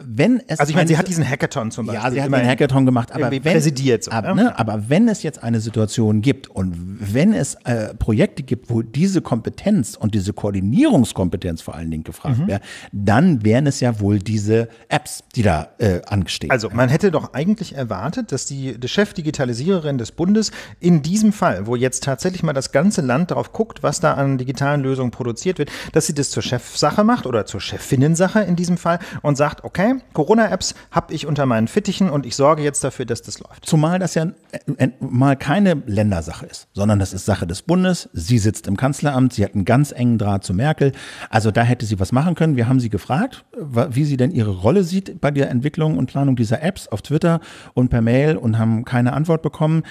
B: wenn es. Also ich meine, sie hat diesen
A: Hackathon zum Beispiel. Ja, sie hat einen Hackathon
B: gemacht, aber wenn, präsidiert so, ab, ne? ne, aber wenn es jetzt eine Situation gibt und wenn es äh, Projekte gibt, wo diese Kompetenz und diese Koordinierungskompetenz vor allen Dingen gefragt mhm. wäre, dann wären es ja wohl diese Apps, die da äh, angestehen. Also man hätte
A: doch eigentlich erwartet, dass die, die Chefdigitalisiererin des Bundes in diesem Fall, wo jetzt tatsächlich mal das ganze Land darauf guckt, was da an digitalen Lösungen produziert wird, dass sie das zur Chefsache macht oder zur Chefinnensache in diesem Fall und sagt, okay, okay, Corona-Apps habe ich unter meinen Fittichen und ich sorge jetzt dafür, dass das läuft. Zumal das ja äh, äh, mal keine Ländersache ist, sondern das ist Sache des Bundes. Sie
B: sitzt im Kanzleramt, sie hat einen ganz engen Draht zu Merkel. Also da hätte sie was machen können. Wir haben sie gefragt, wie sie denn ihre Rolle sieht bei der Entwicklung und Planung dieser Apps auf Twitter und per Mail und haben keine Antwort bekommen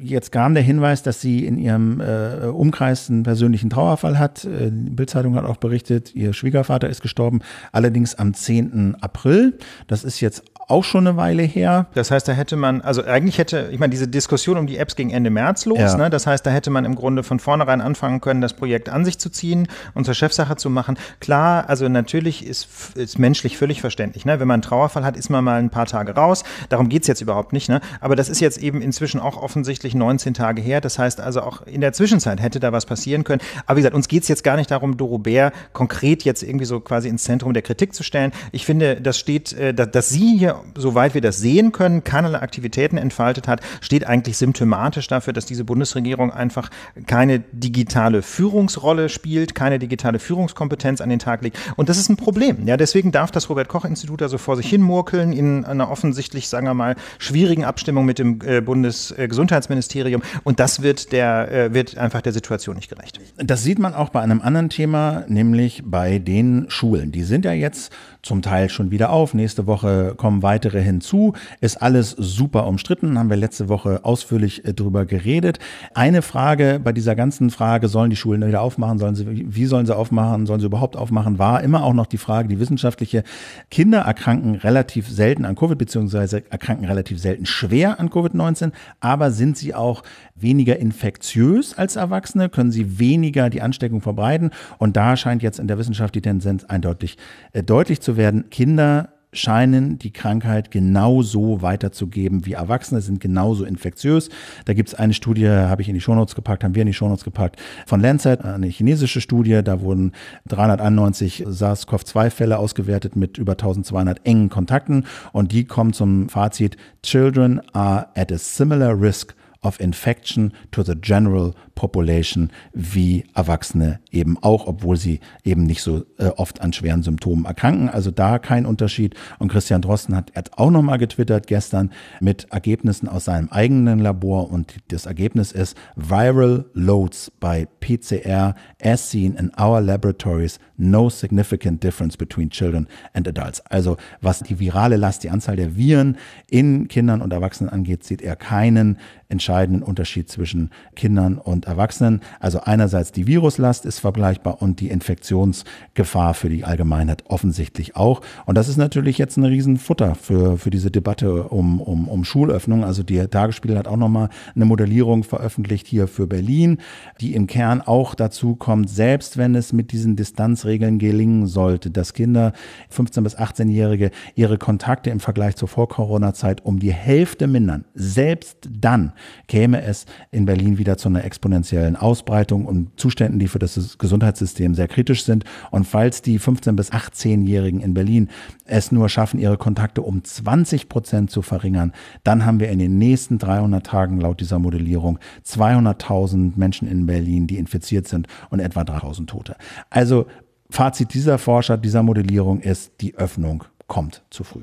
B: jetzt kam der Hinweis, dass sie in ihrem äh, Umkreis einen persönlichen Trauerfall hat. Äh, die Bildzeitung hat auch berichtet, ihr Schwiegervater ist gestorben, allerdings am 10. April. Das ist jetzt auch schon eine Weile her.
A: Das heißt, da hätte man, also eigentlich hätte, ich meine, diese Diskussion um die Apps ging Ende März los. Ja. Ne? Das heißt, da hätte man im Grunde von vornherein anfangen können, das Projekt an sich zu ziehen und zur Chefsache zu machen. Klar, also natürlich ist, ist menschlich völlig verständlich. Ne? Wenn man einen Trauerfall hat, ist man mal ein paar Tage raus. Darum geht es jetzt überhaupt nicht. Ne? Aber das ist jetzt eben inzwischen auch offensichtlich 19 Tage her. Das heißt also auch in der Zwischenzeit hätte da was passieren können. Aber wie gesagt, uns geht es jetzt gar nicht darum, Dorobert konkret jetzt irgendwie so quasi ins Zentrum der Kritik zu stellen. Ich finde, das steht, äh, dass, dass sie hier soweit wir das sehen können, keinerlei Aktivitäten entfaltet hat, steht eigentlich symptomatisch dafür, dass diese Bundesregierung einfach keine digitale Führungsrolle spielt, keine digitale Führungskompetenz an den Tag legt. Und das ist ein Problem. Ja, deswegen darf das Robert-Koch-Institut also vor sich hinmurkeln in einer offensichtlich, sagen wir mal, schwierigen Abstimmung mit dem äh, Bundesgesundheitsministerium. Und das wird der, äh, wird einfach der Situation nicht gerecht.
B: Das sieht man auch bei einem anderen Thema, nämlich bei den Schulen. Die sind ja jetzt zum Teil schon wieder auf. Nächste Woche kommen weitere hinzu. Ist alles super umstritten, haben wir letzte Woche ausführlich äh, drüber geredet. Eine Frage bei dieser ganzen Frage, sollen die Schulen wieder aufmachen, sollen sie, wie sollen sie aufmachen, sollen sie überhaupt aufmachen, war immer auch noch die Frage, die wissenschaftliche Kinder erkranken relativ selten an Covid, beziehungsweise erkranken relativ selten schwer an Covid-19, aber sind sie auch weniger infektiös als Erwachsene, können sie weniger die Ansteckung verbreiten und da scheint jetzt in der Wissenschaft die Tendenz eindeutig äh, deutlich zu werden. Kinder scheinen die Krankheit genauso weiterzugeben wie Erwachsene, sind genauso infektiös. Da gibt es eine Studie, habe ich in die Shownotes gepackt, haben wir in die Shownotes gepackt, von Lancet, eine chinesische Studie. Da wurden 391 SARS-CoV-2-Fälle ausgewertet mit über 1200 engen Kontakten. Und die kommen zum Fazit, Children are at a similar risk of infection to the general Population wie Erwachsene eben auch, obwohl sie eben nicht so äh, oft an schweren Symptomen erkranken. Also da kein Unterschied. Und Christian Drosten hat, hat auch nochmal getwittert gestern mit Ergebnissen aus seinem eigenen Labor und das Ergebnis ist Viral Loads by PCR as seen in our laboratories, no significant difference between children and adults. Also was die virale Last, die Anzahl der Viren in Kindern und Erwachsenen angeht, sieht er keinen entscheidenden Unterschied zwischen Kindern und Erwachsenen. Also einerseits die Viruslast ist vergleichbar und die Infektionsgefahr für die Allgemeinheit offensichtlich auch. Und das ist natürlich jetzt ein Riesenfutter für, für diese Debatte um, um, um Schulöffnung. Also die Tagesspiegel hat auch nochmal eine Modellierung veröffentlicht hier für Berlin, die im Kern auch dazu kommt, selbst wenn es mit diesen Distanzregeln gelingen sollte, dass Kinder 15 bis 18-Jährige ihre Kontakte im Vergleich zur Vor-Corona-Zeit um die Hälfte mindern, selbst dann käme es in Berlin wieder zu einer exponentiellen finanziellen Ausbreitung und Zuständen, die für das Gesundheitssystem sehr kritisch sind. Und falls die 15- bis 18-Jährigen in Berlin es nur schaffen, ihre Kontakte um 20 Prozent zu verringern, dann haben wir in den nächsten 300 Tagen laut dieser Modellierung 200.000 Menschen in Berlin, die infiziert sind und etwa 3.000 Tote. Also Fazit dieser Forscher, dieser Modellierung ist, die Öffnung kommt zu früh.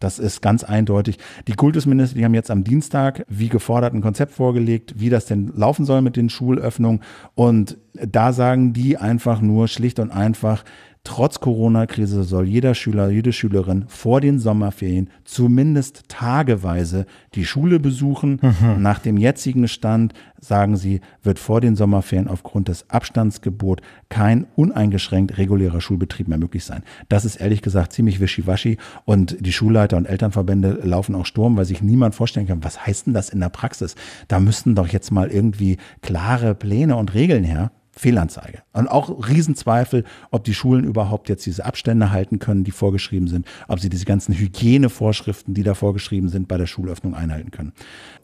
B: Das ist ganz eindeutig. Die Kultusminister, die haben jetzt am Dienstag, wie gefordert, ein Konzept vorgelegt, wie das denn laufen soll mit den Schulöffnungen. Und da sagen die einfach nur schlicht und einfach, Trotz Corona-Krise soll jeder Schüler, jede Schülerin vor den Sommerferien zumindest tageweise die Schule besuchen. Mhm. Nach dem jetzigen Stand, sagen sie, wird vor den Sommerferien aufgrund des Abstandsgebots kein uneingeschränkt regulärer Schulbetrieb mehr möglich sein. Das ist ehrlich gesagt ziemlich wischiwaschi und die Schulleiter und Elternverbände laufen auch Sturm, weil sich niemand vorstellen kann, was heißt denn das in der Praxis? Da müssten doch jetzt mal irgendwie klare Pläne und Regeln her. Fehlanzeige. Und auch Riesenzweifel, ob die Schulen überhaupt jetzt diese Abstände halten können, die vorgeschrieben sind, ob sie diese ganzen Hygienevorschriften, die da vorgeschrieben sind, bei der Schulöffnung einhalten können.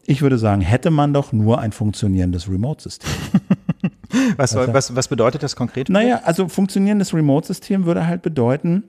B: Ich würde sagen, hätte man doch nur ein funktionierendes Remote-System.
A: was, also, was, was bedeutet das konkret? Naja,
B: also funktionierendes Remote-System würde halt bedeuten,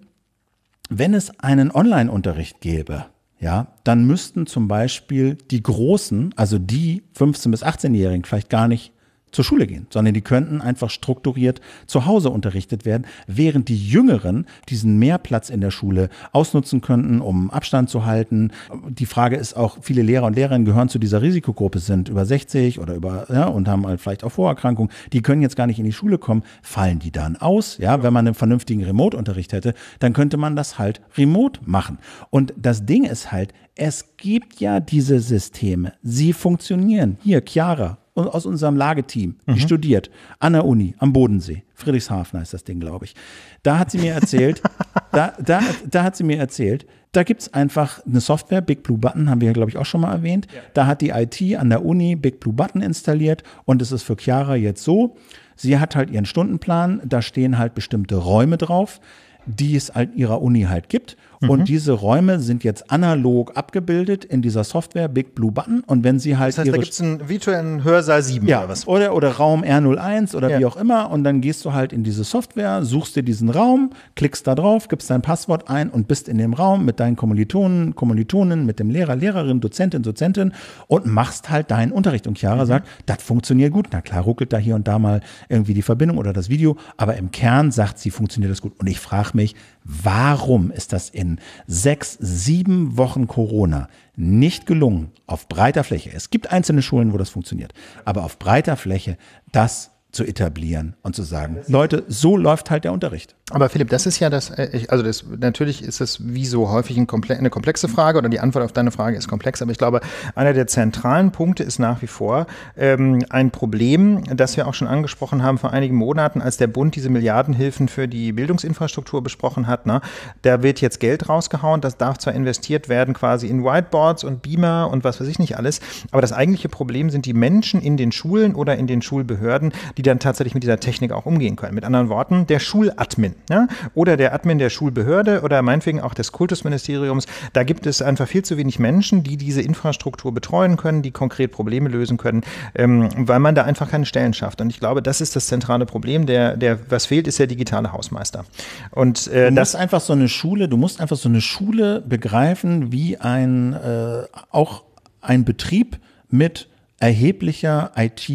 B: wenn es einen Online-Unterricht gäbe, ja, dann müssten zum Beispiel die Großen, also die 15- bis 18-Jährigen, vielleicht gar nicht zur Schule gehen, sondern die könnten einfach strukturiert zu Hause unterrichtet werden, während die Jüngeren diesen Mehrplatz in der Schule ausnutzen könnten, um Abstand zu halten. Die Frage ist auch, viele Lehrer und Lehrerinnen gehören zu dieser Risikogruppe, sind über 60 oder über ja, und haben halt vielleicht auch Vorerkrankungen. Die können jetzt gar nicht in die Schule kommen. Fallen die dann aus? Ja, wenn man einen vernünftigen Remote-Unterricht hätte, dann könnte man das halt remote machen. Und das Ding ist halt, es gibt ja diese Systeme. Sie funktionieren. Hier, Chiara, aus unserem Lageteam, die mhm. studiert, an der Uni, am Bodensee, Friedrichshafen heißt das Ding, glaube ich. Da hat sie mir erzählt, da, da, da hat sie mir erzählt, da gibt es einfach eine Software, Big Blue Button, haben wir, glaube ich, auch schon mal erwähnt. Ja. Da hat die IT an der Uni Big Blue Button installiert und es ist für Chiara jetzt so, sie hat halt ihren Stundenplan, da stehen halt bestimmte Räume drauf, die es halt ihrer Uni halt gibt. Und mhm. diese Räume sind jetzt analog abgebildet in dieser Software Big Blue Button. Und wenn Sie halt. Das heißt, da gibt es
A: einen virtuellen Hörsaal 7 ja, oder was?
B: Oder, oder Raum R01 oder ja. wie auch immer. Und dann gehst du halt in diese Software, suchst dir diesen Raum, klickst da drauf, gibst dein Passwort ein und bist in dem Raum mit deinen Kommilitonen, Kommilitonen, mit dem Lehrer, Lehrerin, Dozentin, Dozentin und machst halt deinen Unterricht. Und Chiara mhm. sagt, das funktioniert gut. Na klar, ruckelt da hier und da mal irgendwie die Verbindung oder das Video. Aber im Kern sagt sie, funktioniert das gut. Und ich frage mich, Warum ist das in sechs, sieben Wochen Corona nicht gelungen, auf breiter Fläche, es gibt einzelne Schulen, wo das funktioniert, aber auf breiter Fläche das zu etablieren und zu sagen,
A: Leute, so läuft halt der Unterricht. Aber Philipp, das ist ja das, äh, also das, natürlich ist das wie so häufig eine komplexe Frage oder die Antwort auf deine Frage ist komplex, aber ich glaube, einer der zentralen Punkte ist nach wie vor ähm, ein Problem, das wir auch schon angesprochen haben vor einigen Monaten, als der Bund diese Milliardenhilfen für die Bildungsinfrastruktur besprochen hat. Ne? Da wird jetzt Geld rausgehauen, das darf zwar investiert werden quasi in Whiteboards und Beamer und was weiß ich nicht alles, aber das eigentliche Problem sind die Menschen in den Schulen oder in den Schulbehörden, die dann tatsächlich mit dieser Technik auch umgehen können. Mit anderen Worten, der Schuladmin ja? oder der Admin der Schulbehörde oder meinetwegen auch des Kultusministeriums. Da gibt es einfach viel zu wenig Menschen, die diese Infrastruktur betreuen können, die konkret Probleme lösen können, ähm, weil man da einfach keine Stellen schafft. Und ich glaube, das ist das zentrale Problem. Der, der, was fehlt, ist der digitale Hausmeister. Und äh, das einfach so eine Schule.
B: Du musst einfach so eine Schule begreifen wie ein äh, auch ein
A: Betrieb mit erheblicher IT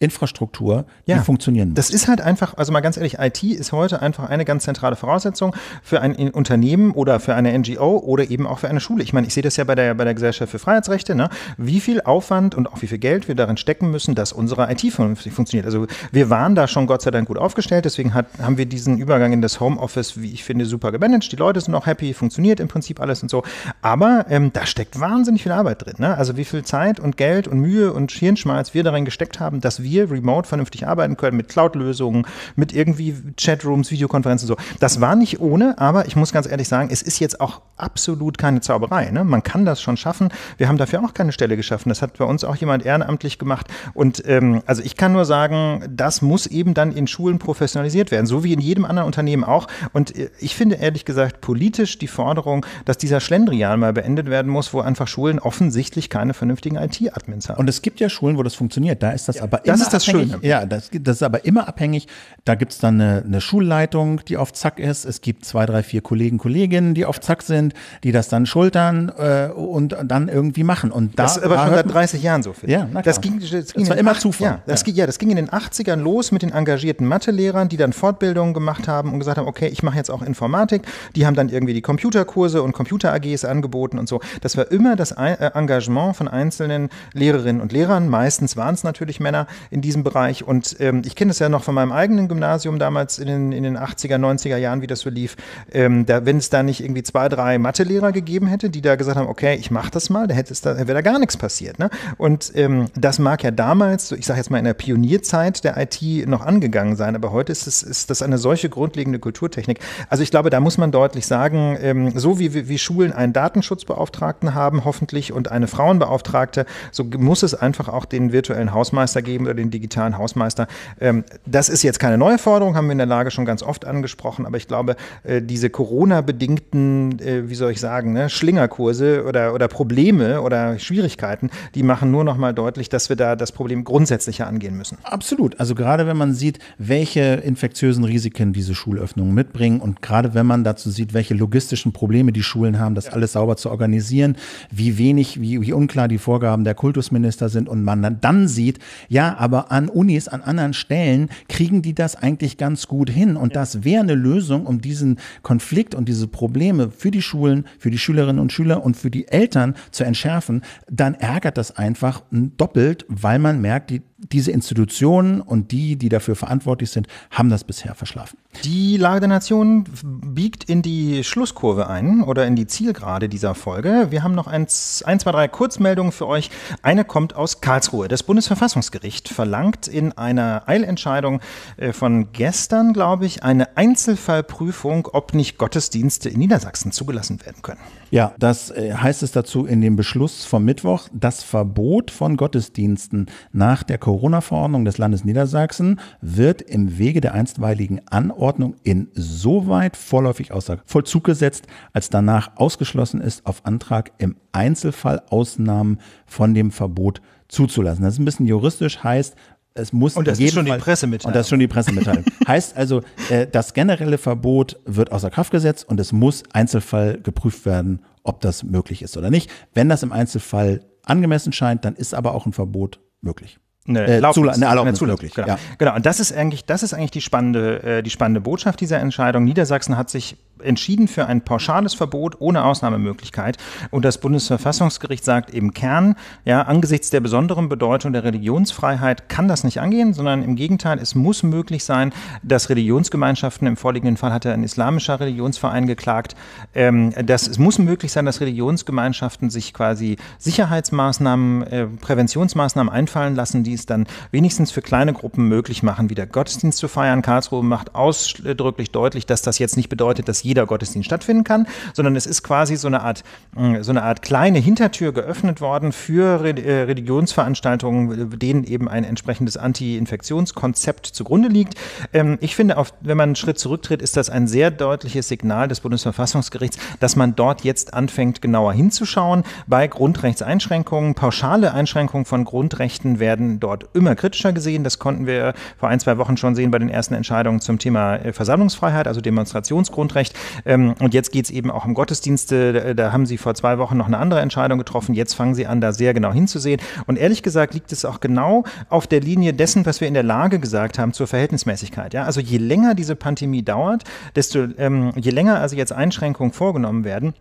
A: Infrastruktur, ja, funktionieren muss. Das ist halt einfach, also mal ganz ehrlich, IT ist heute einfach eine ganz zentrale Voraussetzung für ein Unternehmen oder für eine NGO oder eben auch für eine Schule. Ich meine, ich sehe das ja bei der, bei der Gesellschaft für Freiheitsrechte, ne? wie viel Aufwand und auch wie viel Geld wir darin stecken müssen, dass unsere IT vernünftig funktioniert. Also wir waren da schon Gott sei Dank gut aufgestellt, deswegen hat, haben wir diesen Übergang in das Homeoffice, wie ich finde, super gemanagt. Die Leute sind auch happy, funktioniert im Prinzip alles und so. Aber ähm, da steckt wahnsinnig viel Arbeit drin. Ne? Also wie viel Zeit und Geld und Mühe und Hirnschmalz wir darin gesteckt haben, dass wir wir remote vernünftig arbeiten können mit Cloud-Lösungen, mit irgendwie Chatrooms, Videokonferenzen so. Das war nicht ohne, aber ich muss ganz ehrlich sagen, es ist jetzt auch absolut keine Zauberei. Ne? Man kann das schon schaffen. Wir haben dafür auch keine Stelle geschaffen. Das hat bei uns auch jemand ehrenamtlich gemacht. Und ähm, also ich kann nur sagen, das muss eben dann in Schulen professionalisiert werden, so wie in jedem anderen Unternehmen auch. Und äh, ich finde ehrlich gesagt politisch die Forderung, dass dieser Schlendrian mal beendet werden muss, wo einfach Schulen offensichtlich keine vernünftigen IT-Admins haben. Und es gibt ja Schulen, wo das funktioniert. Da ist das ja, aber das das ist das Schöne. Ja, das, das ist aber immer
B: abhängig. Da gibt es dann eine, eine, Schulleitung, die auf Zack ist. Es gibt zwei, drei, vier Kollegen, Kolleginnen, die auf Zack sind, die das dann schultern äh, und dann irgendwie machen. Und da, das ist aber schon seit 30 Jahren so viel. Ja,
A: das ging, das ging das war immer acht, Zufall. Ja das, ja. ja, das ging in den 80ern los mit den engagierten Mathelehrern, die dann Fortbildungen gemacht haben und gesagt haben, okay, ich mache jetzt auch Informatik. Die haben dann irgendwie die Computerkurse und Computer-AGs angeboten und so. Das war immer das äh, Engagement von einzelnen Lehrerinnen und Lehrern. Meistens waren es natürlich Männer, in diesem Bereich. Und ähm, ich kenne es ja noch von meinem eigenen Gymnasium damals in den, in den 80er, 90er Jahren, wie das so lief. Ähm, da, wenn es da nicht irgendwie zwei, drei Mathelehrer gegeben hätte, die da gesagt haben, okay, ich mache das mal, da hätte es da, wäre da gar nichts passiert. Ne? Und ähm, das mag ja damals, ich sage jetzt mal in der Pionierzeit der IT noch angegangen sein, aber heute ist, es, ist das eine solche grundlegende Kulturtechnik. Also ich glaube, da muss man deutlich sagen, ähm, so wie, wie Schulen einen Datenschutzbeauftragten haben, hoffentlich, und eine Frauenbeauftragte, so muss es einfach auch den virtuellen Hausmeister geben oder den digitalen Hausmeister. Ähm, das ist jetzt keine neue Forderung, haben wir in der Lage schon ganz oft angesprochen, aber ich glaube, äh, diese Corona-bedingten, äh, wie soll ich sagen, ne, Schlingerkurse oder, oder Probleme oder Schwierigkeiten, die machen nur noch mal deutlich, dass wir da das Problem grundsätzlicher angehen müssen. Absolut. Also gerade wenn man sieht,
B: welche infektiösen Risiken diese Schulöffnungen mitbringen und gerade wenn man dazu sieht, welche logistischen Probleme die Schulen haben, das ja. alles sauber zu organisieren, wie wenig, wie, wie unklar die Vorgaben der Kultusminister sind und man dann sieht, ja, aber aber an Unis, an anderen Stellen kriegen die das eigentlich ganz gut hin. Und das wäre eine Lösung, um diesen Konflikt und diese Probleme für die Schulen, für die Schülerinnen und Schüler und für die Eltern zu entschärfen. Dann ärgert das einfach doppelt, weil man merkt, die diese Institutionen und die, die dafür verantwortlich sind, haben
A: das bisher verschlafen. Die Lage der Nation biegt in die Schlusskurve ein oder in die Zielgerade dieser Folge. Wir haben noch ein, ein, zwei, drei Kurzmeldungen für euch. Eine kommt aus Karlsruhe. Das Bundesverfassungsgericht verlangt in einer Eilentscheidung äh, von gestern, glaube ich, eine Einzelfallprüfung, ob nicht Gottesdienste in Niedersachsen zugelassen werden können.
B: Ja, das äh, heißt es dazu in dem Beschluss vom Mittwoch, das Verbot von Gottesdiensten nach der Corona-Verordnung des Landes Niedersachsen wird im Wege der einstweiligen Anordnung insoweit vorläufig außer Vollzug gesetzt, als danach ausgeschlossen ist, auf Antrag im Einzelfall Ausnahmen von dem Verbot zuzulassen. Das ist ein bisschen juristisch, heißt, es muss und das ist schon Fall, die Pressemitteilung. Und das ist schon die Pressemitteilung. heißt also, äh, das generelle Verbot wird außer Kraft gesetzt und es muss Einzelfall geprüft werden, ob das möglich ist oder nicht. Wenn das im Einzelfall angemessen scheint, dann ist aber auch ein Verbot möglich.
A: Eine äh, Erlaubnis, möglich. Genau. genau. Und das ist eigentlich, das ist eigentlich die spannende, äh, die spannende Botschaft dieser Entscheidung. Niedersachsen hat sich entschieden für ein pauschales Verbot ohne Ausnahmemöglichkeit. Und das Bundesverfassungsgericht sagt im Kern, ja, angesichts der besonderen Bedeutung der Religionsfreiheit kann das nicht angehen, sondern im Gegenteil, es muss möglich sein, dass Religionsgemeinschaften, im vorliegenden Fall hat er ein islamischer Religionsverein geklagt, ähm, dass es muss möglich sein, dass Religionsgemeinschaften sich quasi Sicherheitsmaßnahmen, äh, Präventionsmaßnahmen einfallen lassen, die es dann wenigstens für kleine Gruppen möglich machen, wieder Gottesdienst zu feiern. Karlsruhe macht ausdrücklich deutlich, dass das jetzt nicht bedeutet, dass jeder Gottesdienst stattfinden kann, sondern es ist quasi so eine Art, mm, so eine Art kleine Hintertür geöffnet worden für äh, Religionsveranstaltungen, denen eben ein entsprechendes Anti-Infektionskonzept zugrunde liegt. Ähm, ich finde, wenn man einen Schritt zurücktritt, ist das ein sehr deutliches Signal des Bundesverfassungsgerichts, dass man dort jetzt anfängt, genauer hinzuschauen. Bei Grundrechtseinschränkungen, pauschale Einschränkungen von Grundrechten werden dort immer kritischer gesehen. Das konnten wir vor ein, zwei Wochen schon sehen bei den ersten Entscheidungen zum Thema äh, Versammlungsfreiheit, also Demonstrationsgrundrecht. Ähm, und jetzt geht es eben auch um Gottesdienste. Da, da, haben Sie vor zwei Wochen noch eine andere Entscheidung getroffen. Jetzt fangen Sie an, da sehr genau hinzusehen. Und ehrlich gesagt liegt es auch genau auf der Linie dessen, was wir in der Lage gesagt haben zur Verhältnismäßigkeit. Ja? Also je länger diese Pandemie dauert, desto ähm, je länger also jetzt Einschränkungen vorgenommen werden,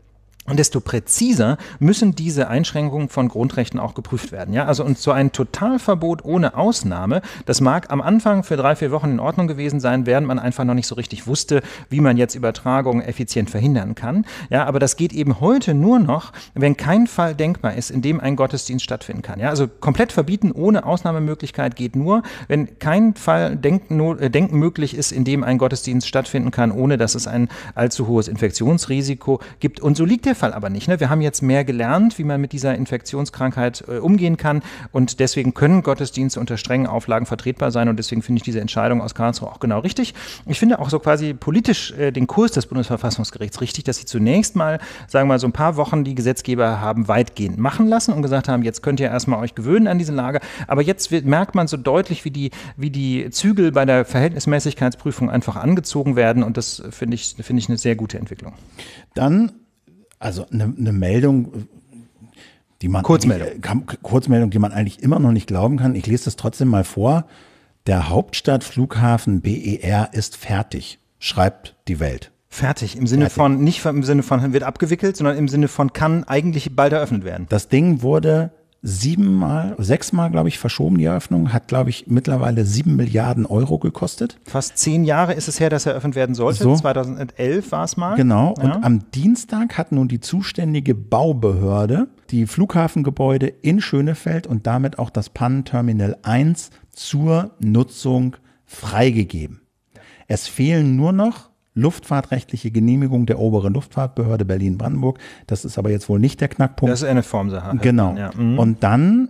A: und desto präziser müssen diese Einschränkungen von Grundrechten auch geprüft werden. Ja, also und so ein Totalverbot ohne Ausnahme, das mag am Anfang für drei, vier Wochen in Ordnung gewesen sein, während man einfach noch nicht so richtig wusste, wie man jetzt Übertragungen effizient verhindern kann. Ja, aber das geht eben heute nur noch, wenn kein Fall denkbar ist, in dem ein Gottesdienst stattfinden kann. Ja, also komplett verbieten ohne Ausnahmemöglichkeit geht nur, wenn kein Fall denken, äh, möglich ist, in dem ein Gottesdienst stattfinden kann, ohne dass es ein allzu hohes Infektionsrisiko gibt. Und so liegt der Normalfall aber nicht. Ne? Wir haben jetzt mehr gelernt, wie man mit dieser Infektionskrankheit äh, umgehen kann und deswegen können Gottesdienste unter strengen Auflagen vertretbar sein und deswegen finde ich diese Entscheidung aus Karlsruhe auch genau richtig. Ich finde auch so quasi politisch äh, den Kurs des Bundesverfassungsgerichts richtig, dass sie zunächst mal, sagen wir mal, so ein paar Wochen die Gesetzgeber haben weitgehend machen lassen und gesagt haben, jetzt könnt ihr erstmal euch gewöhnen an diese Lage, aber jetzt wird, merkt man so deutlich, wie die, wie die Zügel bei der Verhältnismäßigkeitsprüfung einfach angezogen werden und das finde ich, finde ich eine sehr gute Entwicklung. Dann also eine, eine Meldung, die man Kurzmeldung. Kann,
B: Kurzmeldung, die man eigentlich immer noch nicht glauben kann. Ich lese das trotzdem mal vor. Der Hauptstadtflughafen
A: BER ist fertig, schreibt die Welt. Fertig, im Sinne fertig. von, nicht im Sinne von wird abgewickelt, sondern im Sinne von kann eigentlich bald eröffnet werden. Das Ding wurde
B: siebenmal, sechsmal, glaube ich, verschoben, die Eröffnung. Hat, glaube ich, mittlerweile sieben Milliarden Euro gekostet.
A: Fast zehn Jahre ist es her, dass er eröffnet werden sollte. So. 2011 war es mal. Genau. Ja. Und
B: am Dienstag hat nun die zuständige Baubehörde die Flughafengebäude in Schönefeld und damit auch das Pannenterminal 1 zur Nutzung freigegeben. Es fehlen nur noch luftfahrtrechtliche Genehmigung der oberen Luftfahrtbehörde Berlin-Brandenburg. Das ist aber jetzt wohl nicht der Knackpunkt. Das ist eine Formsache. Genau. Ja. Mhm. Und dann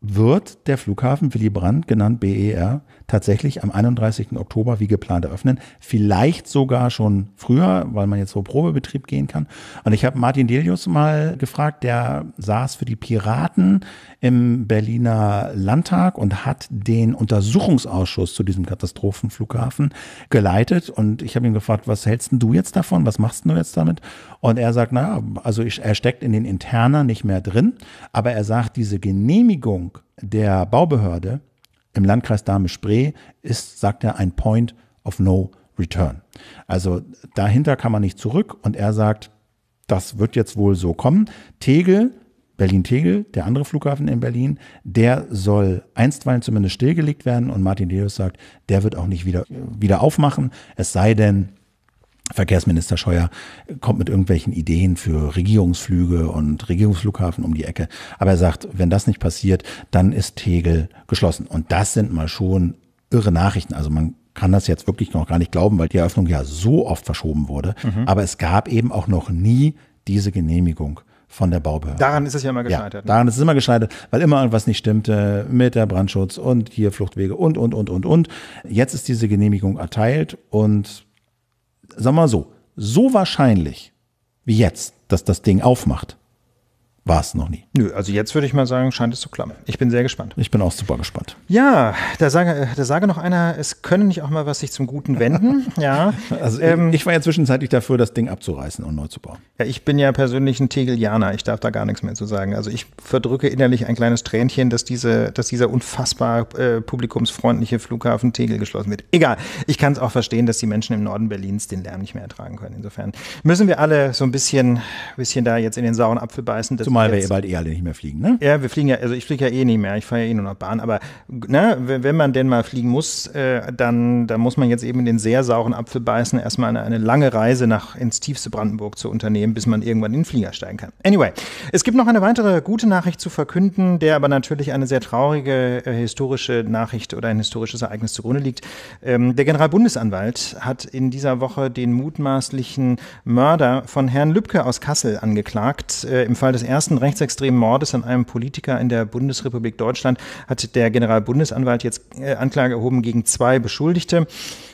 B: wird der Flughafen Willy Brandt, genannt BER, tatsächlich am 31. Oktober wie geplant eröffnen. Vielleicht sogar schon früher, weil man jetzt so Probebetrieb gehen kann. Und ich habe Martin Delius mal gefragt, der saß für die Piraten im Berliner Landtag und hat den Untersuchungsausschuss zu diesem Katastrophenflughafen geleitet. Und ich habe ihn gefragt, was hältst denn du jetzt davon? Was machst du jetzt damit? Und er sagt, naja, also ich, er steckt in den Interner nicht mehr drin, aber er sagt, diese Genehmigung der Baubehörde im Landkreis Dahme-Spree ist, sagt er, ein Point of No Return. Also dahinter kann man nicht zurück und er sagt, das wird jetzt wohl so kommen. Tegel, Berlin-Tegel, der andere Flughafen in Berlin, der soll einstweilen zumindest stillgelegt werden und Martin Deus sagt, der wird auch nicht wieder, wieder aufmachen, es sei denn, Verkehrsminister Scheuer kommt mit irgendwelchen Ideen für Regierungsflüge und Regierungsflughafen um die Ecke. Aber er sagt, wenn das nicht passiert, dann ist Tegel geschlossen. Und das sind mal schon irre Nachrichten. Also man kann das jetzt wirklich noch gar nicht glauben, weil die Eröffnung ja so oft verschoben wurde. Mhm. Aber es gab eben auch noch nie diese Genehmigung von der Baubehörde. Daran
A: ist es ja immer gescheitert. Ja, ne? daran
B: ist es immer gescheitert, weil immer irgendwas nicht stimmte mit der Brandschutz und hier Fluchtwege und, und, und, und, und. Jetzt ist diese Genehmigung erteilt und sag mal so, so wahrscheinlich wie jetzt, dass das Ding aufmacht, war es noch nie.
A: Nö, also jetzt würde ich mal sagen, scheint es zu klappen. Ich bin sehr gespannt.
B: Ich bin auch super gespannt.
A: Ja, da sage, da sage noch einer, es können nicht auch mal was sich zum Guten wenden. ja. Also ähm, ich war ja zwischenzeitlich dafür, das Ding abzureißen und neu zu bauen. Ja, ich bin ja persönlich ein Tegelianer. Ich darf da gar nichts mehr zu sagen. Also ich verdrücke innerlich ein kleines Tränchen, dass, diese, dass dieser unfassbar äh, publikumsfreundliche Flughafen Tegel geschlossen wird. Egal, ich kann es auch verstehen, dass die Menschen im Norden Berlins den Lärm nicht mehr ertragen können. Insofern müssen wir alle so ein bisschen, bisschen da jetzt in den sauren Apfel beißen. Dass Das Zumal jetzt, wir bald eh
B: alle nicht mehr fliegen, ne?
A: Ja, wir fliegen ja, also ich fliege ja eh nicht mehr, ich fahre ja eh nur noch Bahn, aber ne, wenn man denn mal fliegen muss, äh, dann, dann muss man jetzt eben den sehr sauren Apfel beißen, erstmal eine, eine lange Reise nach ins tiefste Brandenburg zu unternehmen, bis man irgendwann in den Flieger steigen kann. Anyway, es gibt noch eine weitere gute Nachricht zu verkünden, der aber natürlich eine sehr traurige äh, historische Nachricht oder ein historisches Ereignis zugrunde liegt. Ähm, der Generalbundesanwalt hat in dieser Woche den mutmaßlichen Mörder von Herrn Lübcke aus Kassel angeklagt, äh, im Fall des ersten ersten rechtsextremen Mordes an einem Politiker in der Bundesrepublik Deutschland hat der Generalbundesanwalt jetzt äh, Anklage erhoben gegen zwei Beschuldigte,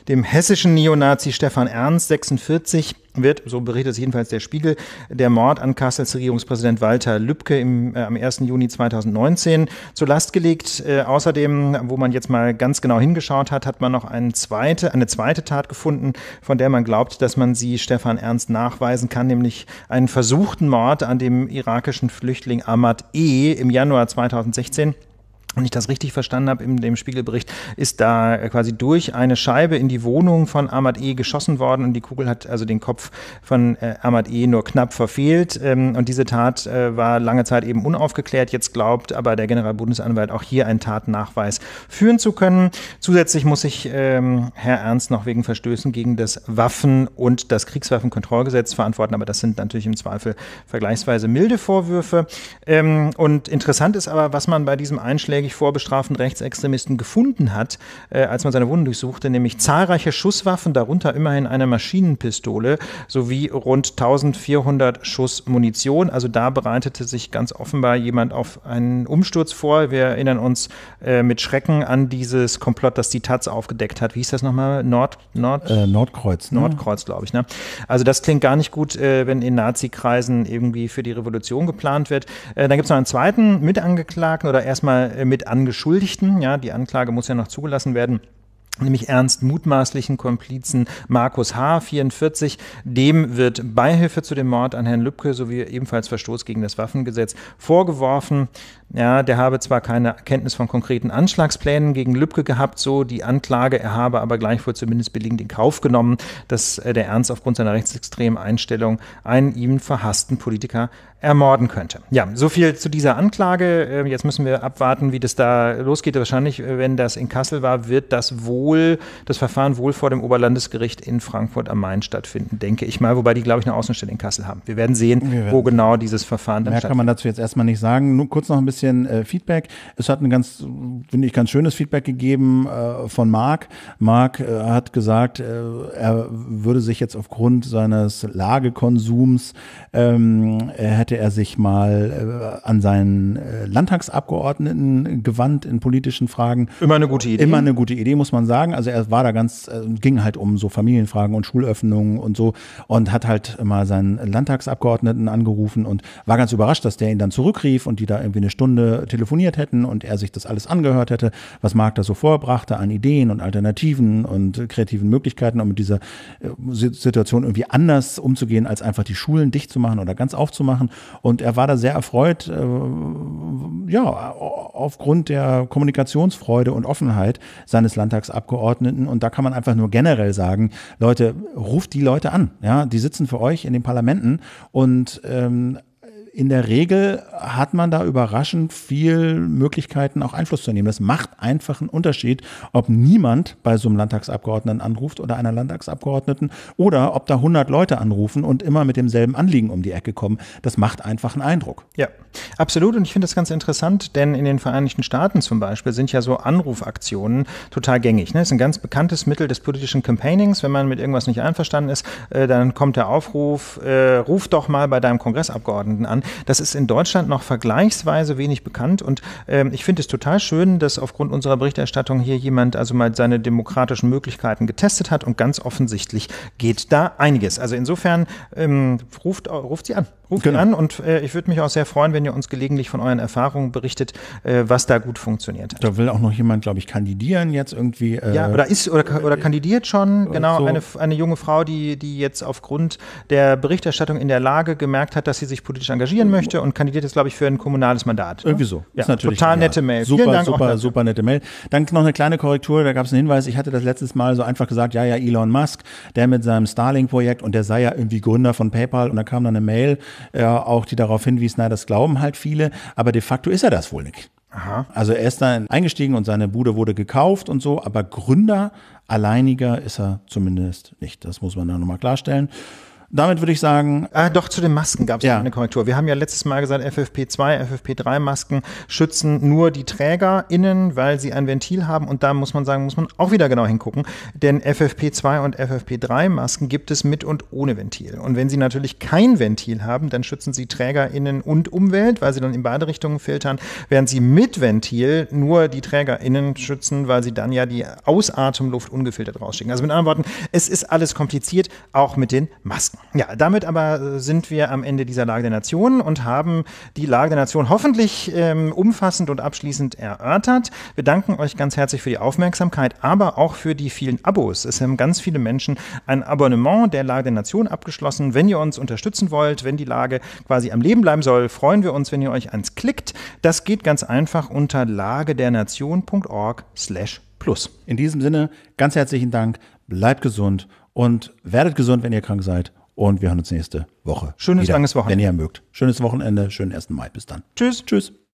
A: dem hessischen Neonazi Stefan Ernst, 46, wird, so berichtet es jedenfalls der Spiegel, der Mord an Kassels Regierungspräsident Walter Lübcke im, äh, am 1. Juni 2019 zur Last gelegt. Äh, außerdem, wo man jetzt mal ganz genau hingeschaut hat, hat man noch eine zweite, eine zweite Tat gefunden, von der man glaubt, dass man sie Stefan Ernst nachweisen kann, nämlich einen versuchten Mord an dem irakischen Flüchtling Ahmad E. im Januar 2016 wenn ich das richtig verstanden habe, in dem Spiegelbericht ist da äh, quasi durch eine Scheibe in die Wohnung von Ahmad E. geschossen worden und die Kugel hat also den Kopf von äh, Ahmad E. nur knapp verfehlt. Ähm, und diese Tat äh, war lange Zeit eben unaufgeklärt. Jetzt glaubt aber der Generalbundesanwalt auch hier einen Tatnachweis führen zu können. Zusätzlich muss sich ähm, Herr Ernst noch wegen Verstößen gegen das Waffen- und das Kriegswaffenkontrollgesetz verantworten, aber das sind natürlich im Zweifel vergleichsweise milde Vorwürfe. Ähm, und interessant ist aber, was man bei diesem einschlägigen angeblich vorbestraften Rechtsextremisten gefunden hat, äh, als man seine Wohnung durchsuchte, nämlich zahlreiche Schusswaffen, darunter immerhin eine Maschinenpistole sowie rund 1400 Schuss Munition. Also da bereitete sich ganz offenbar jemand auf einen Umsturz vor. Wir erinnern uns äh, mit Schrecken an dieses Komplott, das die Taz aufgedeckt hat. Wie hieß das nochmal? Nord, Nord, äh, Nordkreuz. Ne? Nordkreuz, glaube ich. Ne? Also das klingt gar nicht gut, äh, wenn in Nazi-Kreisen irgendwie für die Revolution geplant wird. Äh, dann gibt es noch einen zweiten Mitangeklagten oder erstmal äh, mit mit Angeschuldigten, ja, die Anklage muss ja noch zugelassen werden, nämlich ernst mutmaßlichen Komplizen Markus H., 44. Dem wird Beihilfe zu dem Mord an Herrn Lübcke sowie ebenfalls Verstoß gegen das Waffengesetz vorgeworfen. Ja, der habe zwar keine Kenntnis von konkreten Anschlagsplänen gegen Lübcke gehabt, so die Anklage, er habe aber gleichwohl zumindest billigend in Kauf genommen, dass äh, der Ernst aufgrund seiner rechtsextremen Einstellung einen ihm verhassten Politiker ermorden könnte. Ja, so viel zu dieser Anklage. Äh, jetzt müssen wir abwarten, wie das da losgeht. Wahrscheinlich, äh, wenn das in Kassel war, wird das wohl, das Verfahren wohl vor dem Oberlandesgericht in Frankfurt am Main stattfinden, denke ich mal. Wobei die, glaube ich, eine Außenstelle in Kassel haben. Wir werden sehen, wir werden wo genau dieses Verfahren dann mehr stattfindet. Mehr kann man
B: dazu jetzt erstmal nicht sagen. Nur kurz noch ein bisschen bisschen äh, Feedback. Es hat ein ganz, finde ich, ganz schönes Feedback gegeben äh, von Marc. Marc äh, hat gesagt, äh, er würde sich jetzt aufgrund seines Lagekonsums, ähm, äh, hätte er sich mal äh, an seinen Landtagsabgeordneten gewandt in politischen Fragen. Immer eine gute Idee. Immer eine gute Idee, muss man sagen. Also er war da ganz, ging halt um so Familienfragen und Schulöffnungen und so und hat halt mal seinen Landtagsabgeordneten angerufen und war ganz überrascht, dass der ihn dann zurückrief und die da irgendwie eine Stunde Stunde telefoniert hätten und er sich das alles angehört hätte, was Marc da so vorbrachte an Ideen und Alternativen und kreativen Möglichkeiten, um mit dieser äh, Situation irgendwie anders umzugehen, als einfach die Schulen dicht zu machen oder ganz aufzumachen. Und er war da sehr erfreut, äh, ja, aufgrund der Kommunikationsfreude und Offenheit seines Landtagsabgeordneten. Und da kann man einfach nur generell sagen, Leute, ruft die Leute an. Ja, die sitzen für euch in den Parlamenten und ähm, in der Regel hat man da überraschend viel Möglichkeiten, auch Einfluss zu nehmen. Das macht einfach einen Unterschied, ob niemand bei so einem Landtagsabgeordneten anruft oder einer Landtagsabgeordneten oder ob da 100 Leute anrufen und immer mit demselben Anliegen
A: um die Ecke kommen. Das macht einfach einen Eindruck. Ja, absolut. Und ich finde das ganz interessant, denn in den Vereinigten Staaten zum Beispiel sind ja so Anrufaktionen total gängig. Ne? Das ist ein ganz bekanntes Mittel des politischen Campaignings. Wenn man mit irgendwas nicht einverstanden ist, äh, dann kommt der Aufruf, äh, ruf doch mal bei deinem Kongressabgeordneten an. Das ist in Deutschland noch vergleichsweise wenig bekannt und ähm, ich finde es total schön, dass aufgrund unserer Berichterstattung hier jemand also mal seine demokratischen Möglichkeiten getestet hat und ganz offensichtlich geht da einiges. Also insofern ähm, ruft, ruft sie an. Ruft genau. an und äh, ich würde mich auch sehr freuen, wenn ihr uns gelegentlich von euren Erfahrungen berichtet, äh, was da gut funktioniert hat. Da will auch noch jemand, glaube ich, kandidieren jetzt irgendwie. Äh, ja, oder ist oder, oder äh, kandidiert schon, äh, genau, so. eine, eine junge Frau, die, die jetzt aufgrund der Berichterstattung in der Lage gemerkt hat, dass sie sich politisch engagiert kandidieren möchte und kandidiert jetzt, glaube ich, für ein kommunales Mandat. Ne? Irgendwie so. Ja, ist natürlich, total ja. nette Mail. Super, Dank, super, super nette Mail. Dann noch eine kleine Korrektur, da gab es einen Hinweis, ich hatte das letztes Mal so einfach
B: gesagt, ja, ja, Elon Musk, der mit seinem Starlink-Projekt und der sei ja irgendwie Gründer von PayPal und da kam dann eine Mail, äh, auch die darauf hinwies, naja, das glauben halt viele, aber de facto ist er das wohl nicht. Aha. Also er ist dann eingestiegen und seine Bude wurde gekauft und so, aber Gründer alleiniger
A: ist er zumindest nicht. Das muss man da nochmal klarstellen damit würde ich sagen. Ah, doch, zu den Masken gab es ja. eine Korrektur. Wir haben ja letztes Mal gesagt, FFP2, FFP3-Masken schützen nur die TrägerInnen, weil sie ein Ventil haben. Und da muss man sagen, muss man auch wieder genau hingucken. Denn FFP2 und FFP3-Masken gibt es mit und ohne Ventil. Und wenn sie natürlich kein Ventil haben, dann schützen sie TrägerInnen und Umwelt, weil sie dann in beide Richtungen filtern. Während sie mit Ventil nur die TrägerInnen schützen, weil sie dann ja die Ausatemluft ungefiltert rausschicken. Also mit anderen Worten, es ist alles kompliziert, auch mit den Masken. Ja, damit aber äh, sind wir am Ende dieser Lage der Nation und haben die Lage der Nation hoffentlich ähm, umfassend und abschließend erörtert. Wir danken euch ganz herzlich für die Aufmerksamkeit, aber auch für die vielen Abos. Es haben ganz viele Menschen ein Abonnement der Lage der Nation abgeschlossen. Wenn ihr uns unterstützen wollt, wenn die Lage quasi am Leben bleiben soll, freuen wir uns, wenn ihr euch eins klickt. Das geht ganz einfach unter lagedernation.org slash plus. In diesem Sinne, ganz herzlichen Dank,
B: bleibt gesund und werdet gesund, wenn ihr krank seid und wir hören uns nächste Woche. Schönes wieder, langes Wochenende. Wenn ihr mögt. Schönes Wochenende, schönen 1. Mai. Bis dann.
A: Tschüss. Tschüss.